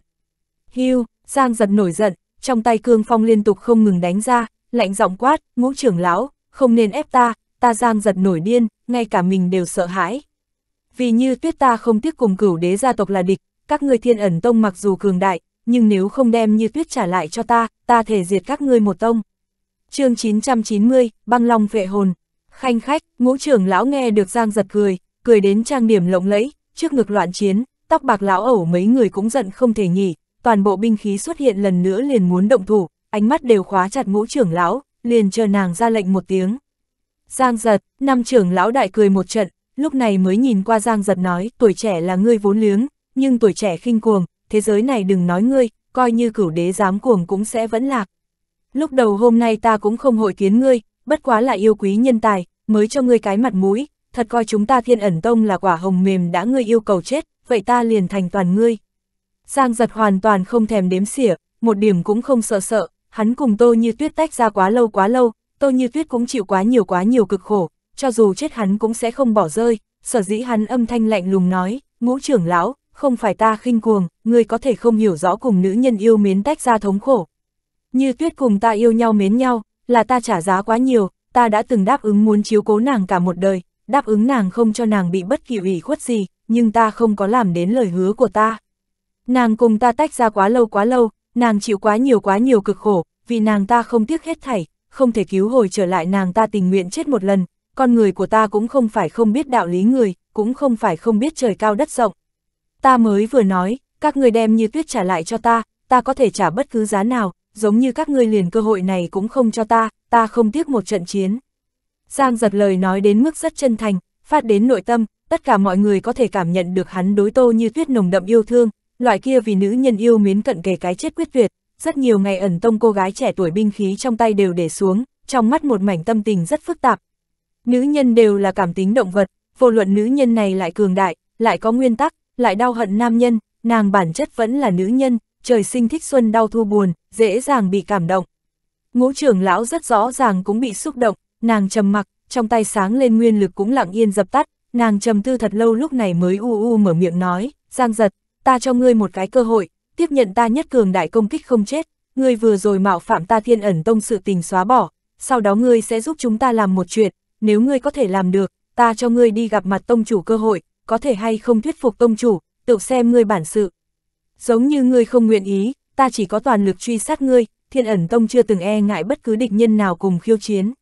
Hưu, Giang giật nổi giận, trong tay cương phong liên tục không ngừng đánh ra, lạnh giọng quát, ngũ trưởng lão, không nên ép ta, ta giang giật nổi điên, ngay cả mình đều sợ hãi. Vì như tuyết ta không tiếc cùng cửu đế gia tộc là địch, các người thiên ẩn tông mặc dù cường đại, nhưng nếu không đem như tuyết trả lại cho ta, ta thể diệt các ngươi một tông. chương 990, băng long vệ hồn. Khanh khách, ngũ trưởng lão nghe được giang giật cười, cười đến trang điểm lộng lẫy, trước ngực loạn chiến, tóc bạc lão ẩu mấy người cũng giận không thể nhỉ, toàn bộ binh khí xuất hiện lần nữa liền muốn động thủ, ánh mắt đều khóa chặt ngũ trưởng lão, liền chờ nàng ra lệnh một tiếng. Giang giật, năm trưởng lão đại cười một trận, lúc này mới nhìn qua Giang giật nói, tuổi trẻ là ngươi vốn liếng, nhưng tuổi trẻ khinh cuồng, thế giới này đừng nói ngươi, coi như cửu đế dám cuồng cũng sẽ vẫn lạc. Lúc đầu hôm nay ta cũng không hội kiến ngươi, bất quá là yêu quý nhân tài, mới cho ngươi cái mặt mũi, thật coi chúng ta thiên ẩn tông là quả hồng mềm đã ngươi yêu cầu chết, vậy ta liền thành toàn ngươi. Giang giật hoàn toàn không thèm đếm xỉa, một điểm cũng không sợ sợ, Hắn cùng Tô Như Tuyết tách ra quá lâu quá lâu, Tô Như Tuyết cũng chịu quá nhiều quá nhiều cực khổ, cho dù chết hắn cũng sẽ không bỏ rơi, sở dĩ hắn âm thanh lạnh lùng nói, ngũ trưởng lão, không phải ta khinh cuồng, ngươi có thể không hiểu rõ cùng nữ nhân yêu mến tách ra thống khổ. Như Tuyết cùng ta yêu nhau mến nhau, là ta trả giá quá nhiều, ta đã từng đáp ứng muốn chiếu cố nàng cả một đời, đáp ứng nàng không cho nàng bị bất kỳ ủy khuất gì, nhưng ta không có làm đến lời hứa của ta. Nàng cùng ta tách ra quá lâu quá lâu, nàng chịu quá nhiều quá nhiều cực khổ, vì nàng ta không tiếc hết thảy, không thể cứu hồi trở lại nàng ta tình nguyện chết một lần, con người của ta cũng không phải không biết đạo lý người, cũng không phải không biết trời cao đất rộng. Ta mới vừa nói, các người đem như tuyết trả lại cho ta, ta có thể trả bất cứ giá nào, giống như các ngươi liền cơ hội này cũng không cho ta, ta không tiếc một trận chiến. Giang giật lời nói đến mức rất chân thành, phát đến nội tâm, tất cả mọi người có thể cảm nhận được hắn đối tô như tuyết nồng đậm yêu thương, loại kia vì nữ nhân yêu mến cận kề cái chết quyết tuyệt, rất nhiều ngày ẩn tông cô gái trẻ tuổi binh khí trong tay đều để xuống, trong mắt một mảnh tâm tình rất phức tạp. Nữ nhân đều là cảm tính động vật, vô luận nữ nhân này lại cường đại, lại có nguyên tắc, lại đau hận nam nhân, nàng bản chất vẫn là nữ nhân, trời sinh thích xuân đau thu buồn, dễ dàng bị cảm động. Ngũ trưởng lão rất rõ ràng cũng bị xúc động, nàng trầm mặc, trong tay sáng lên nguyên lực cũng lặng yên dập tắt, nàng trầm tư thật lâu lúc này mới u u mở miệng nói, Giang giật, ta cho ngươi một cái cơ hội, tiếp nhận ta nhất cường đại công kích không chết, ngươi vừa rồi mạo phạm ta thiên ẩn tông sự tình xóa bỏ, sau đó ngươi sẽ giúp chúng ta làm một chuyện, nếu ngươi có thể làm được, ta cho ngươi đi gặp mặt tông chủ cơ hội, có thể hay không thuyết phục tông chủ, tự xem ngươi bản sự. Giống như ngươi không nguyện ý, ta chỉ có toàn lực truy sát ngươi, thiên ẩn tông chưa từng e ngại bất cứ địch nhân nào cùng khiêu chiến.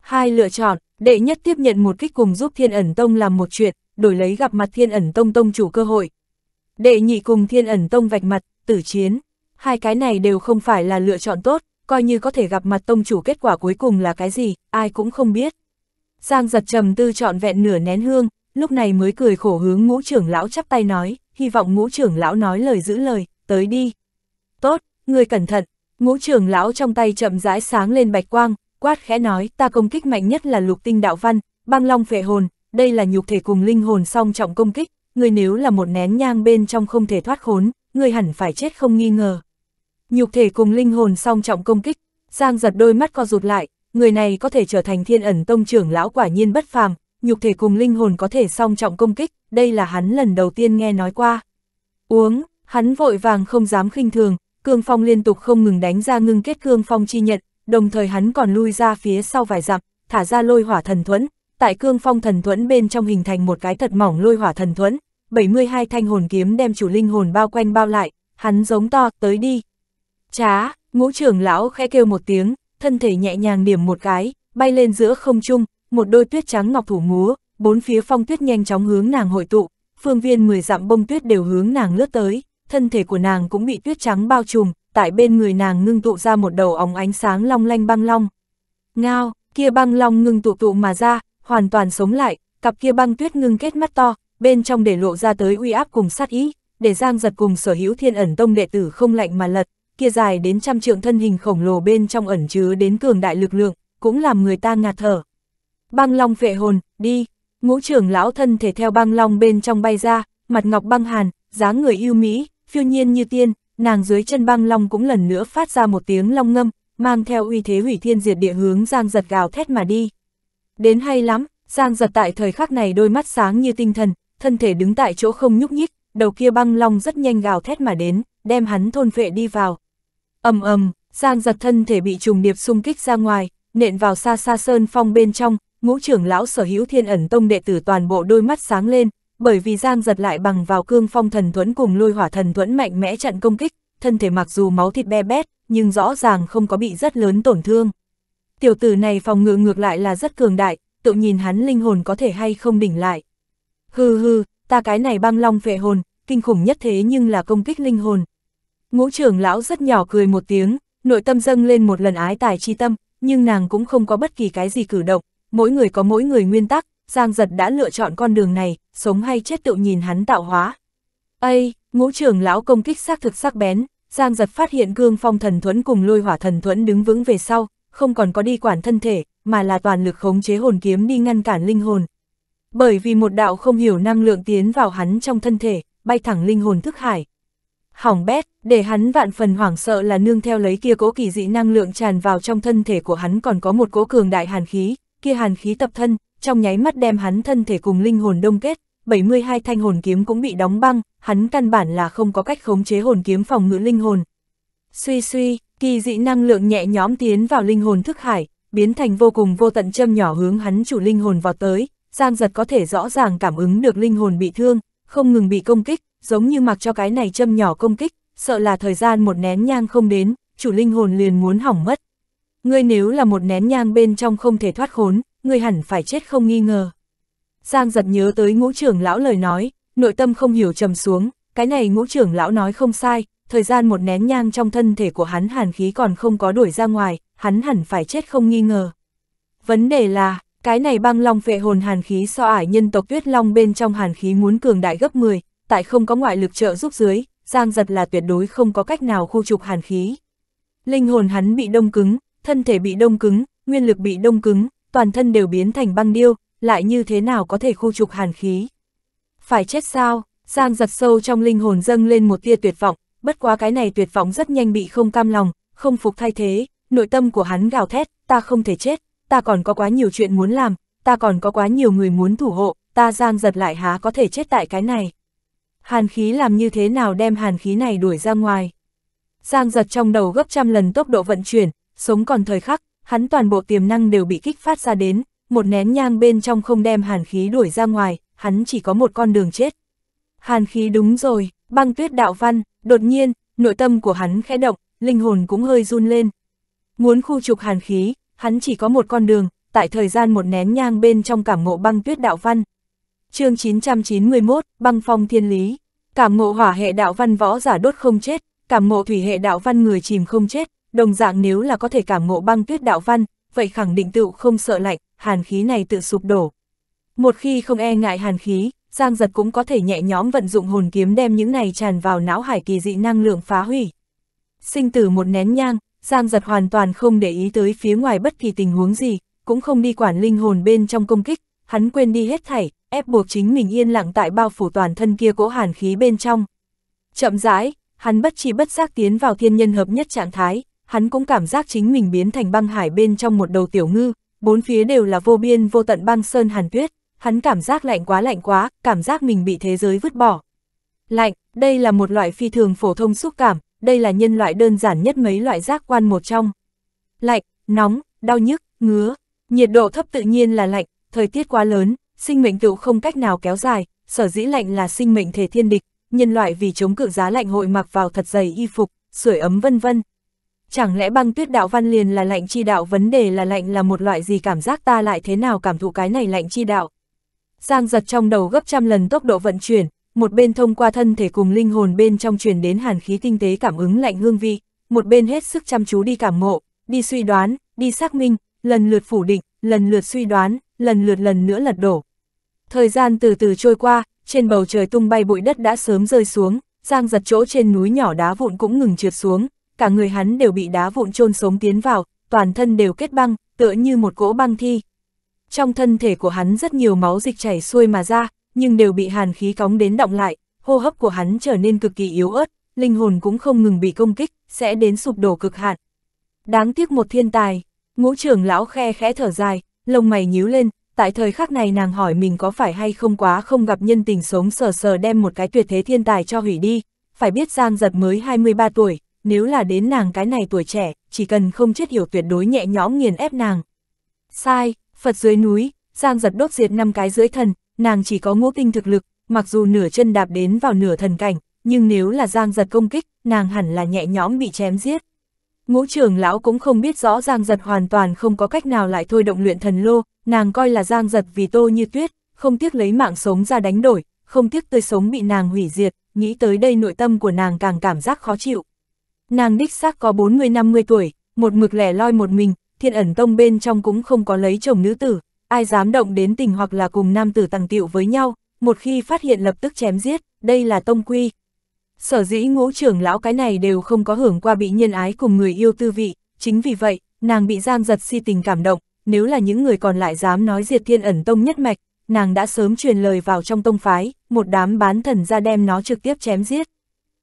Hai lựa chọn, đệ nhất tiếp nhận một kích cùng giúp thiên ẩn tông làm một chuyện, đổi lấy gặp mặt thiên ẩn tông tông chủ cơ hội, Đệ nhị cùng thiên ẩn tông vạch mặt, tử chiến. Hai cái này đều không phải là lựa chọn tốt, coi như có thể gặp mặt tông chủ kết quả cuối cùng là cái gì, ai cũng không biết. Giang giật trầm tư trọn vẹn nửa nén hương, lúc này mới cười khổ hướng ngũ trưởng lão chắp tay nói, hy vọng ngũ trưởng lão nói lời giữ lời, tới đi. Tốt, người cẩn thận, ngũ trưởng lão trong tay chậm rãi sáng lên bạch quang, quát khẽ nói, ta công kích mạnh nhất là lục tinh đạo văn, băng long phệ hồn, đây là nhục thể cùng linh hồn song trọng công kích, người nếu là một nén nhang bên trong không thể thoát khốn, người hẳn phải chết không nghi ngờ. Nhục thể cùng linh hồn song trọng công kích, Giang giật đôi mắt co rụt lại, người này có thể trở thành thiên ẩn tông trưởng lão quả nhiên bất phàm, nhục thể cùng linh hồn có thể song trọng công kích, đây là hắn lần đầu tiên nghe nói qua. Uống, hắn vội vàng không dám khinh thường, cương phong liên tục không ngừng đánh ra ngưng kết cương phong chi nhận, đồng thời hắn còn lui ra phía sau vài dặm, thả ra lôi hỏa thần thuẫn, tại cương phong thần thuẫn bên trong hình thành một cái thật mỏng lôi hỏa thần thuẫn, 72 thanh hồn kiếm đem chủ linh hồn bao quanh bao lại, hắn giống to, tới đi. Trá, ngũ trưởng lão khẽ kêu một tiếng, thân thể nhẹ nhàng điểm một cái, bay lên giữa không trung, một đôi tuyết trắng ngọc thủ múa, bốn phía phong tuyết nhanh chóng hướng nàng hội tụ, phương viên 10 dặm bông tuyết đều hướng nàng lướt tới, thân thể của nàng cũng bị tuyết trắng bao trùm, tại bên người nàng ngưng tụ ra một đầu óng ánh sáng long lanh băng long. Ngao, kia băng long ngưng tụ tụ mà ra, hoàn toàn sống lại, cặp kia băng tuyết ngưng kết mắt to, bên trong để lộ ra tới uy áp cùng sát ý, để Giang giật cùng sở hữu thiên ẩn tông đệ tử không lạnh mà lật, kia dài đến trăm trượng thân hình khổng lồ bên trong ẩn chứa đến cường đại lực lượng, cũng làm người ta ngạt thở. Băng long vệ hồn, đi, ngũ trưởng lão thân thể theo băng long bên trong bay ra, mặt ngọc băng hàn, dáng người yêu mỹ, phiêu nhiên như tiên, nàng dưới chân băng long cũng lần nữa phát ra một tiếng long ngâm, mang theo uy thế hủy thiên diệt địa hướng Giang giật gào thét mà đi. Đến hay lắm, Giang giật tại thời khắc này đôi mắt sáng như tinh thần, thân thể đứng tại chỗ không nhúc nhích, đầu kia băng long rất nhanh gào thét mà đến, đem hắn thôn phệ đi vào. ầm ầm, Giang giật thân thể bị trùng điệp xung kích ra ngoài, nện vào xa xa sơn phong bên trong, ngũ trưởng lão sở hữu thiên ẩn tông đệ tử toàn bộ đôi mắt sáng lên, bởi vì Giang giật lại bằng vào cương phong thần thuẫn cùng lôi hỏa thần thuẫn mạnh mẽ chặn công kích, thân thể mặc dù máu thịt be bét, nhưng rõ ràng không có bị rất lớn tổn thương tiểu tử này phòng ngự ngược lại là rất cường đại, tự nhìn hắn linh hồn có thể hay không đỉnh lại. Hừ hừ, ta cái này băng long phệ hồn, kinh khủng nhất thế nhưng là công kích linh hồn. Ngũ trưởng lão rất nhỏ cười một tiếng, nội tâm dâng lên một lần ái tài chi tâm, nhưng nàng cũng không có bất kỳ cái gì cử động, mỗi người có mỗi người nguyên tắc, Giang Giật đã lựa chọn con đường này, sống hay chết tự nhìn hắn tạo hóa. Ây, ngũ trưởng lão công kích xác thực sắc bén, Giang Giật phát hiện gương phong thần thuẫn cùng lôi hỏa thần thuẫn đứng vững về sau, không còn có đi quản thân thể, mà là toàn lực khống chế hồn kiếm đi ngăn cản linh hồn. Bởi vì một đạo không hiểu năng lượng tiến vào hắn trong thân thể, bay thẳng linh hồn thức hải. Hỏng bét, để hắn vạn phần hoảng sợ là nương theo lấy kia cố kỳ dị năng lượng tràn vào trong thân thể của hắn còn có một cố cường đại hàn khí, kia hàn khí tập thân, trong nháy mắt đem hắn thân thể cùng linh hồn đông kết, 72 thanh hồn kiếm cũng bị đóng băng, hắn căn bản là không có cách khống chế hồn kiếm phòng ngự linh hồn, Suy suy, kỳ dị năng lượng nhẹ nhóm tiến vào linh hồn thức hải, biến thành vô cùng vô tận châm nhỏ hướng hắn chủ linh hồn vào tới, Giang giật có thể rõ ràng cảm ứng được linh hồn bị thương, không ngừng bị công kích, giống như mặc cho cái này châm nhỏ công kích, sợ là thời gian một nén nhang không đến, chủ linh hồn liền muốn hỏng mất. Ngươi nếu là một nén nhang bên trong không thể thoát khốn, ngươi hẳn phải chết không nghi ngờ. Giang giật nhớ tới ngũ trưởng lão lời nói, nội tâm không hiểu trầm xuống, cái này ngũ trưởng lão nói không sai, thời gian một nén nhang trong thân thể của hắn hàn khí còn không có đuổi ra ngoài, hắn hẳn phải chết không nghi ngờ. Vấn đề là, cái này băng long phệ hồn hàn khí so ải nhân tộc tuyết long bên trong hàn khí muốn cường đại gấp 10, tại không có ngoại lực trợ giúp dưới, giang giật là tuyệt đối không có cách nào khu trục hàn khí. Linh hồn hắn bị đông cứng, thân thể bị đông cứng, nguyên lực bị đông cứng, toàn thân đều biến thành băng điêu, lại như thế nào có thể khu trục hàn khí. Phải chết sao, giang giật sâu trong linh hồn dâng lên một tia tuyệt vọng, bất quá cái này tuyệt vọng rất nhanh bị không cam lòng, không phục thay thế, nội tâm của hắn gào thét, ta không thể chết, ta còn có quá nhiều chuyện muốn làm, ta còn có quá nhiều người muốn thủ hộ, ta giang giật lại há có thể chết tại cái này. Hàn khí làm như thế nào đem hàn khí này đuổi ra ngoài. Giang giật trong đầu gấp trăm lần tốc độ vận chuyển, sống còn thời khắc, hắn toàn bộ tiềm năng đều bị kích phát ra đến, một nén nhang bên trong không đem hàn khí đuổi ra ngoài, hắn chỉ có một con đường chết. Hàn khí đúng rồi, Băng tuyết đạo văn, đột nhiên, nội tâm của hắn khẽ động, linh hồn cũng hơi run lên. Muốn khu trục hàn khí, hắn chỉ có một con đường, tại thời gian một nén nhang bên trong cảm ngộ băng tuyết đạo văn. chương 991, băng phong thiên lý, cảm ngộ hỏa hệ đạo văn võ giả đốt không chết, cảm ngộ thủy hệ đạo văn người chìm không chết, đồng dạng nếu là có thể cảm ngộ băng tuyết đạo văn, vậy khẳng định tựu không sợ lạnh, hàn khí này tự sụp đổ. Một khi không e ngại hàn khí, Giang giật cũng có thể nhẹ nhõm vận dụng hồn kiếm đem những này tràn vào não hải kỳ dị năng lượng phá hủy. Sinh tử một nén nhang, Giang giật hoàn toàn không để ý tới phía ngoài bất kỳ tình huống gì, cũng không đi quản linh hồn bên trong công kích, hắn quên đi hết thảy, ép buộc chính mình yên lặng tại bao phủ toàn thân kia cỗ hàn khí bên trong. Chậm rãi, hắn bất chi bất giác tiến vào thiên nhân hợp nhất trạng thái, hắn cũng cảm giác chính mình biến thành băng hải bên trong một đầu tiểu ngư, bốn phía đều là vô biên vô tận băng sơn hàn tuyết, hắn cảm giác lạnh quá lạnh quá, cảm giác mình bị thế giới vứt bỏ. Lạnh, đây là một loại phi thường phổ thông xúc cảm, đây là nhân loại đơn giản nhất mấy loại giác quan một trong. Lạnh, nóng, đau nhức, ngứa, nhiệt độ thấp tự nhiên là lạnh, thời tiết quá lớn, sinh mệnh tựu không cách nào kéo dài, sở dĩ lạnh là sinh mệnh thể thiên địch, nhân loại vì chống cự giá lạnh hội mặc vào thật dày y phục, sưởi ấm vân vân. Chẳng lẽ băng tuyết đạo văn liền là lạnh chi đạo vấn đề là lạnh là một loại gì cảm giác ta lại thế nào cảm thụ cái này lạnh chi đạo, Giang giật trong đầu gấp trăm lần tốc độ vận chuyển, một bên thông qua thân thể cùng linh hồn bên trong truyền đến hàn khí tinh tế cảm ứng lạnh hương vị, một bên hết sức chăm chú đi cảm ngộ, đi suy đoán, đi xác minh, lần lượt phủ định, lần lượt suy đoán, lần lượt lần nữa lật đổ. Thời gian từ từ trôi qua, trên bầu trời tung bay bụi đất đã sớm rơi xuống, giang giật chỗ trên núi nhỏ đá vụn cũng ngừng trượt xuống, cả người hắn đều bị đá vụn chôn sống tiến vào, toàn thân đều kết băng, tựa như một cỗ băng thi, trong thân thể của hắn rất nhiều máu dịch chảy xuôi mà ra, nhưng đều bị hàn khí cóng đến động lại, hô hấp của hắn trở nên cực kỳ yếu ớt, linh hồn cũng không ngừng bị công kích, sẽ đến sụp đổ cực hạn. Đáng tiếc một thiên tài, ngũ trưởng lão khe khẽ thở dài, lông mày nhíu lên, tại thời khắc này nàng hỏi mình có phải hay không quá không gặp nhân tình sống sờ sờ đem một cái tuyệt thế thiên tài cho hủy đi, phải biết Giang Giật mới 23 tuổi, nếu là đến nàng cái này tuổi trẻ, chỉ cần không chết hiểu tuyệt đối nhẹ nhõm nghiền ép nàng. Sai, Phật dưới núi, Giang giật đốt diệt năm cái dưới thần, nàng chỉ có ngũ tinh thực lực, mặc dù nửa chân đạp đến vào nửa thần cảnh, nhưng nếu là Giang giật công kích, nàng hẳn là nhẹ nhõm bị chém giết. Ngũ trưởng lão cũng không biết rõ Giang giật hoàn toàn không có cách nào lại thôi động luyện thần lô, nàng coi là Giang giật vì tô như tuyết, không tiếc lấy mạng sống ra đánh đổi, không tiếc tươi sống bị nàng hủy diệt, nghĩ tới đây nội tâm của nàng càng cảm giác khó chịu. Nàng đích xác có 40-50 tuổi, một mực lẻ loi một mình, thiên ẩn tông bên trong cũng không có lấy chồng nữ tử, ai dám động đến tình hoặc là cùng nam tử tăng tiệu với nhau, một khi phát hiện lập tức chém giết, đây là tông quy. Sở dĩ ngũ trưởng lão cái này đều không có hưởng qua bị nhân ái cùng người yêu tư vị, chính vì vậy, nàng bị giang giật si tình cảm động, nếu là những người còn lại dám nói diệt thiên ẩn tông nhất mạch, nàng đã sớm truyền lời vào trong tông phái, một đám bán thần ra đem nó trực tiếp chém giết.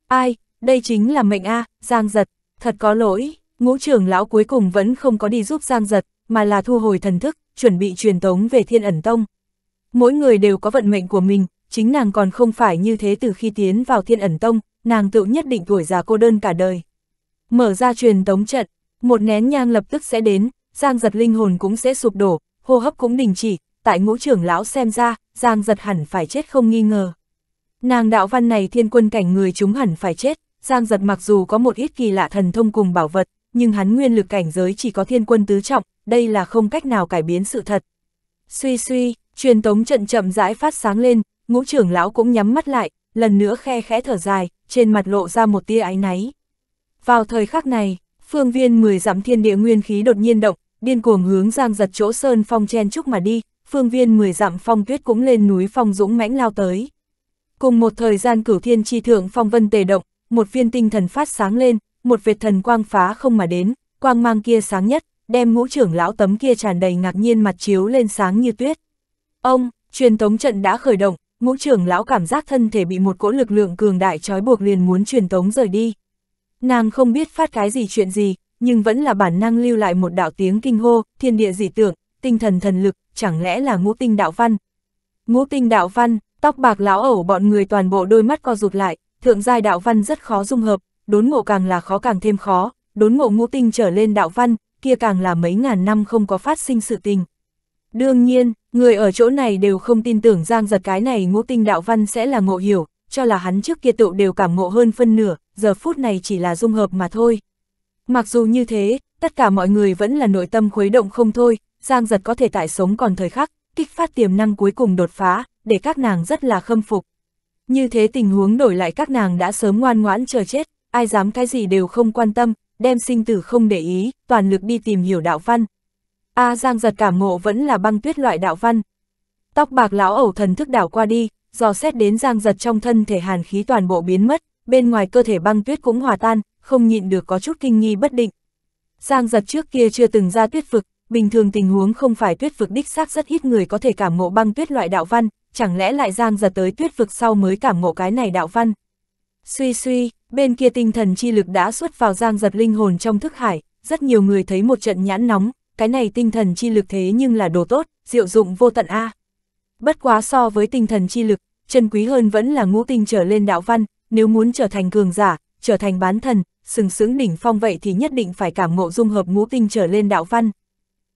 Ai, đây chính là mệnh A, giang giật, thật có lỗi. Ngũ trưởng lão cuối cùng vẫn không có đi giúp Giang Giật, mà là thu hồi thần thức, chuẩn bị truyền tống về thiên ẩn tông. Mỗi người đều có vận mệnh của mình, chính nàng còn không phải như thế từ khi tiến vào thiên ẩn tông, nàng tự nhất định tuổi già cô đơn cả đời. Mở ra truyền tống trận, một nén nhang lập tức sẽ đến, Giang Giật linh hồn cũng sẽ sụp đổ, hô hấp cũng đình chỉ, tại ngũ trưởng lão xem ra, Giang Giật hẳn phải chết không nghi ngờ. Nàng đạo văn này thiên quân cảnh người chúng hẳn phải chết, Giang Giật mặc dù có một ít kỳ lạ thần thông cùng bảo vật, nhưng hắn nguyên lực cảnh giới chỉ có thiên quân tứ trọng, đây là không cách nào cải biến sự thật. Suy suy, truyền tống trận chậm rãi phát sáng lên, ngũ trưởng lão cũng nhắm mắt lại, lần nữa khe khẽ thở dài, trên mặt lộ ra một tia áy náy. Vào thời khắc này, phương viên mười dặm thiên địa nguyên khí đột nhiên động, điên cuồng hướng giang giật chỗ sơn phong chen chúc mà đi, phương viên mười dặm phong tuyết cũng lên núi phong dũng mãnh lao tới. Cùng một thời gian cửu thiên chi thượng phong vân tề động, một viên tinh thần phát sáng lên, một Việt thần quang phá không mà đến, quang mang kia sáng nhất, đem ngũ trưởng lão tấm kia tràn đầy ngạc nhiên mặt chiếu lên sáng như tuyết. Ông, truyền tống trận đã khởi động, ngũ trưởng lão cảm giác thân thể bị một cỗ lực lượng cường đại trói buộc liền muốn truyền tống rời đi. Nàng không biết phát cái gì chuyện gì, nhưng vẫn là bản năng lưu lại một đạo tiếng kinh hô, thiên địa dị tưởng, tinh thần thần lực, chẳng lẽ là ngũ tinh đạo văn. Ngũ tinh đạo văn, tóc bạc lão ẩu bọn người toàn bộ đôi mắt co rụt lại, thượng giai đạo văn rất khó dung hợp, đốn ngộ càng là khó càng thêm khó, đốn ngộ ngũ tinh trở lên đạo văn, kia càng là mấy ngàn năm không có phát sinh sự tình. Đương nhiên, người ở chỗ này đều không tin tưởng Giang giật cái này ngũ tinh đạo văn sẽ là ngộ hiểu, cho là hắn trước kia tựu đều cảm ngộ hơn phân nửa, giờ phút này chỉ là dung hợp mà thôi. Mặc dù như thế, tất cả mọi người vẫn là nội tâm khuấy động không thôi, Giang giật có thể tại sống còn thời khắc, kích phát tiềm năng cuối cùng đột phá, để các nàng rất là khâm phục. Như thế tình huống đổi lại các nàng đã sớm ngoan ngoãn chờ chết, ai dám cái gì đều không quan tâm, đem sinh tử không để ý, toàn lực đi tìm hiểu đạo văn. A Giang giật cảm ngộ vẫn là băng tuyết loại đạo văn. Tóc bạc lão ẩu thần thức đảo qua đi, dò xét đến Giang giật trong thân thể hàn khí toàn bộ biến mất, bên ngoài cơ thể băng tuyết cũng hòa tan, không nhịn được có chút kinh nghi bất định. Giang giật trước kia chưa từng ra tuyết vực, bình thường tình huống không phải tuyết vực đích xác rất ít người có thể cảm ngộ băng tuyết loại đạo văn, chẳng lẽ lại Giang giật tới tuyết vực sau mới cảm ngộ cái này đạo văn. Suy suy, bên kia tinh thần chi lực đã xuất vào giang giật linh hồn trong thức hải, rất nhiều người thấy một trận nhãn nóng, cái này tinh thần chi lực thế nhưng là đồ tốt, diệu dụng vô tận A. Bất quá so với tinh thần chi lực, chân quý hơn vẫn là ngũ tinh trở lên đạo văn, nếu muốn trở thành cường giả, trở thành bán thần, sừng sướng đỉnh phong vậy thì nhất định phải cảm ngộ dung hợp ngũ tinh trở lên đạo văn.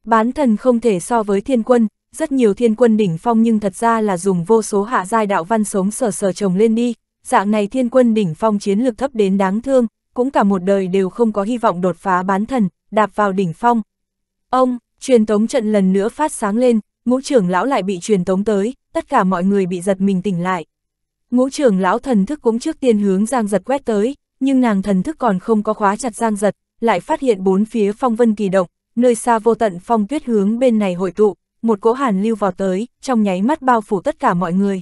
Bán thần không thể so với thiên quân, rất nhiều thiên quân đỉnh phong nhưng thật ra là dùng vô số hạ giai đạo văn sống sờ sờ trồng lên đi, dạng này thiên quân đỉnh phong chiến lực thấp đến đáng thương, cũng cả một đời đều không có hy vọng đột phá bán thần, đạp vào đỉnh phong. Ông, truyền tống trận lần nữa phát sáng lên, ngũ trưởng lão lại bị truyền tống tới, tất cả mọi người bị giật mình tỉnh lại. Ngũ trưởng lão thần thức cũng trước tiên hướng giang giật quét tới, nhưng nàng thần thức còn không có khóa chặt giang giật, lại phát hiện bốn phía phong vân kỳ động, nơi xa vô tận phong tuyết hướng bên này hội tụ, một cỗ hàn lưu vào tới, trong nháy mắt bao phủ tất cả mọi người.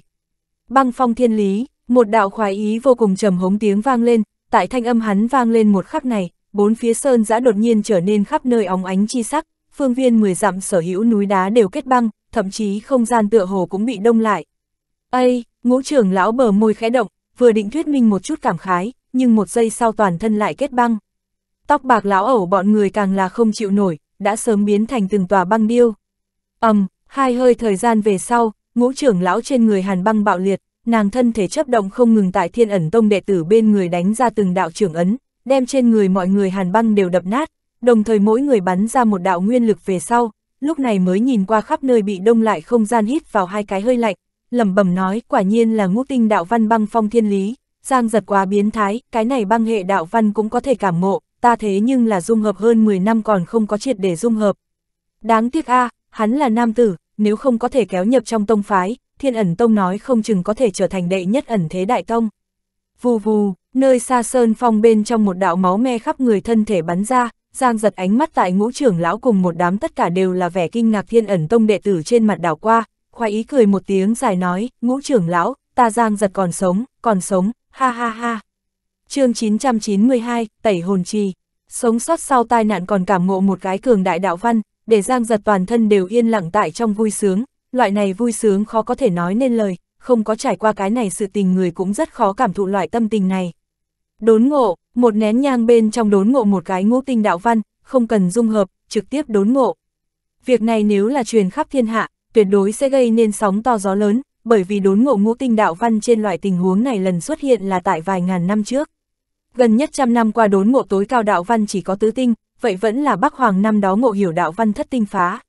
Băng phong thiên lý, một đạo khoái ý vô cùng trầm hống tiếng vang lên, tại thanh âm hắn vang lên một khắc này, bốn phía sơn giã đột nhiên trở nên khắp nơi óng ánh chi sắc, phương viên mười dặm sở hữu núi đá đều kết băng, thậm chí không gian tựa hồ cũng bị đông lại. Ây, ngũ trưởng lão bờ môi khẽ động, vừa định thuyết minh một chút cảm khái, nhưng một giây sau toàn thân lại kết băng. Tóc bạc lão ẩu bọn người càng là không chịu nổi, đã sớm biến thành từng tòa băng điêu. ầm, um, hai hơi thời gian về sau, ngũ trưởng lão trên người hàn băng bạo liệt, nàng thân thể chấp động không ngừng tại thiên ẩn tông đệ tử bên người đánh ra từng đạo trưởng ấn, đem trên người mọi người hàn băng đều đập nát, đồng thời mỗi người bắn ra một đạo nguyên lực về sau, lúc này mới nhìn qua khắp nơi bị đông lại không gian hít vào hai cái hơi lạnh, lẩm bẩm nói quả nhiên là ngũ tinh đạo văn băng phong thiên lý, giang giật quá biến thái, cái này băng hệ đạo văn cũng có thể cảm ngộ, ta thế nhưng là dung hợp hơn 10 năm còn không có triệt để dung hợp. Đáng tiếc a à, hắn là nam tử, nếu không có thể kéo nhập trong tông phái, thiên ẩn tông nói không chừng có thể trở thành đệ nhất ẩn thế đại tông. Vù vù, nơi xa sơn phong bên trong một đạo máu me khắp người thân thể bắn ra, Giang giật ánh mắt tại ngũ trưởng lão cùng một đám tất cả đều là vẻ kinh ngạc thiên ẩn tông đệ tử trên mặt đảo qua, khoái ý cười một tiếng dài nói, ngũ trưởng lão, ta Giang giật còn sống, còn sống, ha ha ha. chương 992, Tẩy Hồn Chi, sống sót sau tai nạn còn cảm ngộ một cái cường đại đạo văn, để Giang giật toàn thân đều yên lặng tại trong vui sướng, loại này vui sướng khó có thể nói nên lời, không có trải qua cái này sự tình người cũng rất khó cảm thụ loại tâm tình này. Đốn ngộ, một nén nhang bên trong đốn ngộ một cái ngũ tinh đạo văn, không cần dung hợp, trực tiếp đốn ngộ. Việc này nếu là truyền khắp thiên hạ, tuyệt đối sẽ gây nên sóng to gió lớn, bởi vì đốn ngộ ngũ tinh đạo văn trên loại tình huống này lần xuất hiện là tại vài ngàn năm trước. Gần nhất trăm năm qua đốn ngộ tối cao đạo văn chỉ có tứ tinh, vậy vẫn là Bắc Hoàng năm đó ngộ hiểu đạo văn thất tinh phá.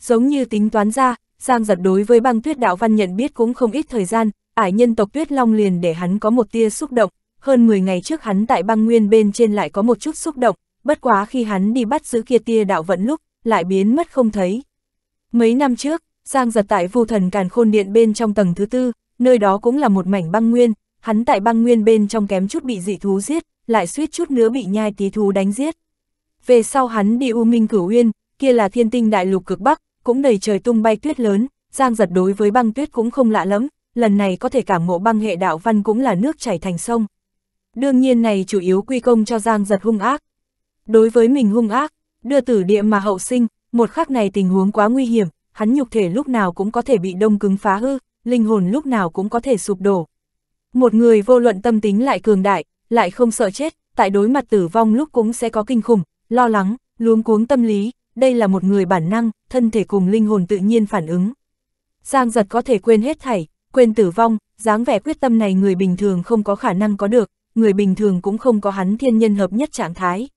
Giống như tính toán ra, Giang giật đối với băng tuyết đạo văn nhận biết cũng không ít thời gian, ải nhân tộc tuyết long liền để hắn có một tia xúc động, hơn 10 ngày trước hắn tại băng nguyên bên trên lại có một chút xúc động, bất quá khi hắn đi bắt giữ kia tia đạo vận lúc, lại biến mất không thấy. Mấy năm trước, Giang giật tại vu thần càn khôn điện bên trong tầng thứ tư, nơi đó cũng là một mảnh băng nguyên, hắn tại băng nguyên bên trong kém chút bị dị thú giết, lại suýt chút nữa bị nhai tí thú đánh giết. Về sau hắn đi U Minh Cửu Uyên, kia là thiên tinh đại lục cực bắc, cũng đầy trời tung bay tuyết lớn, Giang giật đối với băng tuyết cũng không lạ lắm, lần này có thể cảm ngộ băng hệ đạo văn cũng là nước chảy thành sông. Đương nhiên này chủ yếu quy công cho Giang giật hung ác. Đối với mình hung ác, đưa tử địa mà hậu sinh, một khắc này tình huống quá nguy hiểm, hắn nhục thể lúc nào cũng có thể bị đông cứng phá hư, linh hồn lúc nào cũng có thể sụp đổ. Một người vô luận tâm tính lại cường đại, lại không sợ chết, tại đối mặt tử vong lúc cũng sẽ có kinh khủng, lo lắng, luống cuống tâm lý, đây là một người bản năng, thân thể cùng linh hồn tự nhiên phản ứng. Giang giật có thể quên hết thảy, quên tử vong, dáng vẻ quyết tâm này người bình thường không có khả năng có được, người bình thường cũng không có hắn thiên nhân hợp nhất trạng thái.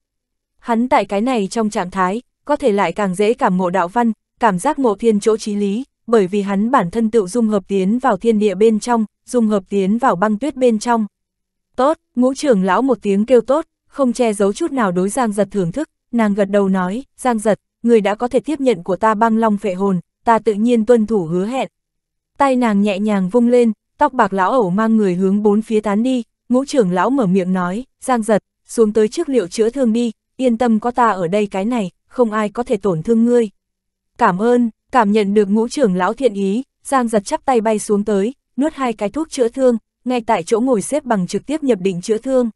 Hắn tại cái này trong trạng thái, có thể lại càng dễ cảm ngộ đạo văn, cảm giác ngộ thiên chỗ trí lý, bởi vì hắn bản thân tự dung hợp tiến vào thiên địa bên trong, dung hợp tiến vào băng tuyết bên trong. Tốt, ngũ trưởng lão một tiếng kêu tốt, không che giấu chút nào đối Giang giật thưởng thức, nàng gật đầu nói, Giang giật, người đã có thể tiếp nhận của ta băng long phệ hồn, ta tự nhiên tuân thủ hứa hẹn. Tay nàng nhẹ nhàng vung lên, tóc bạc lão ẩu mang người hướng bốn phía tán đi, ngũ trưởng lão mở miệng nói, Giang giật, xuống tới trước liệu chữa thương đi, yên tâm có ta ở đây cái này, không ai có thể tổn thương ngươi. Cảm ơn, cảm nhận được ngũ trưởng lão thiện ý, Giang giật chắp tay bay xuống tới, nuốt hai cái thuốc chữa thương, ngay tại chỗ ngồi xếp bằng trực tiếp nhập định chữa thương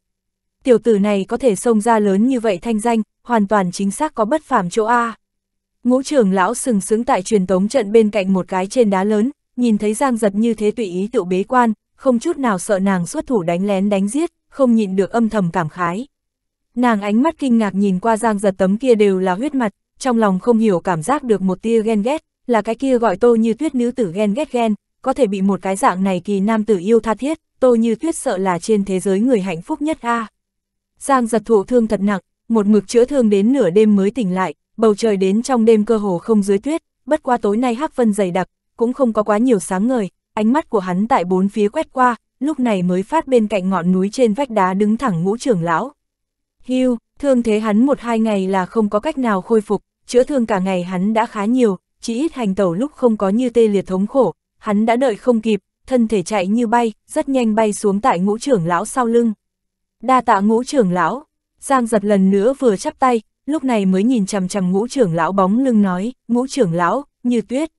tiểu tử này có thể xông ra lớn như vậy thanh danh, hoàn toàn chính xác có bất phàm chỗ A. Ngũ trưởng lão sừng sững tại truyền tống trận bên cạnh một cái trên đá lớn, nhìn thấy Giang Giật như thế tùy ý tự bế quan, không chút nào sợ nàng xuất thủ đánh lén đánh giết, không nhịn được âm thầm cảm khái. Nàng ánh mắt kinh ngạc nhìn qua Giang Giật tấm kia đều là huyết mặt, trong lòng không hiểu cảm giác được một tia ghen ghét, là cái kia gọi tô như tuyết nữ tử ghen ghét ghen, có thể bị một cái dạng này kỳ nam tử yêu tha thiết, tô như tuyết sợ là trên thế giới người hạnh phúc nhất a. À. Giang giật thụ thương thật nặng, một mực chữa thương đến nửa đêm mới tỉnh lại, bầu trời đến trong đêm cơ hồ không dưới tuyết, bất qua tối nay hắc vân dày đặc, cũng không có quá nhiều sáng ngời, ánh mắt của hắn tại bốn phía quét qua, lúc này mới phát bên cạnh ngọn núi trên vách đá đứng thẳng ngũ trưởng lão. Hưu, thương thế hắn một hai ngày là không có cách nào khôi phục, chữa thương cả ngày hắn đã khá nhiều, chỉ ít hành tẩu lúc không có như tê liệt thống khổ, hắn đã đợi không kịp, thân thể chạy như bay, rất nhanh bay xuống tại ngũ trưởng lão sau lưng đa tạ ngũ trưởng lão. Giang giật lần nữa vừa chắp tay, lúc này mới nhìn chằm chằm ngũ trưởng lão bóng lưng nói, ngũ trưởng lão, như tuyết.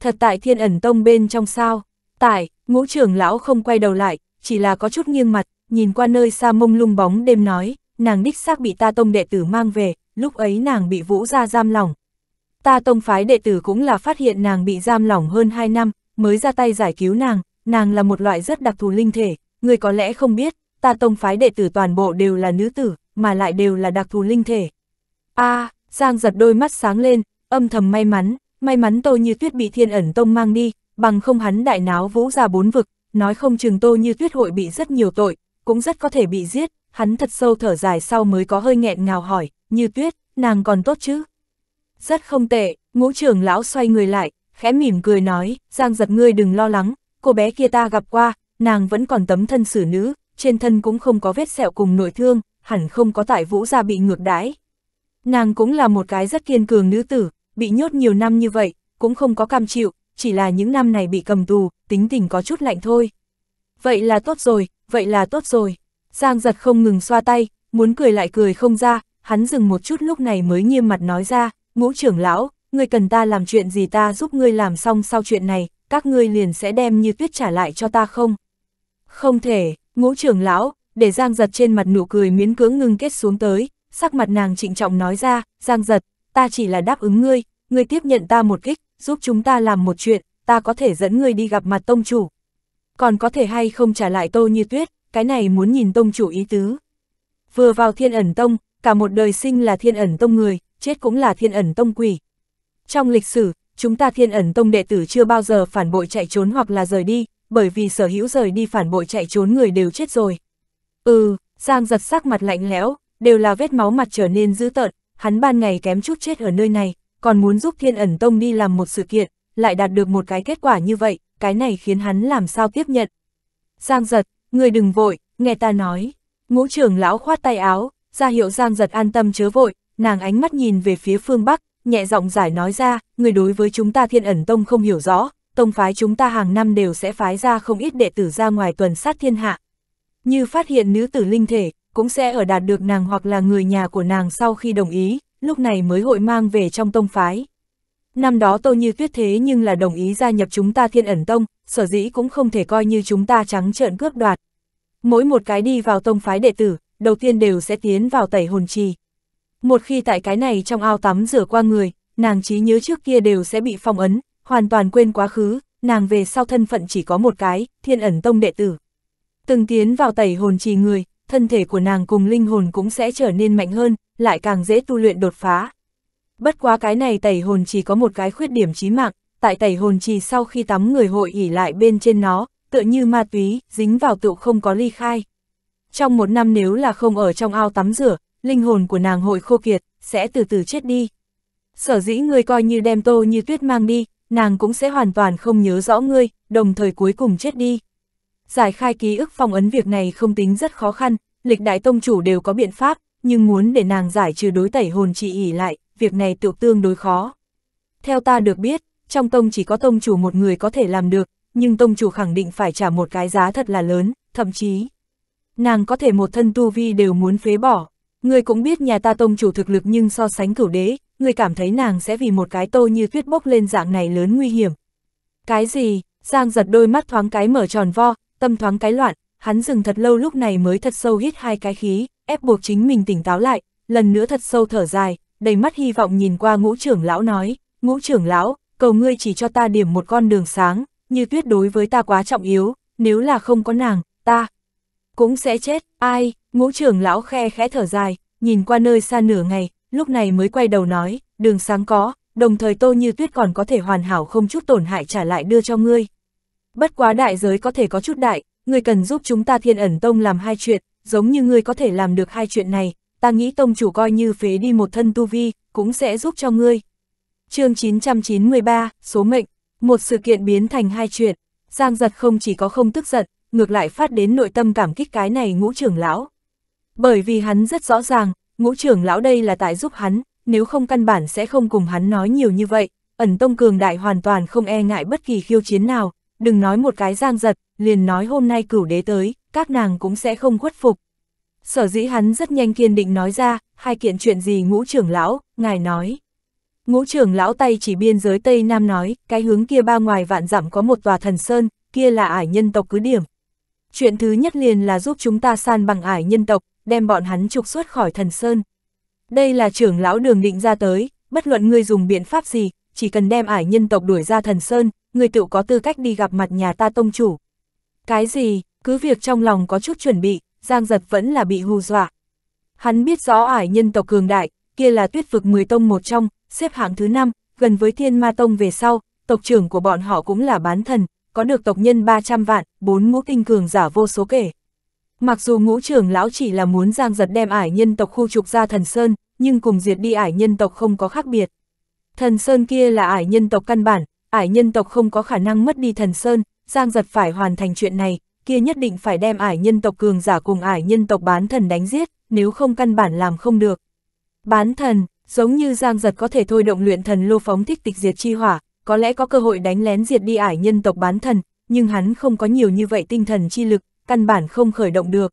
Thật tại thiên ẩn tông bên trong sao, tại, ngũ trưởng lão không quay đầu lại, chỉ là có chút nghiêng mặt, nhìn qua nơi xa mông lung bóng đêm nói, nàng đích xác bị ta tông đệ tử mang về, lúc ấy nàng bị vũ ra giam lỏng. Ta tông phái đệ tử cũng là phát hiện nàng bị giam lỏng hơn 2 năm, mới ra tay giải cứu nàng, nàng là một loại rất đặc thù linh thể, người có lẽ không biết, ta tông phái đệ tử toàn bộ đều là nữ tử, mà lại đều là đặc thù linh thể. a Giang giật đôi mắt sáng lên, âm thầm may mắn, may mắn tô như tuyết bị thiên ẩn tông mang đi, bằng không hắn đại náo vũ ra bốn vực, nói không chừng tô như tuyết hội bị rất nhiều tội, cũng rất có thể bị giết, hắn thật sâu thở dài sau mới có hơi nghẹn ngào hỏi, như tuyết, nàng còn tốt chứ? Rất không tệ, ngũ trưởng lão xoay người lại, khẽ mỉm cười nói, Giang giật ngươi đừng lo lắng, cô bé kia ta gặp qua, nàng vẫn còn tấm thân xử nữ, trên thân cũng không có vết sẹo cùng nội thương, hẳn không có tại vũ gia bị ngược đái. Nàng cũng là một cái rất kiên cường nữ tử, bị nhốt nhiều năm như vậy, cũng không có cam chịu, chỉ là những năm này bị cầm tù, tính tình có chút lạnh thôi. Vậy là tốt rồi, vậy là tốt rồi. Giang giật không ngừng xoa tay, muốn cười lại cười không ra, hắn dừng một chút lúc này mới nghiêm mặt nói ra, ngũ trưởng lão, ngươi cần ta làm chuyện gì ta giúp ngươi làm xong sau chuyện này, các ngươi liền sẽ đem như tuyết trả lại cho ta không? Không thể, Ngũ trưởng lão, để Giang giật trên mặt nụ cười miễn cưỡng ngưng kết xuống tới, sắc mặt nàng trịnh trọng nói ra, Giang giật, ta chỉ là đáp ứng ngươi, ngươi tiếp nhận ta một kích, giúp chúng ta làm một chuyện, ta có thể dẫn ngươi đi gặp mặt tông chủ. Còn có thể hay không trả lại tô như tuyết, cái này muốn nhìn tông chủ ý tứ. Vừa vào thiên ẩn tông, cả một đời sinh là thiên ẩn tông người, chết cũng là thiên ẩn tông quỷ. Trong lịch sử, chúng ta thiên ẩn tông đệ tử chưa bao giờ phản bội chạy trốn hoặc là rời đi, bởi vì sở hữu rời đi phản bội chạy trốn người đều chết rồi. Ừ, Giang giật sắc mặt lạnh lẽo, đều là vết máu mặt trở nên dữ tợn, hắn ban ngày kém chút chết ở nơi này, còn muốn giúp thiên ẩn tông đi làm một sự kiện, lại đạt được một cái kết quả như vậy, cái này khiến hắn làm sao tiếp nhận. Giang giật, người đừng vội, nghe ta nói. Ngũ trưởng lão khoát tay áo, ra hiệu Giang giật an tâm chớ vội, nàng ánh mắt nhìn về phía phương Bắc, nhẹ giọng giải nói ra, người đối với chúng ta thiên ẩn tông không hiểu rõ, tông phái chúng ta hàng năm đều sẽ phái ra không ít đệ tử ra ngoài tuần sát thiên hạ. Như phát hiện nữ tử linh thể, cũng sẽ ở đạt được nàng hoặc là người nhà của nàng sau khi đồng ý, lúc này mới hội mang về trong tông phái. Năm đó Tô Như Tuyết thế nhưng là đồng ý gia nhập chúng ta thiên ẩn tông, sở dĩ cũng không thể coi như chúng ta trắng trợn cướp đoạt. Mỗi một cái đi vào tông phái đệ tử, đầu tiên đều sẽ tiến vào tẩy hồn trì. Một khi tại cái này trong ao tắm rửa qua người, nàng trí nhớ trước kia đều sẽ bị phong ấn, hoàn toàn quên quá khứ, nàng về sau thân phận chỉ có một cái, thiên ẩn tông đệ tử. Từng tiến vào tẩy hồn trì người, thân thể của nàng cùng linh hồn cũng sẽ trở nên mạnh hơn, lại càng dễ tu luyện đột phá. Bất quá cái này tẩy hồn trì có một cái khuyết điểm chí mạng, tại tẩy hồn trì sau khi tắm người hội ỉ lại bên trên nó, tựa như ma túy, dính vào tựu không có ly khai. Trong một năm nếu là không ở trong ao tắm rửa, linh hồn của nàng hội khô kiệt, sẽ từ từ chết đi. Sở dĩ người coi như đem tô như tuyết mang đi, nàng cũng sẽ hoàn toàn không nhớ rõ ngươi, đồng thời cuối cùng chết đi. Giải khai ký ức phong ấn việc này không tính rất khó khăn, lịch đại tông chủ đều có biện pháp, nhưng muốn để nàng giải trừ đối tẩy hồn trị ỉ lại, việc này tiểu tương đối khó. Theo ta được biết, trong tông chỉ có tông chủ một người có thể làm được, nhưng tông chủ khẳng định phải trả một cái giá thật là lớn, thậm chí. Nàng có thể một thân tu vi đều muốn phế bỏ. Người cũng biết nhà ta tông chủ thực lực nhưng so sánh cửu đế, người cảm thấy nàng sẽ vì một cái tô như tuyết bốc lên dạng này lớn nguy hiểm. Cái gì, Giang giật đôi mắt thoáng cái mở tròn vo, tâm thoáng cái loạn, hắn dừng thật lâu lúc này mới thật sâu hít hai cái khí, ép buộc chính mình tỉnh táo lại, lần nữa thật sâu thở dài, đầy mắt hy vọng nhìn qua ngũ trưởng lão nói, ngũ trưởng lão, cầu ngươi chỉ cho ta điểm một con đường sáng, như tuyết đối với ta quá trọng yếu, nếu là không có nàng, ta cũng sẽ chết, ai, ngũ trưởng lão khe khẽ thở dài, nhìn qua nơi xa nửa ngày, lúc này mới quay đầu nói, đường sáng có, đồng thời tô như tuyết còn có thể hoàn hảo không chút tổn hại trả lại đưa cho ngươi. Bất quá đại giới có thể có chút đại, ngươi cần giúp chúng ta thiên ẩn tông làm hai chuyện, giống như ngươi có thể làm được hai chuyện này, ta nghĩ tông chủ coi như phế đi một thân tu vi, cũng sẽ giúp cho ngươi. chương 993, số mệnh, một sự kiện biến thành hai chuyện, Giang giật không chỉ có không tức giận, ngược lại phát đến nội tâm cảm kích cái này ngũ trưởng lão. Bởi vì hắn rất rõ ràng, ngũ trưởng lão đây là tại giúp hắn, nếu không căn bản sẽ không cùng hắn nói nhiều như vậy, ẩn tông cường đại hoàn toàn không e ngại bất kỳ khiêu chiến nào, đừng nói một cái giang giật, liền nói hôm nay cửu đế tới, các nàng cũng sẽ không khuất phục. Sở dĩ hắn rất nhanh kiên định nói ra, hai kiện chuyện gì ngũ trưởng lão, ngài nói. Ngũ trưởng lão tay chỉ biên giới Tây Nam nói, cái hướng kia ba ngoài vạn dặm có một tòa thần sơn, kia là ải nhân tộc cứ điểm. Chuyện thứ nhất liền là giúp chúng ta san bằng ải nhân tộc, đem bọn hắn trục xuất khỏi thần sơn. Đây là trưởng lão đường định ra tới, bất luận ngươi dùng biện pháp gì, chỉ cần đem ải nhân tộc đuổi ra thần sơn, ngươi tự có tư cách đi gặp mặt nhà ta tông chủ. Cái gì, cứ việc trong lòng có chút chuẩn bị, Giang Giật vẫn là bị hù dọa. Hắn biết rõ ải nhân tộc cường đại, kia là tuyết vực 10 tông một trong, xếp hạng thứ 5, gần với thiên ma tông về sau, tộc trưởng của bọn họ cũng là bán thần, có được tộc nhân 300 vạn, bốn ngũ kinh cường giả vô số kể. Mặc dù ngũ trưởng lão chỉ là muốn giang giật đem ải nhân tộc khu trục ra thần sơn, nhưng cùng diệt đi ải nhân tộc không có khác biệt. Thần sơn kia là ải nhân tộc căn bản, ải nhân tộc không có khả năng mất đi thần sơn, giang giật phải hoàn thành chuyện này, kia nhất định phải đem ải nhân tộc cường giả cùng ải nhân tộc bán thần đánh giết, nếu không căn bản làm không được. Bán thần, giống như giang giật có thể thôi động luyện thần lô phóng thích tịch diệt chi hỏa, có lẽ có cơ hội đánh lén diệt đi ải nhân tộc bán thần, nhưng hắn không có nhiều như vậy tinh thần chi lực, căn bản không khởi động được.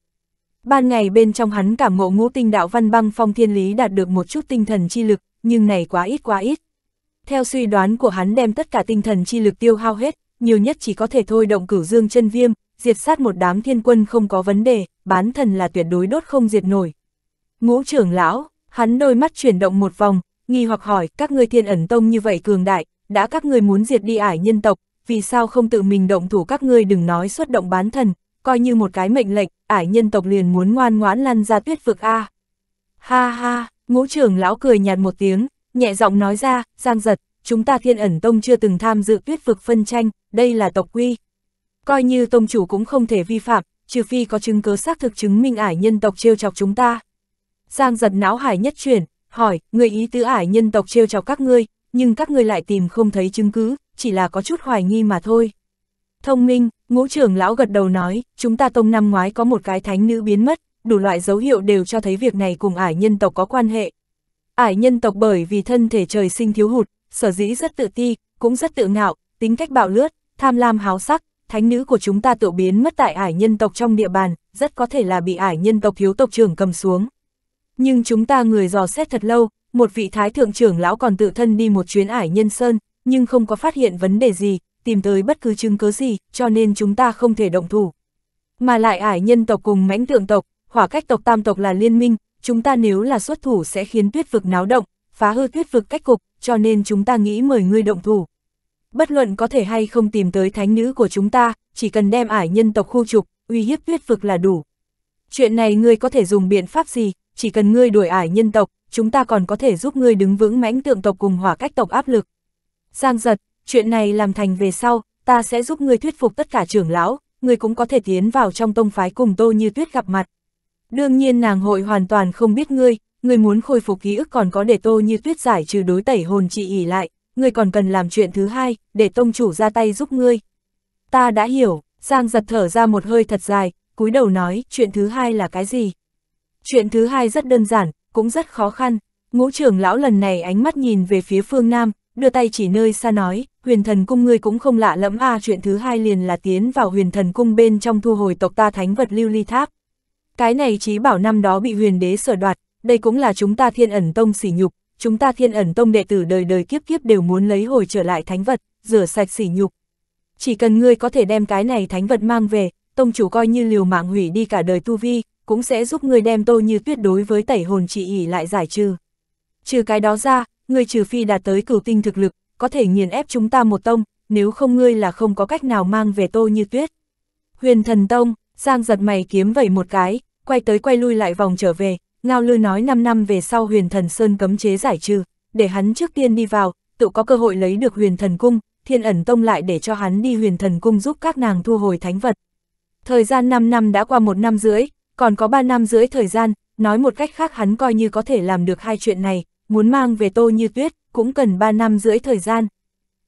Ban ngày bên trong hắn cảm ngộ ngũ tinh đạo văn băng phong thiên lý đạt được một chút tinh thần chi lực, nhưng này quá ít quá ít. Theo suy đoán của hắn đem tất cả tinh thần chi lực tiêu hao hết, nhiều nhất chỉ có thể thôi động cửu dương chân viêm, diệt sát một đám thiên quân không có vấn đề, bán thần là tuyệt đối đốt không diệt nổi. Ngũ trưởng lão, hắn đôi mắt chuyển động một vòng, nghi hoặc hỏi, các ngươi thiên ẩn tông như vậy cường đại, đã các ngươi muốn diệt đi ải nhân tộc, vì sao không tự mình động thủ các ngươi đừng nói xuất động bán thần, coi như một cái mệnh lệnh, ải nhân tộc liền muốn ngoan ngoãn lăn ra tuyết vực A. Ha ha, ngũ trưởng lão cười nhạt một tiếng, nhẹ giọng nói ra, giang giật, chúng ta thiên ẩn tông chưa từng tham dự tuyết vực phân tranh, đây là tộc quy. Coi như tông chủ cũng không thể vi phạm, trừ phi có chứng cứ xác thực chứng minh ải nhân tộc trêu chọc chúng ta. Giang giật não hải nhất chuyển, hỏi, người ý tứ ải nhân tộc trêu chọc các ngươi, nhưng các ngươi lại tìm không thấy chứng cứ, chỉ là có chút hoài nghi mà thôi. Thông minh, Ngũ trưởng lão gật đầu nói, chúng ta tông năm ngoái có một cái thánh nữ biến mất, đủ loại dấu hiệu đều cho thấy việc này cùng ải nhân tộc có quan hệ. Ải nhân tộc bởi vì thân thể trời sinh thiếu hụt, sở dĩ rất tự ti, cũng rất tự ngạo, tính cách bạo lướt, tham lam háo sắc, thánh nữ của chúng ta tự biến mất tại ải nhân tộc trong địa bàn, rất có thể là bị ải nhân tộc thiếu tộc trưởng cầm xuống. Nhưng chúng ta người dò xét thật lâu, một vị thái thượng trưởng lão còn tự thân đi một chuyến ải nhân sơn, nhưng không có phát hiện vấn đề gì, tìm tới bất cứ chứng cứ gì, cho nên chúng ta không thể động thủ. Mà lại ải nhân tộc cùng mãnh tượng tộc, hỏa cách tộc tam tộc là liên minh, chúng ta nếu là xuất thủ sẽ khiến tuyết vực náo động, phá hư tuyết vực cách cục, cho nên chúng ta nghĩ mời ngươi động thủ. Bất luận có thể hay không tìm tới thánh nữ của chúng ta, chỉ cần đem ải nhân tộc khu trục, uy hiếp tuyết vực là đủ. Chuyện này ngươi có thể dùng biện pháp gì, chỉ cần ngươi đuổi ải nhân tộc, chúng ta còn có thể giúp ngươi đứng vững mãnh tượng tộc cùng hỏa cách tộc áp lực. Giang giật, chuyện này làm thành về sau, ta sẽ giúp ngươi thuyết phục tất cả trưởng lão, ngươi cũng có thể tiến vào trong tông phái cùng Tô Như Tuyết gặp mặt. Đương nhiên nàng hội hoàn toàn không biết ngươi, ngươi muốn khôi phục ký ức còn có để Tô Như Tuyết giải trừ đối tẩy hồn trị ỉ lại, ngươi còn cần làm chuyện thứ hai, để tông chủ ra tay giúp ngươi. Ta đã hiểu, Giang giật thở ra một hơi thật dài, cúi đầu nói, chuyện thứ hai là cái gì? Chuyện thứ hai rất đơn giản, cũng rất khó khăn. Ngũ trưởng lão lần này ánh mắt nhìn về phía phương Nam, đưa tay chỉ nơi xa nói, huyền thần cung ngươi cũng không lạ lẫm a à, chuyện thứ hai liền là tiến vào huyền thần cung bên trong thu hồi tộc ta thánh vật lưu ly tháp. Cái này trí bảo năm đó bị huyền đế sở đoạt, đây cũng là chúng ta thiên ẩn tông sỉ nhục, chúng ta thiên ẩn tông đệ tử đời đời kiếp kiếp đều muốn lấy hồi trở lại thánh vật, rửa sạch sỉ nhục. Chỉ cần ngươi có thể đem cái này thánh vật mang về, tông chủ coi như liều mạng hủy đi cả đời tu vi, cũng sẽ giúp ngươi đem tô như tuyết đối với tẩy hồn trị ỉ lại giải trừ. Trừ cái đó ra, ngươi trừ phi đạt tới cửu tinh thực lực, có thể nghiền ép chúng ta một tông, nếu không ngươi là không có cách nào mang về tô như tuyết. Huyền thần tông, Giang giật mày kiếm vẩy một cái, quay tới quay lui lại vòng trở về, Ngao Lư nói 5 năm về sau huyền thần sơn cấm chế giải trừ, để hắn trước tiên đi vào, tự có cơ hội lấy được huyền thần cung, thiên ẩn tông lại để cho hắn đi huyền thần cung giúp các nàng thu hồi thánh vật. Thời gian 5 năm đã qua một năm rưỡi, còn có 3 năm rưỡi thời gian, nói một cách khác hắn coi như có thể làm được hai chuyện này, muốn mang về tô như tuyết, cũng cần 3 năm rưỡi thời gian.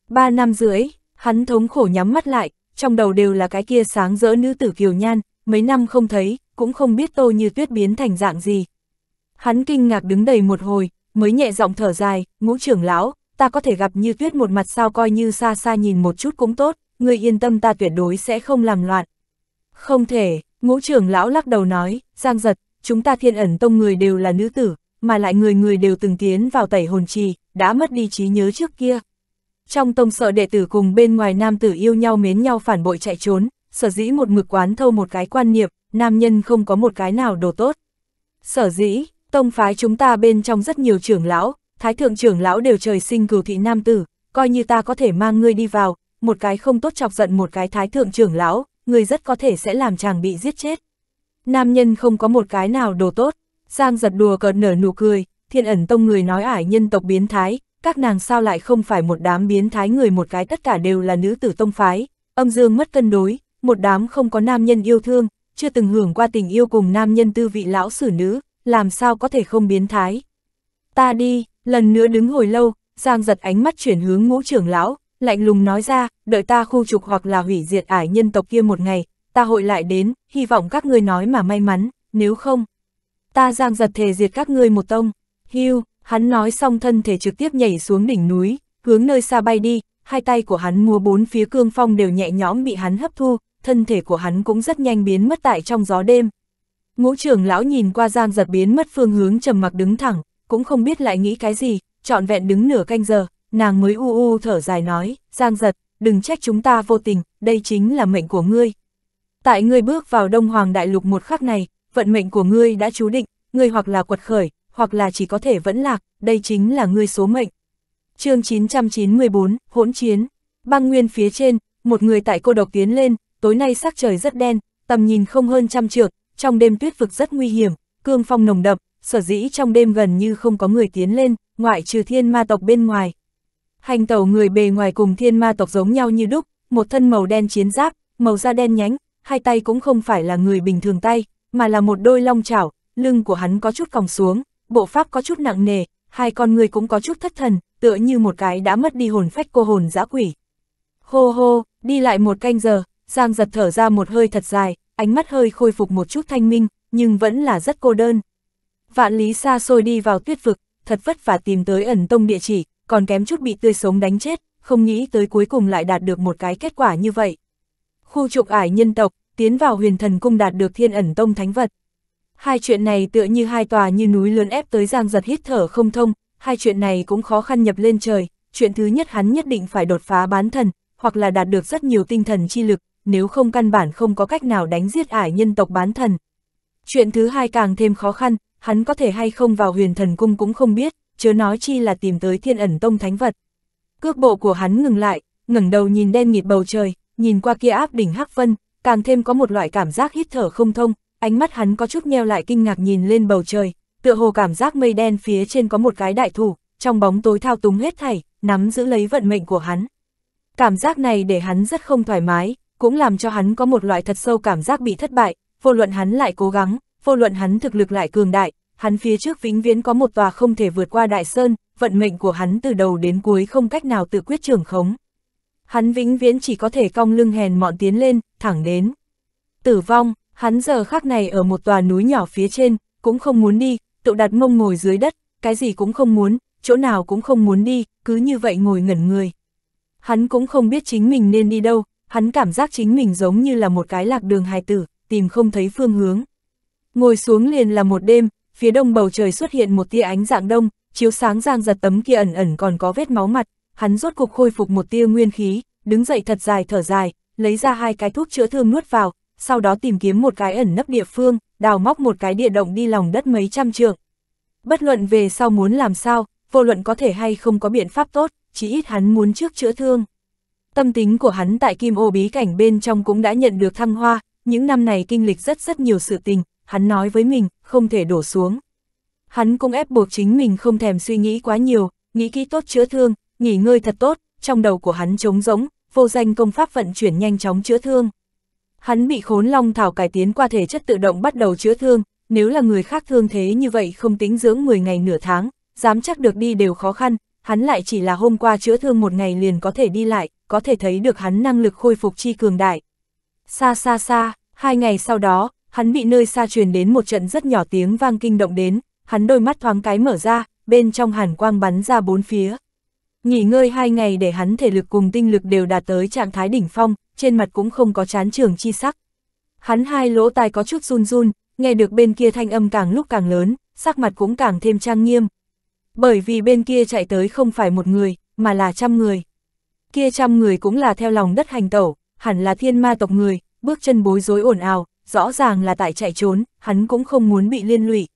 3 năm rưỡi, hắn thống khổ nhắm mắt lại, trong đầu đều là cái kia sáng rỡ nữ tử kiều nhan, mấy năm không thấy, cũng không biết tô như tuyết biến thành dạng gì. Hắn kinh ngạc đứng đầy một hồi, mới nhẹ giọng thở dài, ngũ trưởng lão, ta có thể gặp như tuyết một mặt sao coi như xa xa nhìn một chút cũng tốt, người yên tâm ta tuyệt đối sẽ không làm loạn. Không thể, ngũ trưởng lão lắc đầu nói, giang giật, chúng ta thiên ẩn tông người đều là nữ tử, mà lại người người đều từng tiến vào tẩy hồn trì, đã mất đi trí nhớ trước kia. Trong tông sợ đệ tử cùng bên ngoài nam tử yêu nhau mến nhau phản bội chạy trốn, sở dĩ một mực quán thâu một cái quan niệm, nam nhân không có một cái nào đồ tốt. Sở dĩ, tông phái chúng ta bên trong rất nhiều trưởng lão, thái thượng trưởng lão đều trời sinh cửu thị nam tử, coi như ta có thể mang ngươi đi vào, một cái không tốt chọc giận một cái thái thượng trưởng lão, người rất có thể sẽ làm chàng bị giết chết. Nam nhân không có một cái nào đồ tốt, Giang giật đùa cợt nở nụ cười, thiên ẩn tông người nói ải nhân tộc biến thái, các nàng sao lại không phải một đám biến thái người một cái tất cả đều là nữ tử tông phái, âm dương mất cân đối, một đám không có nam nhân yêu thương, chưa từng hưởng qua tình yêu cùng nam nhân tư vị lão xử nữ, làm sao có thể không biến thái. Ta đi, lần nữa đứng hồi lâu, Giang giật ánh mắt chuyển hướng ngũ trưởng lão, lạnh lùng nói ra, đợi ta khu trục hoặc là hủy diệt ải nhân tộc kia một ngày, ta hội lại đến, hy vọng các ngươi nói mà may mắn, nếu không, ta giang giật thề diệt các ngươi một tông. Hưu, hắn nói xong thân thể trực tiếp nhảy xuống đỉnh núi, hướng nơi xa bay đi, hai tay của hắn múa bốn phía cương phong đều nhẹ nhõm bị hắn hấp thu, thân thể của hắn cũng rất nhanh biến mất tại trong gió đêm. Ngũ trưởng lão nhìn qua giang giật biến mất phương hướng trầm mặc đứng thẳng, cũng không biết lại nghĩ cái gì, trọn vẹn đứng nửa canh giờ, nàng mới u u thở dài nói, giang giật, đừng trách chúng ta vô tình, đây chính là mệnh của ngươi. Tại ngươi bước vào Đông Hoàng Đại Lục một khắc này, vận mệnh của ngươi đã chú định, ngươi hoặc là quật khởi, hoặc là chỉ có thể vẫn lạc, đây chính là ngươi số mệnh. chương 994, hỗn chiến, băng nguyên phía trên, một người tại cô độc tiến lên, tối nay sắc trời rất đen, tầm nhìn không hơn trăm trượng, trong đêm tuyết vực rất nguy hiểm, cương phong nồng đậm, sở dĩ trong đêm gần như không có người tiến lên, ngoại trừ thiên ma tộc bên ngoài. Hành tẩu người bề ngoài cùng thiên ma tộc giống nhau như đúc, một thân màu đen chiến giáp, màu da đen nhánh, hai tay cũng không phải là người bình thường tay, mà là một đôi long chảo, lưng của hắn có chút còng xuống, bộ pháp có chút nặng nề, hai con người cũng có chút thất thần, tựa như một cái đã mất đi hồn phách cô hồn dã quỷ. Hô hô, đi lại một canh giờ, Giang giật thở ra một hơi thật dài, ánh mắt hơi khôi phục một chút thanh minh, nhưng vẫn là rất cô đơn. Vạn lý xa xôi đi vào tuyết vực, thật vất vả tìm tới ẩn tông địa chỉ, còn kém chút bị tươi sống đánh chết, không nghĩ tới cuối cùng lại đạt được một cái kết quả như vậy. Khu trục ải nhân tộc, tiến vào huyền thần cung đạt được thiên ẩn tông thánh vật. Hai chuyện này tựa như hai tòa như núi lớn ép tới giang giật hít thở không thông, hai chuyện này cũng khó khăn nhập lên trời, chuyện thứ nhất hắn nhất định phải đột phá bán thần, hoặc là đạt được rất nhiều tinh thần chi lực, nếu không căn bản không có cách nào đánh giết ải nhân tộc bán thần. Chuyện thứ hai càng thêm khó khăn, hắn có thể hay không vào huyền thần cung cũng không biết, chớ nói chi là tìm tới thiên ẩn tông thánh vật. Cước bộ của hắn ngừng lại, ngẩng đầu nhìn đen nghịt bầu trời, nhìn qua kia áp đỉnh hắc vân, càng thêm có một loại cảm giác hít thở không thông, ánh mắt hắn có chút nheo lại kinh ngạc nhìn lên bầu trời, tựa hồ cảm giác mây đen phía trên có một cái đại thủ, trong bóng tối thao túng hết thảy, nắm giữ lấy vận mệnh của hắn. Cảm giác này để hắn rất không thoải mái, cũng làm cho hắn có một loại thật sâu cảm giác bị thất bại, vô luận hắn lại cố gắng, vô luận hắn thực lực lại cường đại, hắn phía trước vĩnh viễn có một tòa không thể vượt qua đại sơn, vận mệnh của hắn từ đầu đến cuối không cách nào tự quyết trưởng khống hắn vĩnh viễn chỉ có thể cong lưng hèn mọn tiến lên, thẳng đến. Tử vong, hắn giờ khác này ở một tòa núi nhỏ phía trên, cũng không muốn đi, tự đặt mông ngồi dưới đất, cái gì cũng không muốn, chỗ nào cũng không muốn đi, cứ như vậy ngồi ngẩn người. Hắn cũng không biết chính mình nên đi đâu, hắn cảm giác chính mình giống như là một cái lạc đường hài tử, tìm không thấy phương hướng. Ngồi xuống liền là một đêm, phía đông bầu trời xuất hiện một tia ánh dạng đông, chiếu sáng giang giật tấm kia ẩn ẩn còn có vết máu mặt, hắn rốt cục khôi phục một tia nguyên khí, đứng dậy thật dài thở dài, lấy ra hai cái thuốc chữa thương nuốt vào, sau đó tìm kiếm một cái ẩn nấp địa phương, đào móc một cái địa động đi lòng đất mấy trăm trượng. Bất luận về sau muốn làm sao, vô luận có thể hay không có biện pháp tốt, chỉ ít hắn muốn trước chữa thương. Tâm tính của hắn tại kim ô bí cảnh bên trong cũng đã nhận được thăng hoa, những năm này kinh lịch rất rất nhiều sự tình, hắn nói với mình, không thể đổ xuống. Hắn cũng ép buộc chính mình không thèm suy nghĩ quá nhiều, nghĩ kỹ tốt chữa thương, nghỉ ngơi thật tốt, trong đầu của hắn trống rỗng, vô danh công pháp vận chuyển nhanh chóng chữa thương. Hắn bị khốn long thảo cải tiến qua thể chất tự động bắt đầu chữa thương, nếu là người khác thương thế như vậy không tính dưỡng 10 ngày nửa tháng, dám chắc được đi đều khó khăn, hắn lại chỉ là hôm qua chữa thương một ngày liền có thể đi lại, có thể thấy được hắn năng lực khôi phục chi cường đại. Xa xa xa, hai ngày sau đó, hắn bị nơi xa truyền đến một trận rất nhỏ tiếng vang kinh động đến, hắn đôi mắt thoáng cái mở ra, bên trong hàn quang bắn ra bốn phía. Nghỉ ngơi hai ngày để hắn thể lực cùng tinh lực đều đạt tới trạng thái đỉnh phong, trên mặt cũng không có chán trường chi sắc. Hắn hai lỗ tai có chút run run, nghe được bên kia thanh âm càng lúc càng lớn, sắc mặt cũng càng thêm trang nghiêm. Bởi vì bên kia chạy tới không phải một người, mà là trăm người. Kia trăm người cũng là theo lòng đất hành tẩu, hẳn là thiên ma tộc người, bước chân bối rối ồn ào, rõ ràng là tại chạy trốn, hắn cũng không muốn bị liên lụy.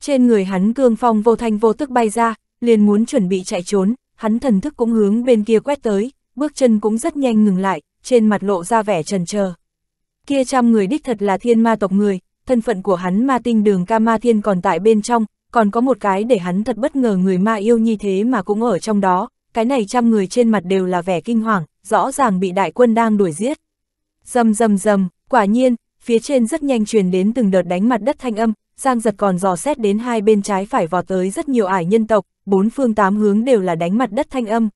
Trên người hắn cương phong vô thanh vô tức bay ra, liền muốn chuẩn bị chạy trốn, hắn thần thức cũng hướng bên kia quét tới, bước chân cũng rất nhanh ngừng lại, trên mặt lộ ra vẻ trần chờ Kia trăm người đích thật là thiên ma tộc người, thân phận của hắn ma tinh đường ca ma thiên còn tại bên trong, còn có một cái để hắn thật bất ngờ người ma yêu như thế mà cũng ở trong đó, cái này trăm người trên mặt đều là vẻ kinh hoàng, rõ ràng bị đại quân đang đuổi giết. Dầm dầm dầm, quả nhiên, phía trên rất nhanh truyền đến từng đợt đánh mặt đất thanh âm, Giang giật còn dò xét đến hai bên trái phải vò tới rất nhiều ải nhân tộc, bốn phương tám hướng đều là đánh mặt đất thanh âm.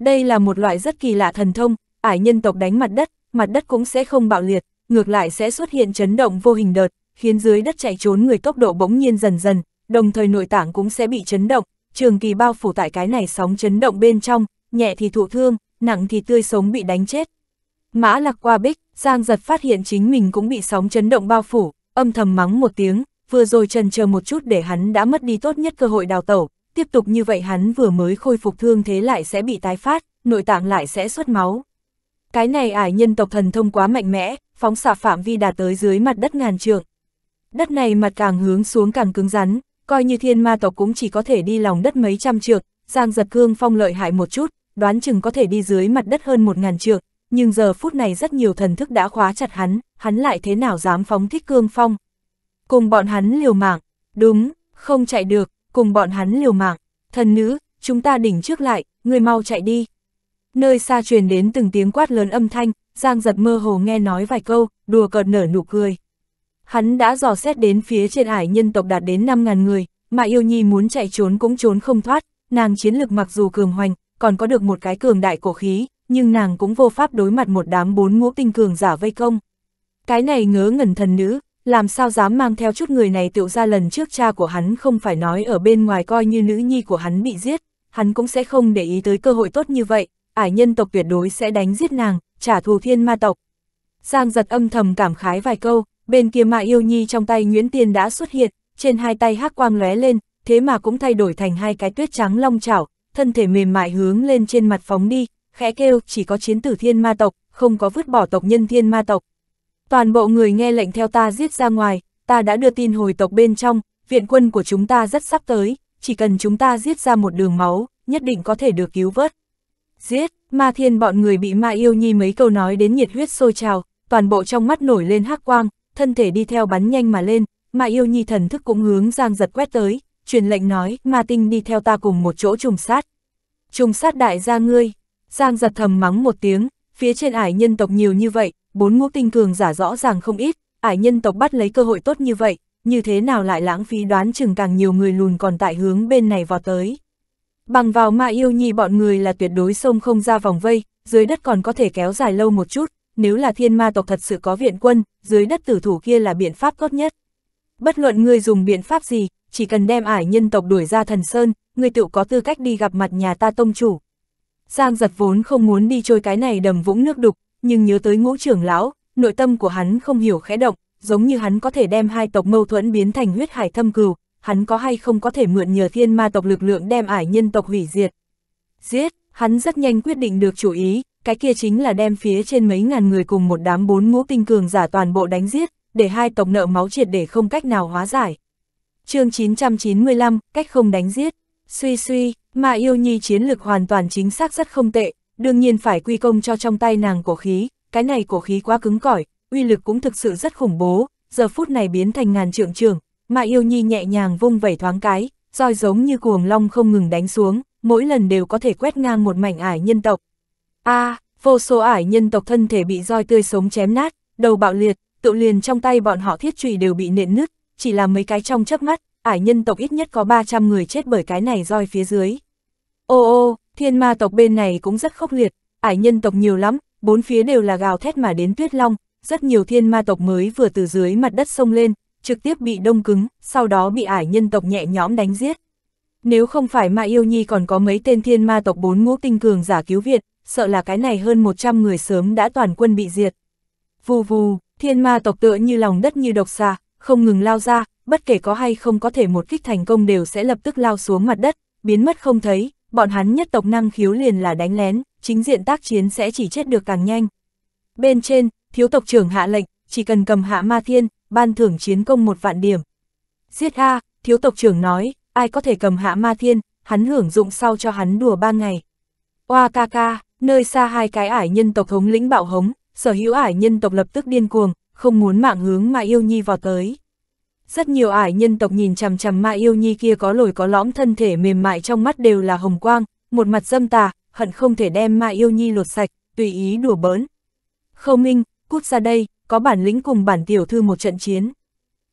Đây là một loại rất kỳ lạ thần thông, ải nhân tộc đánh mặt đất, mặt đất cũng sẽ không bạo liệt, ngược lại sẽ xuất hiện chấn động vô hình đợt, khiến dưới đất chạy trốn người tốc độ bỗng nhiên dần dần, đồng thời nội tạng cũng sẽ bị chấn động, trường kỳ bao phủ tại cái này sóng chấn động bên trong, nhẹ thì thụ thương, nặng thì tươi sống bị đánh chết. Mã lạc qua bích, Giang giật phát hiện chính mình cũng bị sóng chấn động bao phủ, âm thầm mắng một tiếng, vừa rồi trần chờ một chút để hắn đã mất đi tốt nhất cơ hội đào tẩu, tiếp tục như vậy hắn vừa mới khôi phục thương thế lại sẽ bị tái phát, nội tạng lại sẽ xuất máu. Cái này ải nhân tộc thần thông quá mạnh mẽ, phóng xạ phạm vi đạt tới dưới mặt đất ngàn trượng. Đất này mặt càng hướng xuống càng cứng rắn, coi như thiên ma tộc cũng chỉ có thể đi lòng đất mấy trăm trượng, Giang giật cương phong lợi hại một chút, đoán chừng có thể đi dưới mặt đất hơn một ngàn trượng, nhưng giờ phút này rất nhiều thần thức đã khóa chặt hắn, hắn lại thế nào dám phóng thích cương phong. Cùng bọn hắn liều mạng, đúng, không chạy được, cùng bọn hắn liều mạng, thần nữ, chúng ta đỉnh trước lại, người mau chạy đi. Nơi xa truyền đến từng tiếng quát lớn âm thanh, Giang giật mơ hồ nghe nói vài câu, đùa cợt nở nụ cười. Hắn đã dò xét đến phía trên ải nhân tộc đạt đến 5.000 người, mà yêu nhi muốn chạy trốn cũng trốn không thoát, nàng chiến lực mặc dù cường hoành, còn có được một cái cường đại cổ khí, nhưng nàng cũng vô pháp đối mặt một đám bốn ngũ tinh cường giả vây công. Cái này ngớ ngẩn thần nữ, làm sao dám mang theo chút người này tiểu ra lần trước cha của hắn không phải nói ở bên ngoài coi như nữ nhi của hắn bị giết, hắn cũng sẽ không để ý tới cơ hội tốt như vậy, ải nhân tộc tuyệt đối sẽ đánh giết nàng, trả thù thiên ma tộc. Giang giật âm thầm cảm khái vài câu, bên kia mà yêu nhi trong tay Nguyễn Tiên đã xuất hiện, trên hai tay hắc quang lóe lên, thế mà cũng thay đổi thành hai cái tuyết trắng long chảo, thân thể mềm mại hướng lên trên mặt phóng đi, khẽ kêu chỉ có chiến tử thiên ma tộc, không có vứt bỏ tộc nhân thiên ma tộc, Toàn bộ người nghe lệnh theo ta giết ra ngoài, ta đã đưa tin hồi tộc bên trong, viện quân của chúng ta rất sắp tới, chỉ cần chúng ta giết ra một đường máu, nhất định có thể được cứu vớt. Giết, ma thiên bọn người bị ma yêu nhi mấy câu nói đến nhiệt huyết sôi trào, toàn bộ trong mắt nổi lên hắc quang, thân thể đi theo bắn nhanh mà lên, ma yêu nhi thần thức cũng hướng giang giật quét tới, truyền lệnh nói, ma tinh đi theo ta cùng một chỗ trùng sát. Trùng sát đại gia ngươi, giang giật thầm mắng một tiếng, phía trên ải nhân tộc nhiều như vậy, bốn ngũ tinh cường giả rõ ràng không ít, ải nhân tộc bắt lấy cơ hội tốt như vậy, như thế nào lại lãng phí đoán chừng càng nhiều người lùn còn tại hướng bên này vào tới. Bằng vào ma yêu nhi bọn người là tuyệt đối sông không ra vòng vây, dưới đất còn có thể kéo dài lâu một chút, nếu là thiên ma tộc thật sự có viện quân, dưới đất tử thủ kia là biện pháp tốt nhất. Bất luận người dùng biện pháp gì, chỉ cần đem ải nhân tộc đuổi ra thần sơn, người tự có tư cách đi gặp mặt nhà ta tông chủ. Giang giật vốn không muốn đi trôi cái này đầm vũng nước đục, nhưng nhớ tới ngũ trưởng lão, nội tâm của hắn không hiểu khẽ động, giống như hắn có thể đem hai tộc mâu thuẫn biến thành huyết hải thâm cừu, hắn có hay không có thể mượn nhờ thiên ma tộc lực lượng đem ải nhân tộc hủy diệt. Giết, hắn rất nhanh quyết định được chủ ý, cái kia chính là đem phía trên mấy ngàn người cùng một đám bốn ngũ tinh cường giả toàn bộ đánh giết, để hai tộc nợ máu triệt để không cách nào hóa giải. chương 995, cách không đánh giết. Suy suy, mà yêu nhi chiến lực hoàn toàn chính xác rất không tệ, đương nhiên phải quy công cho trong tay nàng cổ khí, cái này cổ khí quá cứng cỏi, uy lực cũng thực sự rất khủng bố, giờ phút này biến thành ngàn trượng trường, mà yêu nhi nhẹ nhàng vung vẩy thoáng cái, roi giống như cuồng long không ngừng đánh xuống, mỗi lần đều có thể quét ngang một mảnh ải nhân tộc. a à, vô số ải nhân tộc thân thể bị roi tươi sống chém nát, đầu bạo liệt, tự liền trong tay bọn họ thiết trùy đều bị nện nứt, chỉ là mấy cái trong chớp mắt, ải nhân tộc ít nhất có 300 người chết bởi cái này roi phía dưới. Ô ô, thiên ma tộc bên này cũng rất khốc liệt, ải nhân tộc nhiều lắm, bốn phía đều là gào thét mà đến tuyết long, rất nhiều thiên ma tộc mới vừa từ dưới mặt đất sông lên, trực tiếp bị đông cứng, sau đó bị ải nhân tộc nhẹ nhõm đánh giết. Nếu không phải Ma Yêu Nhi còn có mấy tên thiên ma tộc bốn ngũ tinh cường giả cứu viện, sợ là cái này hơn 100 người sớm đã toàn quân bị diệt. Vù vù, thiên ma tộc tựa như lòng đất như độc xà, không ngừng lao ra, bất kể có hay không có thể một kích thành công đều sẽ lập tức lao xuống mặt đất, biến mất không thấy, bọn hắn nhất tộc năng khiếu liền là đánh lén, chính diện tác chiến sẽ chỉ chết được càng nhanh. Bên trên, thiếu tộc trưởng hạ lệnh, chỉ cần cầm hạ ma thiên, ban thưởng chiến công một vạn điểm. Giết ha thiếu tộc trưởng nói, ai có thể cầm hạ ma thiên, hắn hưởng dụng sau cho hắn đùa ba ngày. Oa ca ca, nơi xa hai cái ải nhân tộc thống lĩnh bạo hống, sở hữu ải nhân tộc lập tức điên cuồng, không muốn mạng hướng mà yêu nhi vào tới. Rất nhiều ải nhân tộc nhìn chằm chằm Ma Yêu Nhi kia có lồi có lõm thân thể mềm mại trong mắt đều là hồng quang, một mặt dâm tà, hận không thể đem Ma Yêu Nhi lột sạch, tùy ý đùa bỡn. Khâu Minh, cút ra đây, có bản lĩnh cùng bản tiểu thư một trận chiến.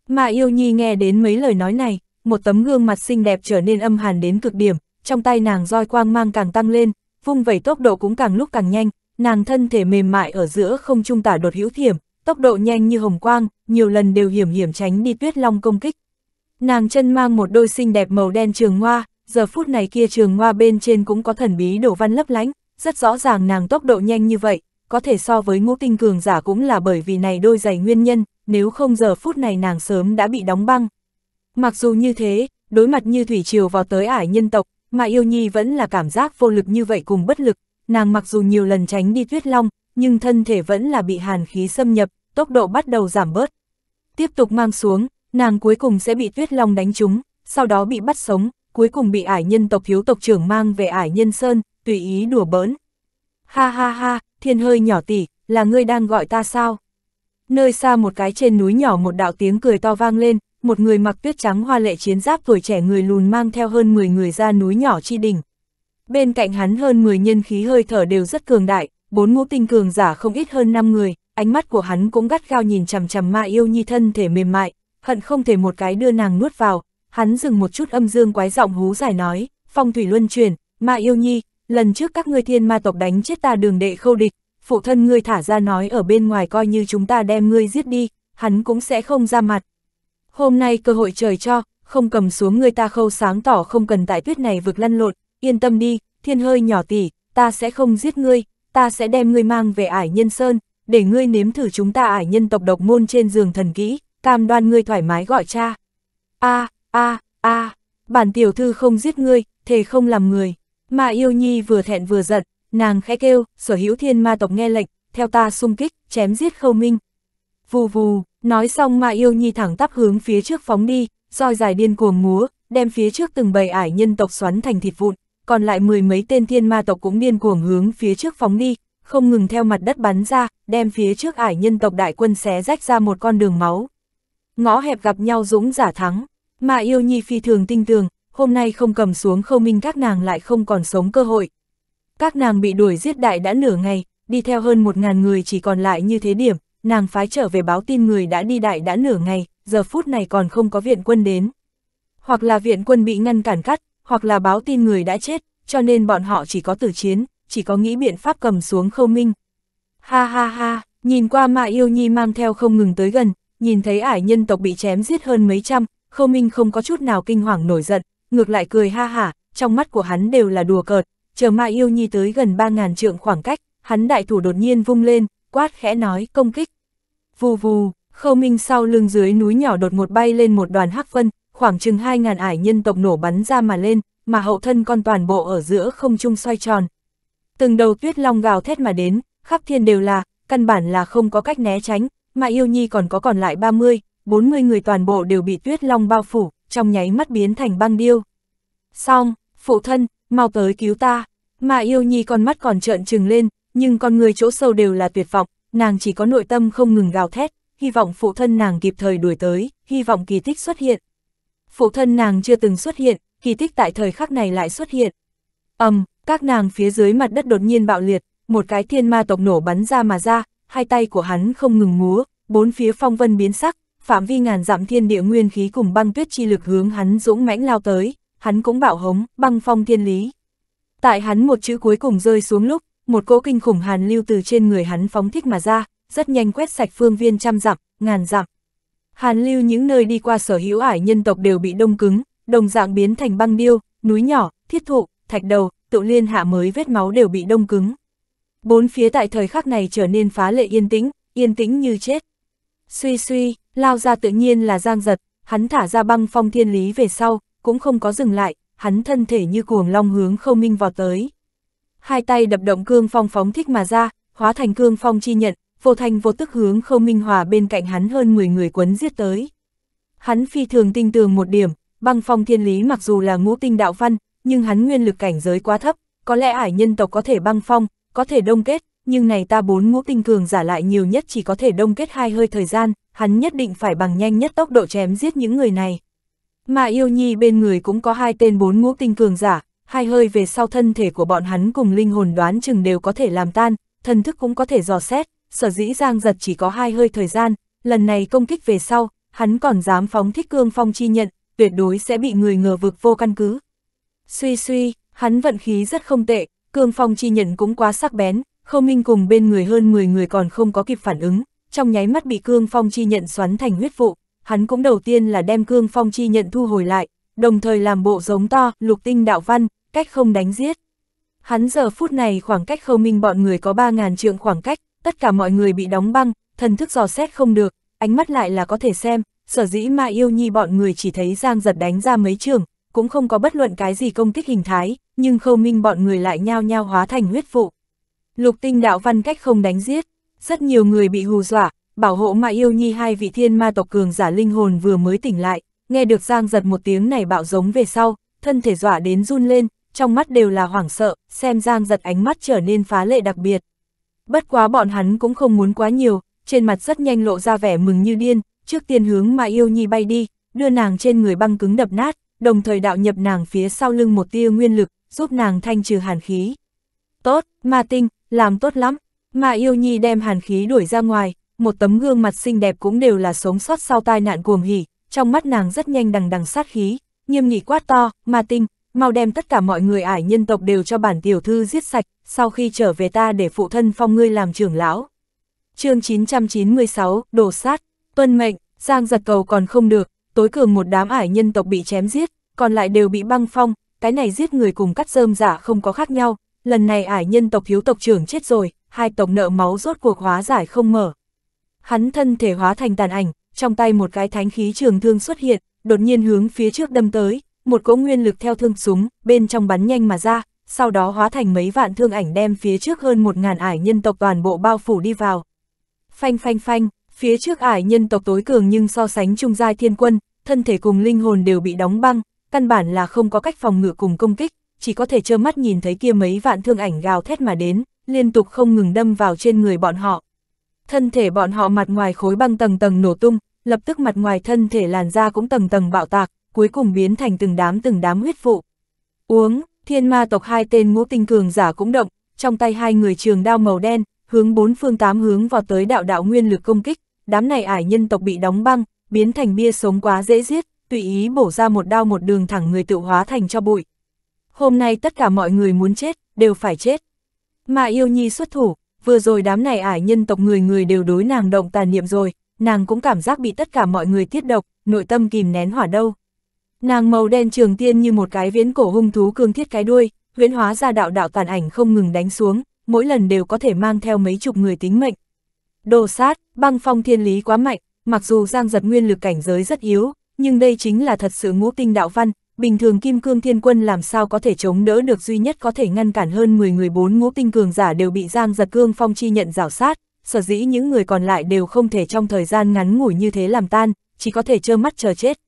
Ma Yêu Nhi nghe đến mấy lời nói này, một tấm gương mặt xinh đẹp trở nên âm hàn đến cực điểm, trong tay nàng roi quang mang càng tăng lên, vung vẩy tốc độ cũng càng lúc càng nhanh, nàng thân thể mềm mại ở giữa không trung tả đột hữu thiểm, tốc độ nhanh như hồng quang, nhiều lần đều hiểm hiểm tránh đi tuyết long công kích. Nàng chân mang một đôi xinh đẹp màu đen trường hoa, giờ phút này kia trường hoa bên trên cũng có thần bí đổ văn lấp lánh, rất rõ ràng nàng tốc độ nhanh như vậy, có thể so với ngũ tinh cường giả cũng là bởi vì này đôi giày nguyên nhân, nếu không giờ phút này nàng sớm đã bị đóng băng. Mặc dù như thế, đối mặt như thủy triều vào tới ải nhân tộc, mà yêu nhi vẫn là cảm giác vô lực như vậy cùng bất lực, nàng mặc dù nhiều lần tránh đi tuyết long, nhưng thân thể vẫn là bị hàn khí xâm nhập, tốc độ bắt đầu giảm bớt. Tiếp tục mang xuống, nàng cuối cùng sẽ bị tuyết long đánh trúng, sau đó bị bắt sống, cuối cùng bị ải nhân tộc thiếu tộc trưởng mang về ải nhân sơn, tùy ý đùa bỡn. Ha ha ha, thiên hơi nhỏ tỷ, là ngươi đang gọi ta sao? Nơi xa một cái trên núi nhỏ một đạo tiếng cười to vang lên, một người mặc tuyết trắng hoa lệ chiến giáp tuổi trẻ người lùn mang theo hơn 10 người ra núi nhỏ chi đỉnh. Bên cạnh hắn hơn 10 nhân khí hơi thở đều rất cường đại, bốn ngũ tinh cường giả không ít hơn 5 người, ánh mắt của hắn cũng gắt gao nhìn chằm chằm ma yêu nhi thân thể mềm mại, hận không thể một cái đưa nàng nuốt vào, hắn dừng một chút âm dương quái giọng hú giải nói, phong thủy luân truyền, ma yêu nhi, lần trước các ngươi thiên ma tộc đánh chết ta đường đệ khâu địch, phụ thân ngươi thả ra nói ở bên ngoài coi như chúng ta đem ngươi giết đi, hắn cũng sẽ không ra mặt. Hôm nay cơ hội trời cho, không cầm xuống ngươi ta khâu sáng tỏ không cần tại tuyết này vực lăn lộn, yên tâm đi, thiên hơi nhỏ tỉ, ta sẽ không giết ngươi, ta sẽ đem ngươi mang về ải nhân sơn, để ngươi nếm thử chúng ta ải nhân tộc độc môn trên giường thần kỹ, cam đoan ngươi thoải mái gọi cha. A, a, a, bản tiểu thư không giết ngươi, thề không làm người. Mà yêu nhi vừa thẹn vừa giận, nàng khẽ kêu, sở hữu thiên ma tộc nghe lệnh, theo ta xung kích, chém giết khâu minh. Vù vù, nói xong mà yêu nhi thẳng tắp hướng phía trước phóng đi, roi dài điên cuồng múa, đem phía trước từng bầy ải nhân tộc xoắn thành thịt vụn còn lại mười mấy tên thiên ma tộc cũng điên cuồng hướng phía trước phóng đi, không ngừng theo mặt đất bắn ra, đem phía trước ải nhân tộc đại quân xé rách ra một con đường máu. Ngõ hẹp gặp nhau dũng giả thắng, mà yêu nhi phi thường tinh tường, hôm nay không cầm xuống không minh các nàng lại không còn sống cơ hội. Các nàng bị đuổi giết đại đã nửa ngày, đi theo hơn một ngàn người chỉ còn lại như thế điểm, nàng phái trở về báo tin người đã đi đại đã nửa ngày, giờ phút này còn không có viện quân đến. Hoặc là viện quân bị ngăn cản cắt, hoặc là báo tin người đã chết, cho nên bọn họ chỉ có tử chiến, chỉ có nghĩ biện pháp cầm xuống khâu minh. Ha ha ha, nhìn qua mà yêu nhi mang theo không ngừng tới gần, nhìn thấy ải nhân tộc bị chém giết hơn mấy trăm, khâu minh không có chút nào kinh hoàng nổi giận, ngược lại cười ha hả, trong mắt của hắn đều là đùa cợt, chờ ma yêu nhi tới gần ba ngàn trượng khoảng cách, hắn đại thủ đột nhiên vung lên, quát khẽ nói công kích. Vù vù, khâu minh sau lưng dưới núi nhỏ đột ngột bay lên một đoàn hắc vân, khoảng chừng 2.000 ải nhân tộc nổ bắn ra mà lên, mà hậu thân con toàn bộ ở giữa không trung xoay tròn. Từng đầu tuyết long gào thét mà đến, khắp thiên đều là, căn bản là không có cách né tránh, mà yêu nhi còn có còn lại 30, 40 người toàn bộ đều bị tuyết long bao phủ, trong nháy mắt biến thành băng điêu. Xong, phụ thân, mau tới cứu ta, mà yêu nhi con mắt còn trợn trừng lên, nhưng con người chỗ sâu đều là tuyệt vọng, nàng chỉ có nội tâm không ngừng gào thét, hy vọng phụ thân nàng kịp thời đuổi tới, hy vọng kỳ tích xuất hiện phụ thân nàng chưa từng xuất hiện, kỳ tích tại thời khắc này lại xuất hiện. ầm, um, các nàng phía dưới mặt đất đột nhiên bạo liệt, một cái thiên ma tộc nổ bắn ra mà ra, hai tay của hắn không ngừng múa, bốn phía phong vân biến sắc, phạm vi ngàn dặm thiên địa nguyên khí cùng băng tuyết chi lực hướng hắn dũng mãnh lao tới, hắn cũng bạo hống, băng phong thiên lý. Tại hắn một chữ cuối cùng rơi xuống lúc, một cỗ kinh khủng hàn lưu từ trên người hắn phóng thích mà ra, rất nhanh quét sạch phương viên trăm dặm, ngàn dặm. Hàn lưu những nơi đi qua sở hữu ải nhân tộc đều bị đông cứng, đồng dạng biến thành băng điêu, núi nhỏ, thiết thụ, thạch đầu, tự liên hạ mới vết máu đều bị đông cứng. Bốn phía tại thời khắc này trở nên phá lệ yên tĩnh, yên tĩnh như chết. Suy suy, lao ra tự nhiên là giang giật, hắn thả ra băng phong thiên lý về sau, cũng không có dừng lại, hắn thân thể như cuồng long hướng không minh vọt tới. Hai tay đập động cương phong phóng thích mà ra, hóa thành cương phong chi nhận, vô thanh vô tức hướng Khâu Minh Hòa bên cạnh hắn hơn 10 người quấn giết tới. Hắn phi thường tinh tường một điểm, băng phong thiên lý mặc dù là ngũ tinh đạo văn, nhưng hắn nguyên lực cảnh giới quá thấp, có lẽ ải nhân tộc có thể băng phong, có thể đông kết, nhưng này ta bốn ngũ tinh cường giả lại nhiều nhất chỉ có thể đông kết hai hơi thời gian, hắn nhất định phải bằng nhanh nhất tốc độ chém giết những người này. Mà yêu nhi bên người cũng có hai tên bốn ngũ tinh cường giả, hai hơi về sau thân thể của bọn hắn cùng linh hồn đoán chừng đều có thể làm tan, thần thức cũng có thể dò xét, sở dĩ Giang giật chỉ có hai hơi thời gian, lần này công kích về sau, hắn còn dám phóng thích cương phong chi nhận, tuyệt đối sẽ bị người ngờ vực vô căn cứ. Suy suy, hắn vận khí rất không tệ, cương phong chi nhận cũng quá sắc bén, khâu minh cùng bên người hơn 10 người còn không có kịp phản ứng, trong nháy mắt bị cương phong chi nhận xoắn thành huyết vụ, hắn cũng đầu tiên là đem cương phong chi nhận thu hồi lại, đồng thời làm bộ giống to, lục tinh đạo văn, cách không đánh giết. Hắn giờ phút này khoảng cách khâu minh bọn người có 3.000 trượng khoảng cách, tất cả mọi người bị đóng băng, thần thức dò xét không được, ánh mắt lại là có thể xem, sở dĩ ma yêu nhi bọn người chỉ thấy Giang giật đánh ra mấy trường, cũng không có bất luận cái gì công kích hình thái, nhưng khâu minh bọn người lại nhao nhao hóa thành huyết vụ. Lục tinh đạo văn cách không đánh giết, rất nhiều người bị hù dọa, bảo hộ ma yêu nhi hai vị thiên ma tộc cường giả linh hồn vừa mới tỉnh lại, nghe được Giang giật một tiếng này bạo giống về sau, thân thể dọa đến run lên, trong mắt đều là hoảng sợ, xem Giang giật ánh mắt trở nên phá lệ đặc biệt. Bất quá bọn hắn cũng không muốn quá nhiều, trên mặt rất nhanh lộ ra vẻ mừng như điên, trước tiên hướng mà yêu nhi bay đi, đưa nàng trên người băng cứng đập nát, đồng thời đạo nhập nàng phía sau lưng một tia nguyên lực, giúp nàng thanh trừ hàn khí. Tốt, ma tinh, làm tốt lắm, mà yêu nhi đem hàn khí đuổi ra ngoài, một tấm gương mặt xinh đẹp cũng đều là sống sót sau tai nạn cuồng hỉ, trong mắt nàng rất nhanh đằng đằng sát khí, nghiêm nghị quát to, ma tinh, mau đem tất cả mọi người ải nhân tộc đều cho bản tiểu thư giết sạch, sau khi trở về ta để phụ thân phong ngươi làm trưởng lão. chương 996, đổ sát, tuân mệnh, giang giật cầu còn không được, tối cường một đám ải nhân tộc bị chém giết, còn lại đều bị băng phong, cái này giết người cùng cắt rơm giả dạ không có khác nhau, lần này ải nhân tộc hiếu tộc trưởng chết rồi, hai tộc nợ máu rốt cuộc hóa giải không mở. Hắn thân thể hóa thành tàn ảnh, trong tay một cái thánh khí trường thương xuất hiện, đột nhiên hướng phía trước đâm tới, một cỗ nguyên lực theo thương súng, bên trong bắn nhanh mà ra, sau đó hóa thành mấy vạn thương ảnh đem phía trước hơn một ngàn ải nhân tộc toàn bộ bao phủ đi vào. Phanh phanh phanh, phía trước ải nhân tộc tối cường nhưng so sánh trung giai thiên quân, thân thể cùng linh hồn đều bị đóng băng, căn bản là không có cách phòng ngự cùng công kích, chỉ có thể trơ mắt nhìn thấy kia mấy vạn thương ảnh gào thét mà đến, liên tục không ngừng đâm vào trên người bọn họ. Thân thể bọn họ mặt ngoài khối băng tầng tầng nổ tung, lập tức mặt ngoài thân thể làn da cũng tầng tầng bạo tạc, cuối cùng biến thành từng đám từng đám huyết vụ. Uống, thiên ma tộc hai tên ngũ tinh cường giả cũng động, trong tay hai người trường đao màu đen, hướng bốn phương tám hướng vào tới đạo đạo nguyên lực công kích, đám này ải nhân tộc bị đóng băng, biến thành bia sống quá dễ giết, tùy ý bổ ra một đao một đường thẳng người tự hóa thành cho bụi. Hôm nay tất cả mọi người muốn chết, đều phải chết. Mà yêu nhi xuất thủ, vừa rồi đám này ải nhân tộc người người đều đối nàng động tàn niệm rồi, nàng cũng cảm giác bị tất cả mọi người tiết độc, nội tâm kìm nén hỏa đâu. Nàng màu đen trường tiên như một cái viễn cổ hung thú cương thiết cái đuôi, huyễn hóa ra đạo đạo tàn ảnh không ngừng đánh xuống, mỗi lần đều có thể mang theo mấy chục người tính mệnh. Đồ sát, băng phong thiên lý quá mạnh, mặc dù giang giật nguyên lực cảnh giới rất yếu, nhưng đây chính là thật sự ngũ tinh đạo văn, bình thường kim cương thiên quân làm sao có thể chống đỡ được duy nhất có thể ngăn cản hơn 10 người bốn ngũ tinh cường giả đều bị giang giật cương phong chi nhận rào sát, sở dĩ những người còn lại đều không thể trong thời gian ngắn ngủi như thế làm tan, chỉ có thể trơ mắt chờ chết.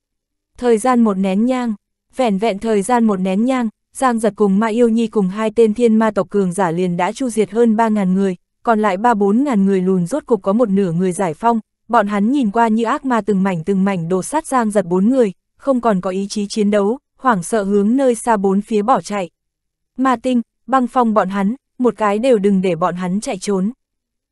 Thời gian một nén nhang, vẻn vẹn thời gian một nén nhang, Giang giật cùng Ma Yêu Nhi cùng hai tên thiên ma tộc cường giả liền đã chu diệt hơn 3.000 người, còn lại 3-4.000 người lùn rốt cục có một nửa người giải phong, bọn hắn nhìn qua như ác ma từng mảnh từng mảnh đổ sát Giang giật bốn người, không còn có ý chí chiến đấu, hoảng sợ hướng nơi xa bốn phía bỏ chạy. Ma Tinh, băng phong bọn hắn, một cái đều đừng để bọn hắn chạy trốn.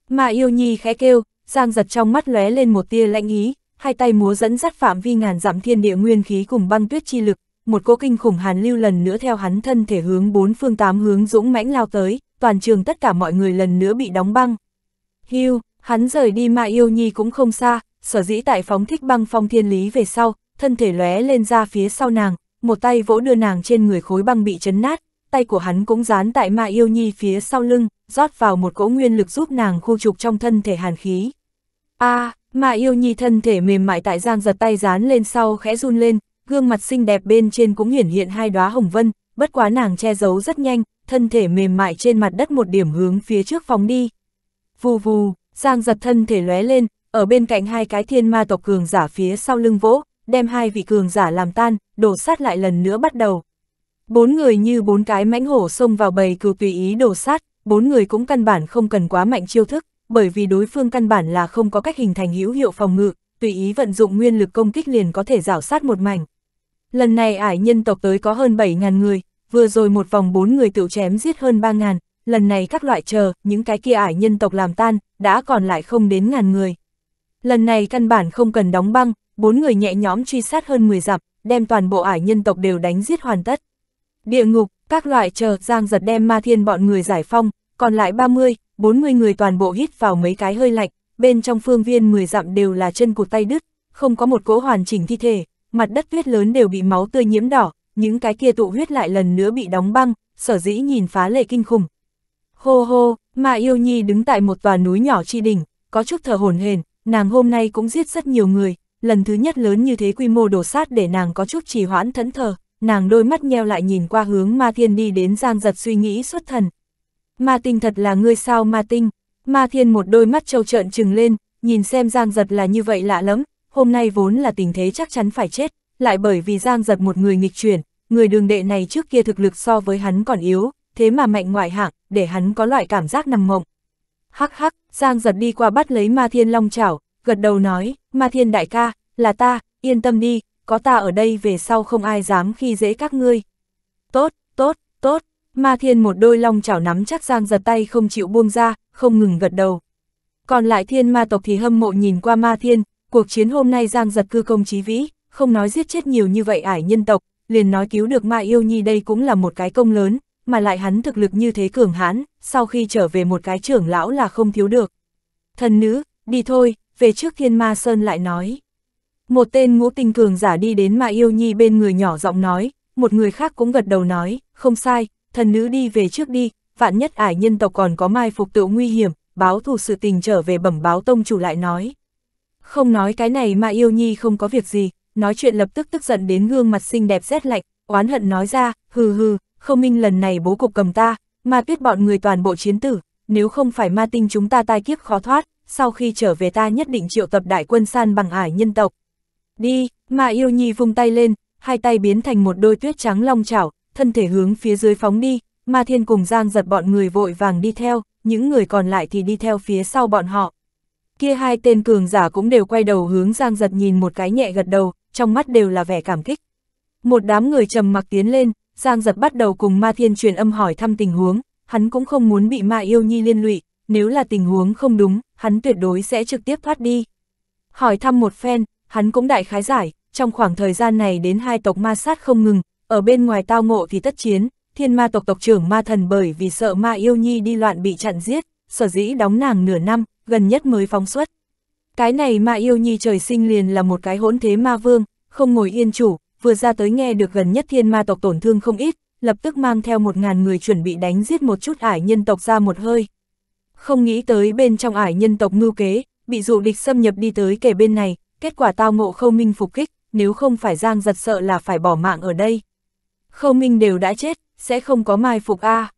Ma Yêu Nhi khẽ kêu, Giang giật trong mắt lóe lên một tia lạnh ý, hai tay múa dẫn dắt phạm vi ngàn dặm thiên địa nguyên khí cùng băng tuyết chi lực, một cỗ kinh khủng hàn lưu lần nữa theo hắn thân thể hướng bốn phương tám hướng dũng mãnh lao tới, toàn trường tất cả mọi người lần nữa bị đóng băng. Hưu, hắn rời đi mà yêu nhi cũng không xa, sở dĩ tại phóng thích băng phong thiên lý về sau, thân thể lóe lên ra phía sau nàng, một tay vỗ đưa nàng trên người khối băng bị chấn nát, tay của hắn cũng dán tại ma yêu nhi phía sau lưng, rót vào một cỗ nguyên lực giúp nàng khu trục trong thân thể hàn khí. A, à, mà yêu nhi thân thể mềm mại tại giang giật tay dán lên sau khẽ run lên, gương mặt xinh đẹp bên trên cũng hiển hiện hai đóa hồng vân, bất quá nàng che giấu rất nhanh, thân thể mềm mại trên mặt đất một điểm hướng phía trước phóng đi. Vù vù, giang giật thân thể lóe lên, ở bên cạnh hai cái thiên ma tộc cường giả phía sau lưng vỗ, đem hai vị cường giả làm tan, đổ sát lại lần nữa bắt đầu. Bốn người như bốn cái mãnh hổ xông vào bầy cừu tùy ý đổ sát, bốn người cũng căn bản không cần quá mạnh chiêu thức bởi vì đối phương căn bản là không có cách hình thành hữu hiệu phòng ngự, tùy ý vận dụng nguyên lực công kích liền có thể rảo sát một mảnh. Lần này ải nhân tộc tới có hơn 7.000 người, vừa rồi một vòng 4 người tự chém giết hơn 3.000, lần này các loại chờ, những cái kia ải nhân tộc làm tan, đã còn lại không đến ngàn người. Lần này căn bản không cần đóng băng, bốn người nhẹ nhóm truy sát hơn 10 dặm, đem toàn bộ ải nhân tộc đều đánh giết hoàn tất. Địa ngục, các loại chờ, giang giật đem ma thiên bọn người giải phong, còn lại 30, 40 người toàn bộ hít vào mấy cái hơi lạnh, bên trong phương viên 10 dặm đều là chân cụt tay đứt, không có một cỗ hoàn chỉnh thi thể, mặt đất tuyết lớn đều bị máu tươi nhiễm đỏ, những cái kia tụ huyết lại lần nữa bị đóng băng, sở dĩ nhìn phá lệ kinh khủng. Hô hô, mà yêu nhi đứng tại một tòa núi nhỏ chi đỉnh, có chút thở hồn hền, nàng hôm nay cũng giết rất nhiều người, lần thứ nhất lớn như thế quy mô đổ sát để nàng có chút trì hoãn thẫn thờ, nàng đôi mắt nheo lại nhìn qua hướng ma thiên đi đến giang giật suy nghĩ xuất thần, Ma tinh thật là ngươi sao ma tinh, ma thiên một đôi mắt trâu trợn trừng lên, nhìn xem Giang Giật là như vậy lạ lắm, hôm nay vốn là tình thế chắc chắn phải chết, lại bởi vì Giang Giật một người nghịch chuyển, người đường đệ này trước kia thực lực so với hắn còn yếu, thế mà mạnh ngoại hạng, để hắn có loại cảm giác nằm mộng. Hắc hắc, Giang Giật đi qua bắt lấy ma thiên long chảo, gật đầu nói, ma thiên đại ca, là ta, yên tâm đi, có ta ở đây về sau không ai dám khi dễ các ngươi. Tốt, tốt, tốt, Ma thiên một đôi long chảo nắm chắc giang giật tay không chịu buông ra, không ngừng gật đầu. Còn lại thiên ma tộc thì hâm mộ nhìn qua ma thiên, cuộc chiến hôm nay giang giật cư công chí vĩ, không nói giết chết nhiều như vậy ải nhân tộc, liền nói cứu được ma yêu nhi đây cũng là một cái công lớn, mà lại hắn thực lực như thế cường hãn, sau khi trở về một cái trưởng lão là không thiếu được. Thần nữ, đi thôi, về trước thiên ma sơn lại nói. Một tên ngũ tinh cường giả đi đến ma yêu nhi bên người nhỏ giọng nói, một người khác cũng gật đầu nói, không sai, thần nữ đi về trước đi, vạn nhất ải nhân tộc còn có mai phục tựu nguy hiểm, báo thù sự tình trở về bẩm báo tông chủ lại nói. Không nói cái này mà yêu nhi không có việc gì, nói chuyện lập tức tức giận đến gương mặt xinh đẹp rét lạnh, oán hận nói ra, hừ hừ, không minh lần này bố cục cầm ta, mà tuyết bọn người toàn bộ chiến tử, nếu không phải ma tinh chúng ta tai kiếp khó thoát, sau khi trở về ta nhất định triệu tập đại quân san bằng ải nhân tộc. Đi, mà yêu nhi vung tay lên, hai tay biến thành một đôi tuyết trắng long chảo, thân thể hướng phía dưới phóng đi, Ma Thiên cùng Giang giật bọn người vội vàng đi theo, những người còn lại thì đi theo phía sau bọn họ. Kia hai tên cường giả cũng đều quay đầu hướng Giang giật nhìn một cái nhẹ gật đầu, trong mắt đều là vẻ cảm kích. Một đám người trầm mặc tiến lên, Giang giật bắt đầu cùng Ma Thiên truyền âm hỏi thăm tình huống, hắn cũng không muốn bị Ma Yêu Nhi liên lụy, nếu là tình huống không đúng, hắn tuyệt đối sẽ trực tiếp thoát đi. Hỏi thăm một phen, hắn cũng đại khái giải, trong khoảng thời gian này đến hai tộc ma sát không ngừng, ở bên ngoài tao ngộ thì tất chiến, thiên ma tộc tộc trưởng ma thần bởi vì sợ ma yêu nhi đi loạn bị chặn giết, sở dĩ đóng nàng nửa năm, gần nhất mới phóng xuất. Cái này ma yêu nhi trời sinh liền là một cái hỗn thế ma vương, không ngồi yên chủ, vừa ra tới nghe được gần nhất thiên ma tộc tổn thương không ít, lập tức mang theo một ngàn người chuẩn bị đánh giết một chút ải nhân tộc ra một hơi. Không nghĩ tới bên trong ải nhân tộc mưu kế, bị dụ địch xâm nhập đi tới kẻ bên này, kết quả tao ngộ khâu minh phục kích, nếu không phải giang giật sợ là phải bỏ mạng ở đây. Khâu Minh đều đã chết, sẽ không có mai phục a. À.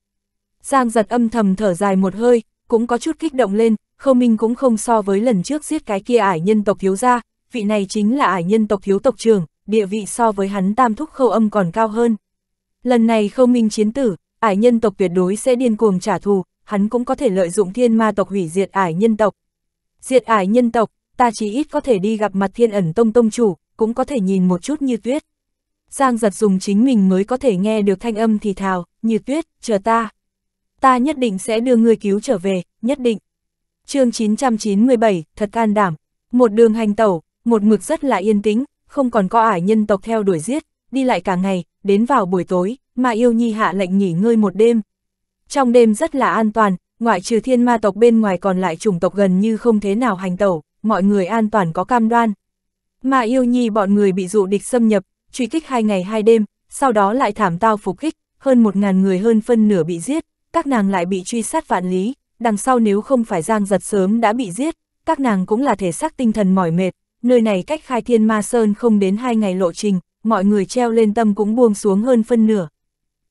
Giang giật âm thầm thở dài một hơi, cũng có chút kích động lên, Khâu Minh cũng không so với lần trước giết cái kia ải nhân tộc thiếu gia, vị này chính là ải nhân tộc thiếu tộc trưởng, địa vị so với hắn tam thúc khâu âm còn cao hơn. Lần này Khâu Minh chiến tử, ải nhân tộc tuyệt đối sẽ điên cuồng trả thù, hắn cũng có thể lợi dụng thiên ma tộc hủy diệt ải nhân tộc. Diệt ải nhân tộc, ta chỉ ít có thể đi gặp mặt thiên ẩn tông tông chủ, cũng có thể nhìn một chút như tuyết. Giang giật dùng chính mình mới có thể nghe được thanh âm thì thào, như tuyết, chờ ta. Ta nhất định sẽ đưa ngươi cứu trở về, nhất định. chương 997, thật can đảm. Một đường hành tẩu, một mực rất là yên tĩnh, không còn có ải nhân tộc theo đuổi giết, đi lại cả ngày, đến vào buổi tối, mà yêu nhi hạ lệnh nghỉ ngơi một đêm. Trong đêm rất là an toàn, ngoại trừ thiên ma tộc bên ngoài còn lại chủng tộc gần như không thế nào hành tẩu, mọi người an toàn có cam đoan. Mà yêu nhi bọn người bị dụ địch xâm nhập, truy kích hai ngày hai đêm, sau đó lại thảm tao phục kích, hơn một ngàn người hơn phân nửa bị giết, các nàng lại bị truy sát vạn lý, đằng sau nếu không phải giang giật sớm đã bị giết, các nàng cũng là thể xác tinh thần mỏi mệt, nơi này cách khai thiên ma sơn không đến hai ngày lộ trình, mọi người treo lên tâm cũng buông xuống hơn phân nửa.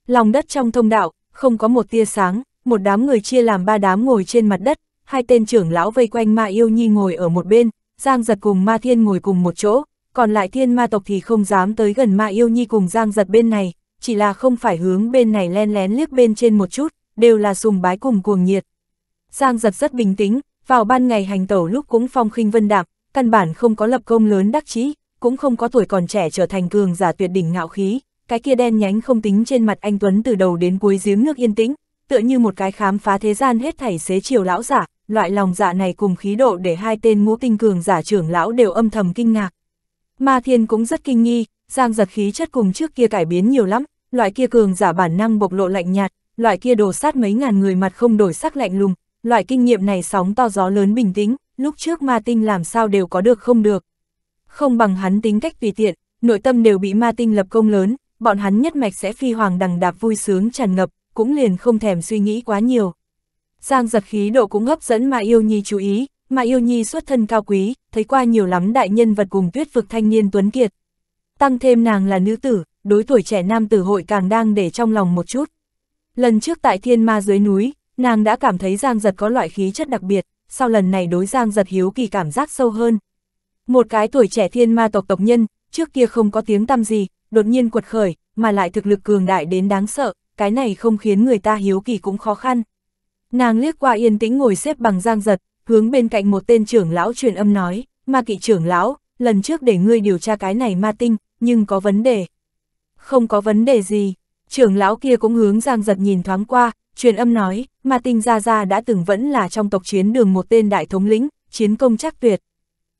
Lòng đất trong thông đạo, không có một tia sáng, một đám người chia làm ba đám ngồi trên mặt đất, hai tên trưởng lão vây quanh ma yêu nhi ngồi ở một bên, giang giật cùng ma thiên ngồi cùng một chỗ, còn lại thiên ma tộc thì không dám tới gần ma yêu nhi cùng giang giật bên này, chỉ là không phải hướng bên này len lén liếc bên trên một chút, đều là sùng bái cùng cuồng nhiệt. Giang giật rất bình tĩnh, vào ban ngày hành tẩu lúc cũng phong khinh vân đạm, căn bản không có lập công lớn đắc chí cũng không có tuổi còn trẻ trở thành cường giả tuyệt đỉnh ngạo khí, cái kia đen nhánh không tính trên mặt anh Tuấn từ đầu đến cuối giếng nước yên tĩnh, tựa như một cái khám phá thế gian hết thảy xế chiều lão giả, loại lòng dạ này cùng khí độ để hai tên ngũ tinh cường giả trưởng lão đều âm thầm kinh ngạc. Ma Thiên cũng rất kinh nghi, Giang giật khí chất cùng trước kia cải biến nhiều lắm, loại kia cường giả bản năng bộc lộ lạnh nhạt, loại kia đồ sát mấy ngàn người mặt không đổi sắc lạnh lùng, loại kinh nghiệm này sóng to gió lớn bình tĩnh, lúc trước ma tinh làm sao đều có được không được. Không bằng hắn tính cách tùy tiện, nội tâm đều bị ma tinh lập công lớn, bọn hắn nhất mạch sẽ phi hoàng đằng đạp vui sướng tràn ngập, cũng liền không thèm suy nghĩ quá nhiều. Giang giật khí độ cũng hấp dẫn mà yêu nhi chú ý, mà yêu nhi xuất thân cao quý, thấy qua nhiều lắm đại nhân vật cùng tuyết vực thanh niên tuấn kiệt. Tăng thêm nàng là nữ tử, đối tuổi trẻ nam tử hội càng đang để trong lòng một chút. Lần trước tại thiên ma dưới núi, nàng đã cảm thấy Giang Giật có loại khí chất đặc biệt, sau lần này đối Giang Giật hiếu kỳ cảm giác sâu hơn. Một cái tuổi trẻ thiên ma tộc tộc nhân, trước kia không có tiếng tăm gì, đột nhiên quật khởi, mà lại thực lực cường đại đến đáng sợ, cái này không khiến người ta hiếu kỳ cũng khó khăn. Nàng liếc qua yên tĩnh ngồi xếp bằng Giang Giật, hướng bên cạnh một tên trưởng lão truyền âm nói, ma kỵ trưởng lão, lần trước để ngươi điều tra cái này ma tinh, nhưng có vấn đề. Không có vấn đề gì, trưởng lão kia cũng hướng giang giật nhìn thoáng qua, truyền âm nói, ma tinh ra ra đã từng vẫn là trong tộc chiến đường một tên đại thống lĩnh, chiến công chắc tuyệt.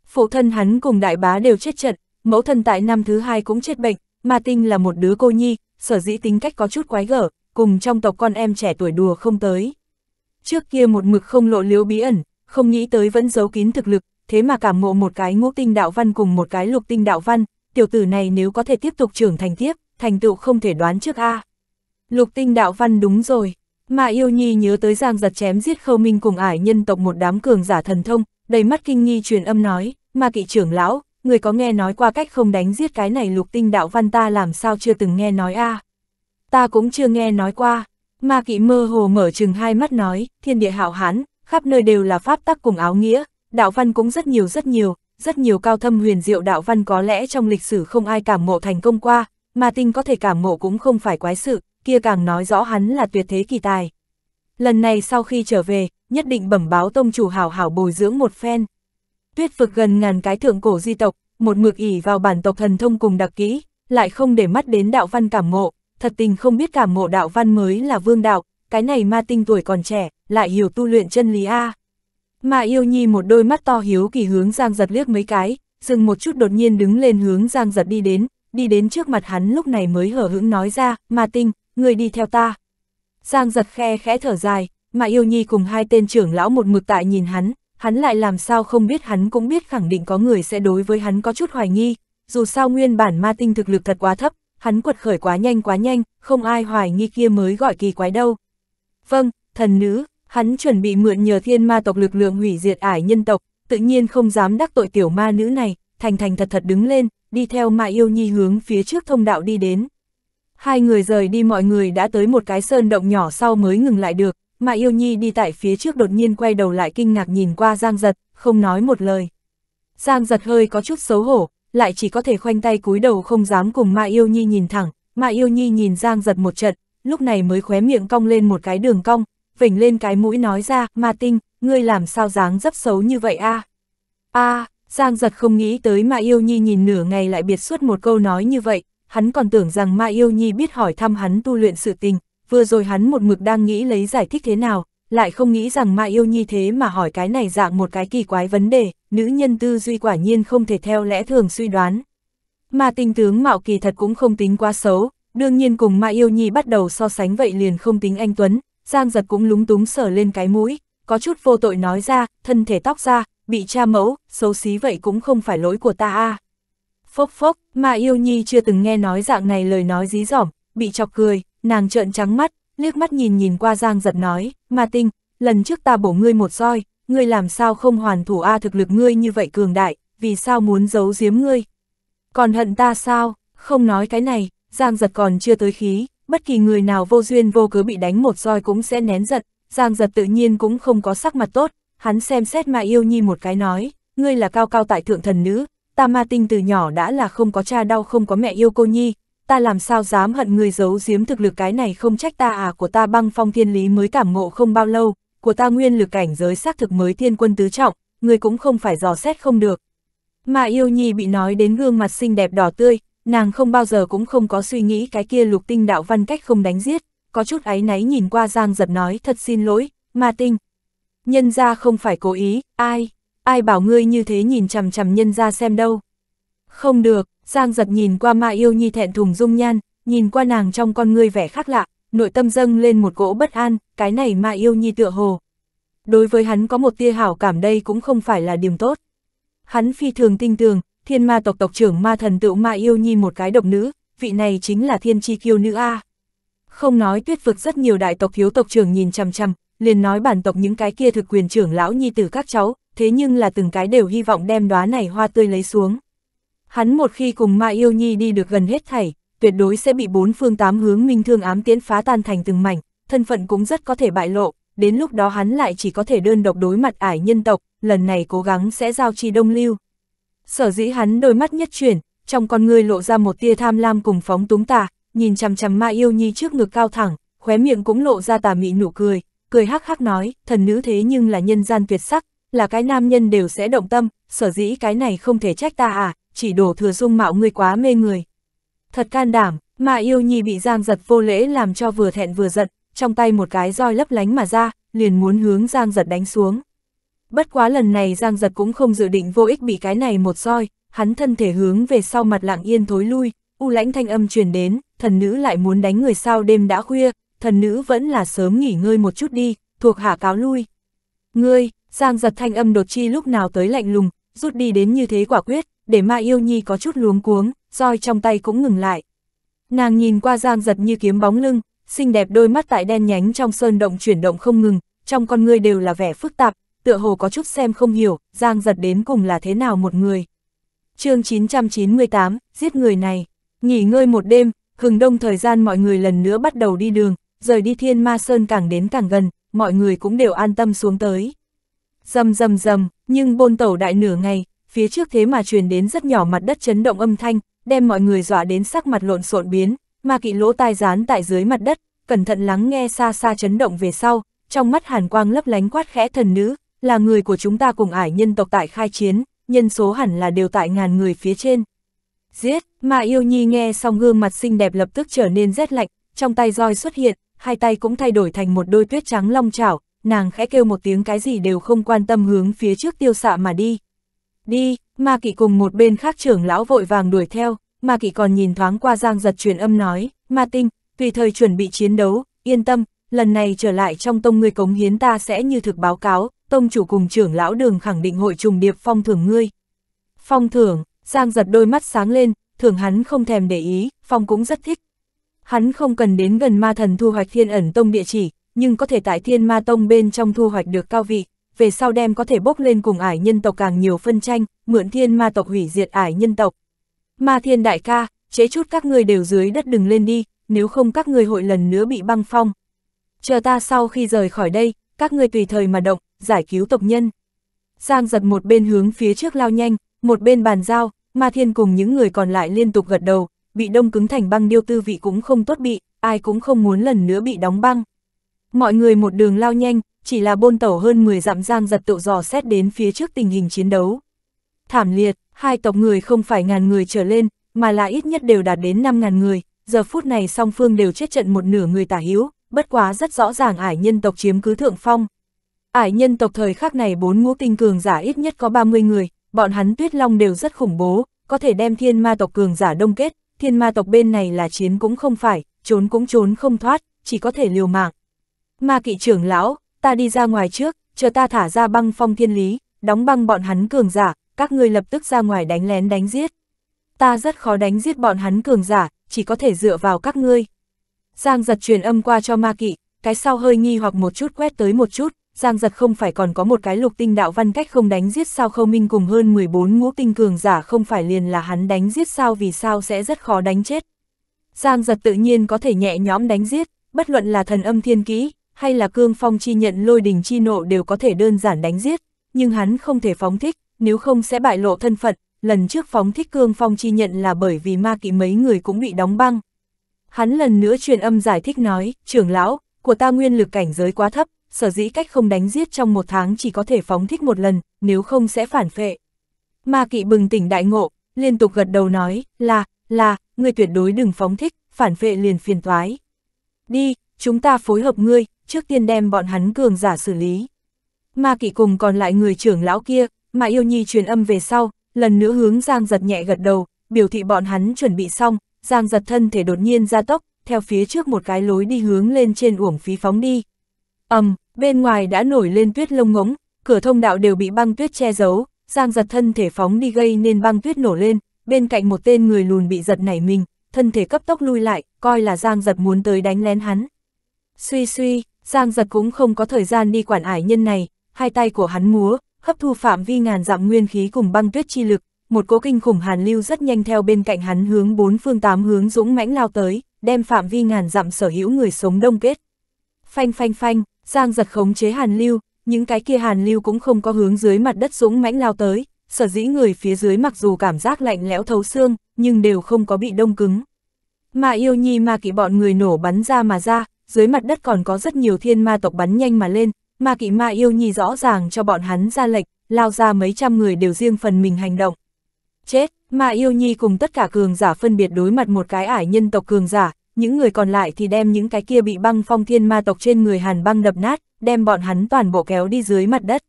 Phụ thân hắn cùng đại bá đều chết trận, mẫu thân tại năm thứ hai cũng chết bệnh, ma tinh là một đứa cô nhi, sở dĩ tính cách có chút quái gở, cùng trong tộc con em trẻ tuổi đùa không tới. Trước kia một mực không lộ liễu bí ẩn, không nghĩ tới vẫn giấu kín thực lực, thế mà cảm ngộ một cái ngũ tinh đạo văn cùng một cái lục tinh đạo văn, tiểu tử này nếu có thể tiếp tục trưởng thành tiếp, thành tựu không thể đoán trước a. Lục tinh đạo văn đúng rồi, mà yêu nhi nhớ tới giang giật chém giết khâu minh cùng ải nhân tộc một đám cường giả thần thông, đầy mắt kinh nghi truyền âm nói, mà kỵ trưởng lão, người có nghe nói qua cách không đánh giết cái này lục tinh đạo văn ta làm sao chưa từng nghe nói a Ta cũng chưa nghe nói qua, mà kỵ mơ hồ mở chừng hai mắt nói, thiên địa hạo hán, khắp nơi đều là pháp tắc cùng áo nghĩa, đạo văn cũng rất nhiều rất nhiều, rất nhiều cao thâm huyền diệu đạo văn có lẽ trong lịch sử không ai cảm ngộ thành công qua, mà tinh có thể cảm ngộ cũng không phải quái sự, kia càng nói rõ hắn là tuyệt thế kỳ tài. Lần này sau khi trở về, nhất định bẩm báo tông chủ hảo hảo bồi dưỡng một phen. Tuyết vực gần ngàn cái thượng cổ di tộc, một mực ỉ vào bản tộc thần thông cùng đặc kỹ, lại không để mắt đến đạo văn cảm ngộ, thật tình không biết cảm ngộ đạo văn mới là vương đạo, cái này ma tinh tuổi còn trẻ, lại hiểu tu luyện chân lý A. Mà yêu nhi một đôi mắt to hiếu kỳ hướng Giang giật liếc mấy cái, dừng một chút đột nhiên đứng lên hướng Giang giật đi đến, đi đến trước mặt hắn lúc này mới hở hững nói ra, ma tinh, người đi theo ta. Giang giật khe khẽ thở dài, mà yêu nhi cùng hai tên trưởng lão một mực tại nhìn hắn, hắn lại làm sao không biết hắn cũng biết khẳng định có người sẽ đối với hắn có chút hoài nghi, dù sao nguyên bản ma tinh thực lực thật quá thấp, hắn quật khởi quá nhanh quá nhanh, không ai hoài nghi kia mới gọi kỳ quái đâu. Vâng, thần nữ, hắn chuẩn bị mượn nhờ thiên ma tộc lực lượng hủy diệt ải nhân tộc, tự nhiên không dám đắc tội tiểu ma nữ này, thành thành thật thật đứng lên, đi theo mà yêu nhi hướng phía trước thông đạo đi đến. Hai người rời đi mọi người đã tới một cái sơn động nhỏ sau mới ngừng lại được, mà yêu nhi đi tại phía trước đột nhiên quay đầu lại kinh ngạc nhìn qua Giang Giật, không nói một lời. Giang Giật hơi có chút xấu hổ, lại chỉ có thể khoanh tay cúi đầu không dám cùng Ma Yêu Nhi nhìn thẳng, Ma Yêu Nhi nhìn Giang Giật một trận, lúc này mới khóe miệng cong lên một cái đường cong, vểnh lên cái mũi nói ra, ma tinh, ngươi làm sao dáng dấp xấu như vậy a a Giang giật không nghĩ tới Ma Yêu Nhi nhìn nửa ngày lại biệt suốt một câu nói như vậy, hắn còn tưởng rằng Ma Yêu Nhi biết hỏi thăm hắn tu luyện sự tình, vừa rồi hắn một mực đang nghĩ lấy giải thích thế nào, lại không nghĩ rằng Ma Yêu Nhi thế mà hỏi cái này dạng một cái kỳ quái vấn đề, nữ nhân tư duy quả nhiên không thể theo lẽ thường suy đoán. Mà tình tướng mạo kỳ thật cũng không tính quá xấu, Đương nhiên cùng Mai Yêu Nhi bắt đầu so sánh vậy liền không tính anh Tuấn, Giang giật cũng lúng túng sở lên cái mũi, có chút vô tội nói ra, thân thể tóc ra, bị cha mẫu, xấu xí vậy cũng không phải lỗi của ta a à. Phốc phốc, Mai Yêu Nhi chưa từng nghe nói dạng này lời nói dí dỏm, bị chọc cười, nàng trợn trắng mắt, liếc mắt nhìn nhìn qua Giang giật nói, Ma Tinh, lần trước ta bổ ngươi một roi, ngươi làm sao không hoàn thủ a thực lực ngươi như vậy cường đại, vì sao muốn giấu giếm ngươi? Còn hận ta sao? Không nói cái này, Giang giật còn chưa tới khí, bất kỳ người nào vô duyên vô cớ bị đánh một roi cũng sẽ nén giật, Giang giật tự nhiên cũng không có sắc mặt tốt, hắn xem xét mà yêu nhi một cái nói, ngươi là cao cao tại thượng thần nữ, ta ma tinh từ nhỏ đã là không có cha đau không có mẹ yêu cô nhi, ta làm sao dám hận người giấu giếm thực lực cái này không trách ta à của ta băng phong thiên lý mới cảm ngộ không bao lâu, của ta nguyên lực cảnh giới xác thực mới thiên quân tứ trọng, người cũng không phải dò xét không được. Mà yêu nhi bị nói đến gương mặt xinh đẹp đỏ tươi, Nàng không bao giờ cũng không có suy nghĩ cái kia lục tinh đạo văn cách không đánh giết, có chút áy náy nhìn qua Giang giật nói thật xin lỗi, ma tinh. Nhân ra không phải cố ý, ai, ai bảo ngươi như thế nhìn chằm chằm nhân ra xem đâu. Không được, Giang giật nhìn qua ma yêu nhi thẹn thùng dung nhan, nhìn qua nàng trong con ngươi vẻ khác lạ, nội tâm dâng lên một gỗ bất an, cái này ma yêu nhi tựa hồ. Đối với hắn có một tia hảo cảm đây cũng không phải là điểm tốt. Hắn phi thường tinh tường, thiên ma tộc tộc trưởng ma thần tựu ma yêu nhi một cái độc nữ, vị này chính là thiên chi kiêu nữ A. Không nói tuyết vực rất nhiều đại tộc thiếu tộc trưởng nhìn chằm chằm, liền nói bản tộc những cái kia thực quyền trưởng lão nhi tử các cháu, thế nhưng là từng cái đều hy vọng đem đóa này hoa tươi lấy xuống. Hắn một khi cùng ma yêu nhi đi được gần hết thảy, tuyệt đối sẽ bị bốn phương tám hướng minh thương ám tiễn phá tan thành từng mảnh, thân phận cũng rất có thể bại lộ, đến lúc đó hắn lại chỉ có thể đơn độc đối mặt ải nhân tộc, lần này cố gắng sẽ giao chi đông lưu. Sở dĩ hắn đôi mắt nhất chuyển, trong con người lộ ra một tia tham lam cùng phóng túng tà, nhìn chằm chằm Ma Yêu Nhi trước ngực cao thẳng, khóe miệng cũng lộ ra tà mị nụ cười, cười hắc hắc nói, thần nữ thế nhưng là nhân gian tuyệt sắc, là cái nam nhân đều sẽ động tâm, sở dĩ cái này không thể trách ta à, chỉ đổ thừa dung mạo ngươi quá mê người. Thật can đảm, ma yêu nhi bị giang giật vô lễ làm cho vừa thẹn vừa giận, trong tay một cái roi lấp lánh mà ra, liền muốn hướng giang giật đánh xuống. Bất quá lần này Giang Giật cũng không dự định vô ích bị cái này một roi, hắn thân thể hướng về sau mặt lặng yên thối lui, u lãnh thanh âm truyền đến, thần nữ lại muốn đánh người sao đêm đã khuya, thần nữ vẫn là sớm nghỉ ngơi một chút đi, thuộc hạ cáo lui. Ngươi, Giang Giật thanh âm đột chi lúc nào tới lạnh lùng, rút đi đến như thế quả quyết, để ma yêu nhi có chút luống cuống, roi trong tay cũng ngừng lại. Nàng nhìn qua Giang Giật như kiếm bóng lưng, xinh đẹp đôi mắt tại đen nhánh trong sơn động chuyển động không ngừng, trong con ngươi đều là vẻ phức tạp, tựa hồ có chút xem không hiểu, Giang giật đến cùng là thế nào một người. chương 998, giết người này, nghỉ ngơi một đêm, hừng đông thời gian mọi người lần nữa bắt đầu đi đường, rời đi thiên ma sơn càng đến càng gần, mọi người cũng đều an tâm xuống tới. Dầm dầm dầm, nhưng bôn tẩu đại nửa ngày, phía trước thế mà truyền đến rất nhỏ mặt đất chấn động âm thanh, đem mọi người dọa đến sắc mặt lộn xộn biến, ma kỵ lỗ tai dán tại dưới mặt đất, cẩn thận lắng nghe xa xa chấn động về sau, trong mắt hàn quang lấp lánh quát khẽ thần nữ, là người của chúng ta cùng ải nhân tộc tại khai chiến, nhân số hẳn là đều tại ngàn người phía trên. Giết, mà yêu nhi nghe xong gương mặt xinh đẹp lập tức trở nên rét lạnh, trong tay roi xuất hiện, hai tay cũng thay đổi thành một đôi tuyết trắng long chảo, nàng khẽ kêu một tiếng cái gì đều không quan tâm hướng phía trước tiêu xạ mà đi. Đi, ma kỵ cùng một bên khác trưởng lão vội vàng đuổi theo, ma kỵ còn nhìn thoáng qua giang giật truyền âm nói, ma tinh, tùy thời chuẩn bị chiến đấu, yên tâm, lần này trở lại trong tông người cống hiến ta sẽ như thực báo cáo, tông chủ cùng trưởng lão đường khẳng định hội trùng điệp phong thưởng ngươi. Phong thưởng, Giang giật đôi mắt sáng lên, thưởng hắn không thèm để ý, phong cũng rất thích. Hắn không cần đến gần ma thần thu hoạch thiên ẩn tông địa chỉ, nhưng có thể tại thiên ma tông bên trong thu hoạch được cao vị, về sau đem có thể bốc lên cùng ải nhân tộc càng nhiều phân tranh, mượn thiên ma tộc hủy diệt ải nhân tộc. Ma thiên đại ca, chế chút các ngươi đều dưới đất đừng lên đi, nếu không các ngươi hội lần nữa bị băng phong. Chờ ta sau khi rời khỏi đây, các ngươi tùy thời mà động, giải cứu tộc nhân. Giang giật một bên hướng phía trước lao nhanh, một bên bàn giao, Ma Thiên cùng những người còn lại liên tục gật đầu, bị đông cứng thành băng điêu tư vị cũng không tốt bị, ai cũng không muốn lần nữa bị đóng băng. Mọi người một đường lao nhanh, chỉ là bôn tẩu hơn 10 dặm Giang giật tự dò xét đến phía trước tình hình chiến đấu. Thảm liệt, hai tộc người không phải ngàn người trở lên, mà là ít nhất đều đạt đến 5.000 người, giờ phút này song phương đều chết trận một nửa người tả hữu bất quá rất rõ ràng ải nhân tộc chiếm cứ thượng phong. Ải nhân tộc thời khắc này bốn ngũ tinh cường giả ít nhất có 30 người, bọn hắn tuyết long đều rất khủng bố, có thể đem thiên ma tộc cường giả đông kết, thiên ma tộc bên này là chiến cũng không phải, trốn cũng trốn không thoát, chỉ có thể liều mạng. Ma kỵ trưởng lão, ta đi ra ngoài trước, chờ ta thả ra băng phong thiên lý, đóng băng bọn hắn cường giả, các ngươi lập tức ra ngoài đánh lén đánh giết. Ta rất khó đánh giết bọn hắn cường giả, chỉ có thể dựa vào các ngươi. Giang giật truyền âm qua cho ma kỵ, cái sau hơi nghi hoặc một chút quét tới một chút, Giang giật không phải còn có một cái lục tinh đạo văn cách không đánh giết sao khâu minh cùng hơn 14 ngũ tinh cường giả không phải liền là hắn đánh giết sao vì sao sẽ rất khó đánh chết. Giang giật tự nhiên có thể nhẹ nhõm đánh giết, bất luận là thần âm thiên kỹ, hay là cương phong chi nhận lôi đình chi nộ đều có thể đơn giản đánh giết, nhưng hắn không thể phóng thích, nếu không sẽ bại lộ thân phận, lần trước phóng thích cương phong chi nhận là bởi vì ma kỵ mấy người cũng bị đóng băng. Hắn lần nữa truyền âm giải thích nói, trưởng lão, của ta nguyên lực cảnh giới quá thấp, sở dĩ cách không đánh giết trong một tháng chỉ có thể phóng thích một lần, nếu không sẽ phản phệ. Ma kỵ bừng tỉnh đại ngộ, liên tục gật đầu nói, là, là, ngươi tuyệt đối đừng phóng thích, phản phệ liền phiền toái. Đi, chúng ta phối hợp ngươi, trước tiên đem bọn hắn cường giả xử lý. Ma kỵ cùng còn lại người trưởng lão kia, mà yêu nhi truyền âm về sau, lần nữa hướng Giang giật nhẹ gật đầu, biểu thị bọn hắn chuẩn bị xong, Giang giật thân thể đột nhiên ra tốc, theo phía trước một cái lối đi hướng lên trên uổng phí phóng đi. ầm, um, Bên ngoài đã nổi lên tuyết lông ngống, cửa thông đạo đều bị băng tuyết che giấu, Giang giật thân thể phóng đi gây nên băng tuyết nổ lên, bên cạnh một tên người lùn bị giật nảy mình, thân thể cấp tốc lui lại, coi là Giang giật muốn tới đánh lén hắn. Suy suy, Giang giật cũng không có thời gian đi quản ải nhân này, hai tay của hắn múa, hấp thu phạm vi ngàn dặm nguyên khí cùng băng tuyết chi lực, một cố kinh khủng hàn lưu rất nhanh theo bên cạnh hắn hướng bốn phương tám hướng dũng mãnh lao tới, đem phạm vi ngàn dặm sở hữu người sống đông kết. Phanh phanh phanh, Giang giật khống chế hàn lưu, những cái kia hàn lưu cũng không có hướng dưới mặt đất dũng mãnh lao tới, sở dĩ người phía dưới mặc dù cảm giác lạnh lẽo thấu xương, nhưng đều không có bị đông cứng. Mà yêu nhi ma kỵ bọn người nổ bắn ra mà ra, dưới mặt đất còn có rất nhiều thiên ma tộc bắn nhanh mà lên, ma kỵ ma yêu nhi rõ ràng cho bọn hắn ra lệch lao ra mấy trăm người đều riêng phần mình hành động. Chết, ma yêu nhi cùng tất cả cường giả phân biệt đối mặt một cái ải nhân tộc cường giả, những người còn lại thì đem những cái kia bị băng phong thiên ma tộc trên người hàn băng đập nát, đem bọn hắn toàn bộ kéo đi dưới mặt đất.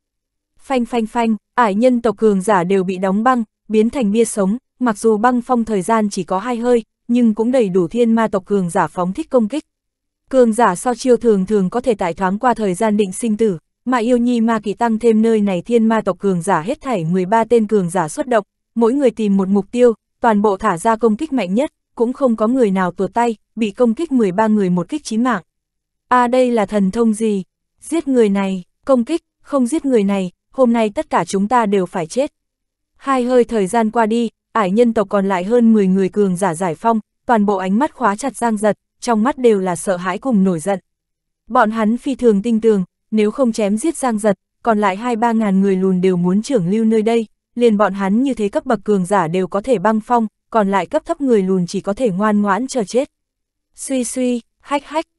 Phanh phanh phanh, ải nhân tộc cường giả đều bị đóng băng, biến thành bia sống, mặc dù băng phong thời gian chỉ có hai hơi, nhưng cũng đầy đủ thiên ma tộc cường giả phóng thích công kích. Cường giả so chiêu thường thường có thể tại thoáng qua thời gian định sinh tử, mà yêu nhi ma kỳ tăng thêm nơi này thiên ma tộc cường giả hết thảy 13 tên cường giả xuất động, mỗi người tìm một mục tiêu, toàn bộ thả ra công kích mạnh nhất, cũng không có người nào tuột tay, bị công kích 13 người một kích chí mạng. À đây là thần thông gì? Giết người này, công kích, không giết người này, hôm nay tất cả chúng ta đều phải chết. Hai hơi thời gian qua đi, ải nhân tộc còn lại hơn 10 người cường giả giải phong, toàn bộ ánh mắt khóa chặt giang giật, trong mắt đều là sợ hãi cùng nổi giận. Bọn hắn phi thường tinh tường, nếu không chém giết giang giật, còn lại hai ba ngàn người lùn đều muốn trưởng lưu nơi đây, liền bọn hắn như thế cấp bậc cường giả đều có thể băng phong, còn lại cấp thấp người lùn chỉ có thể ngoan ngoãn chờ chết. Suy suy, hách hách,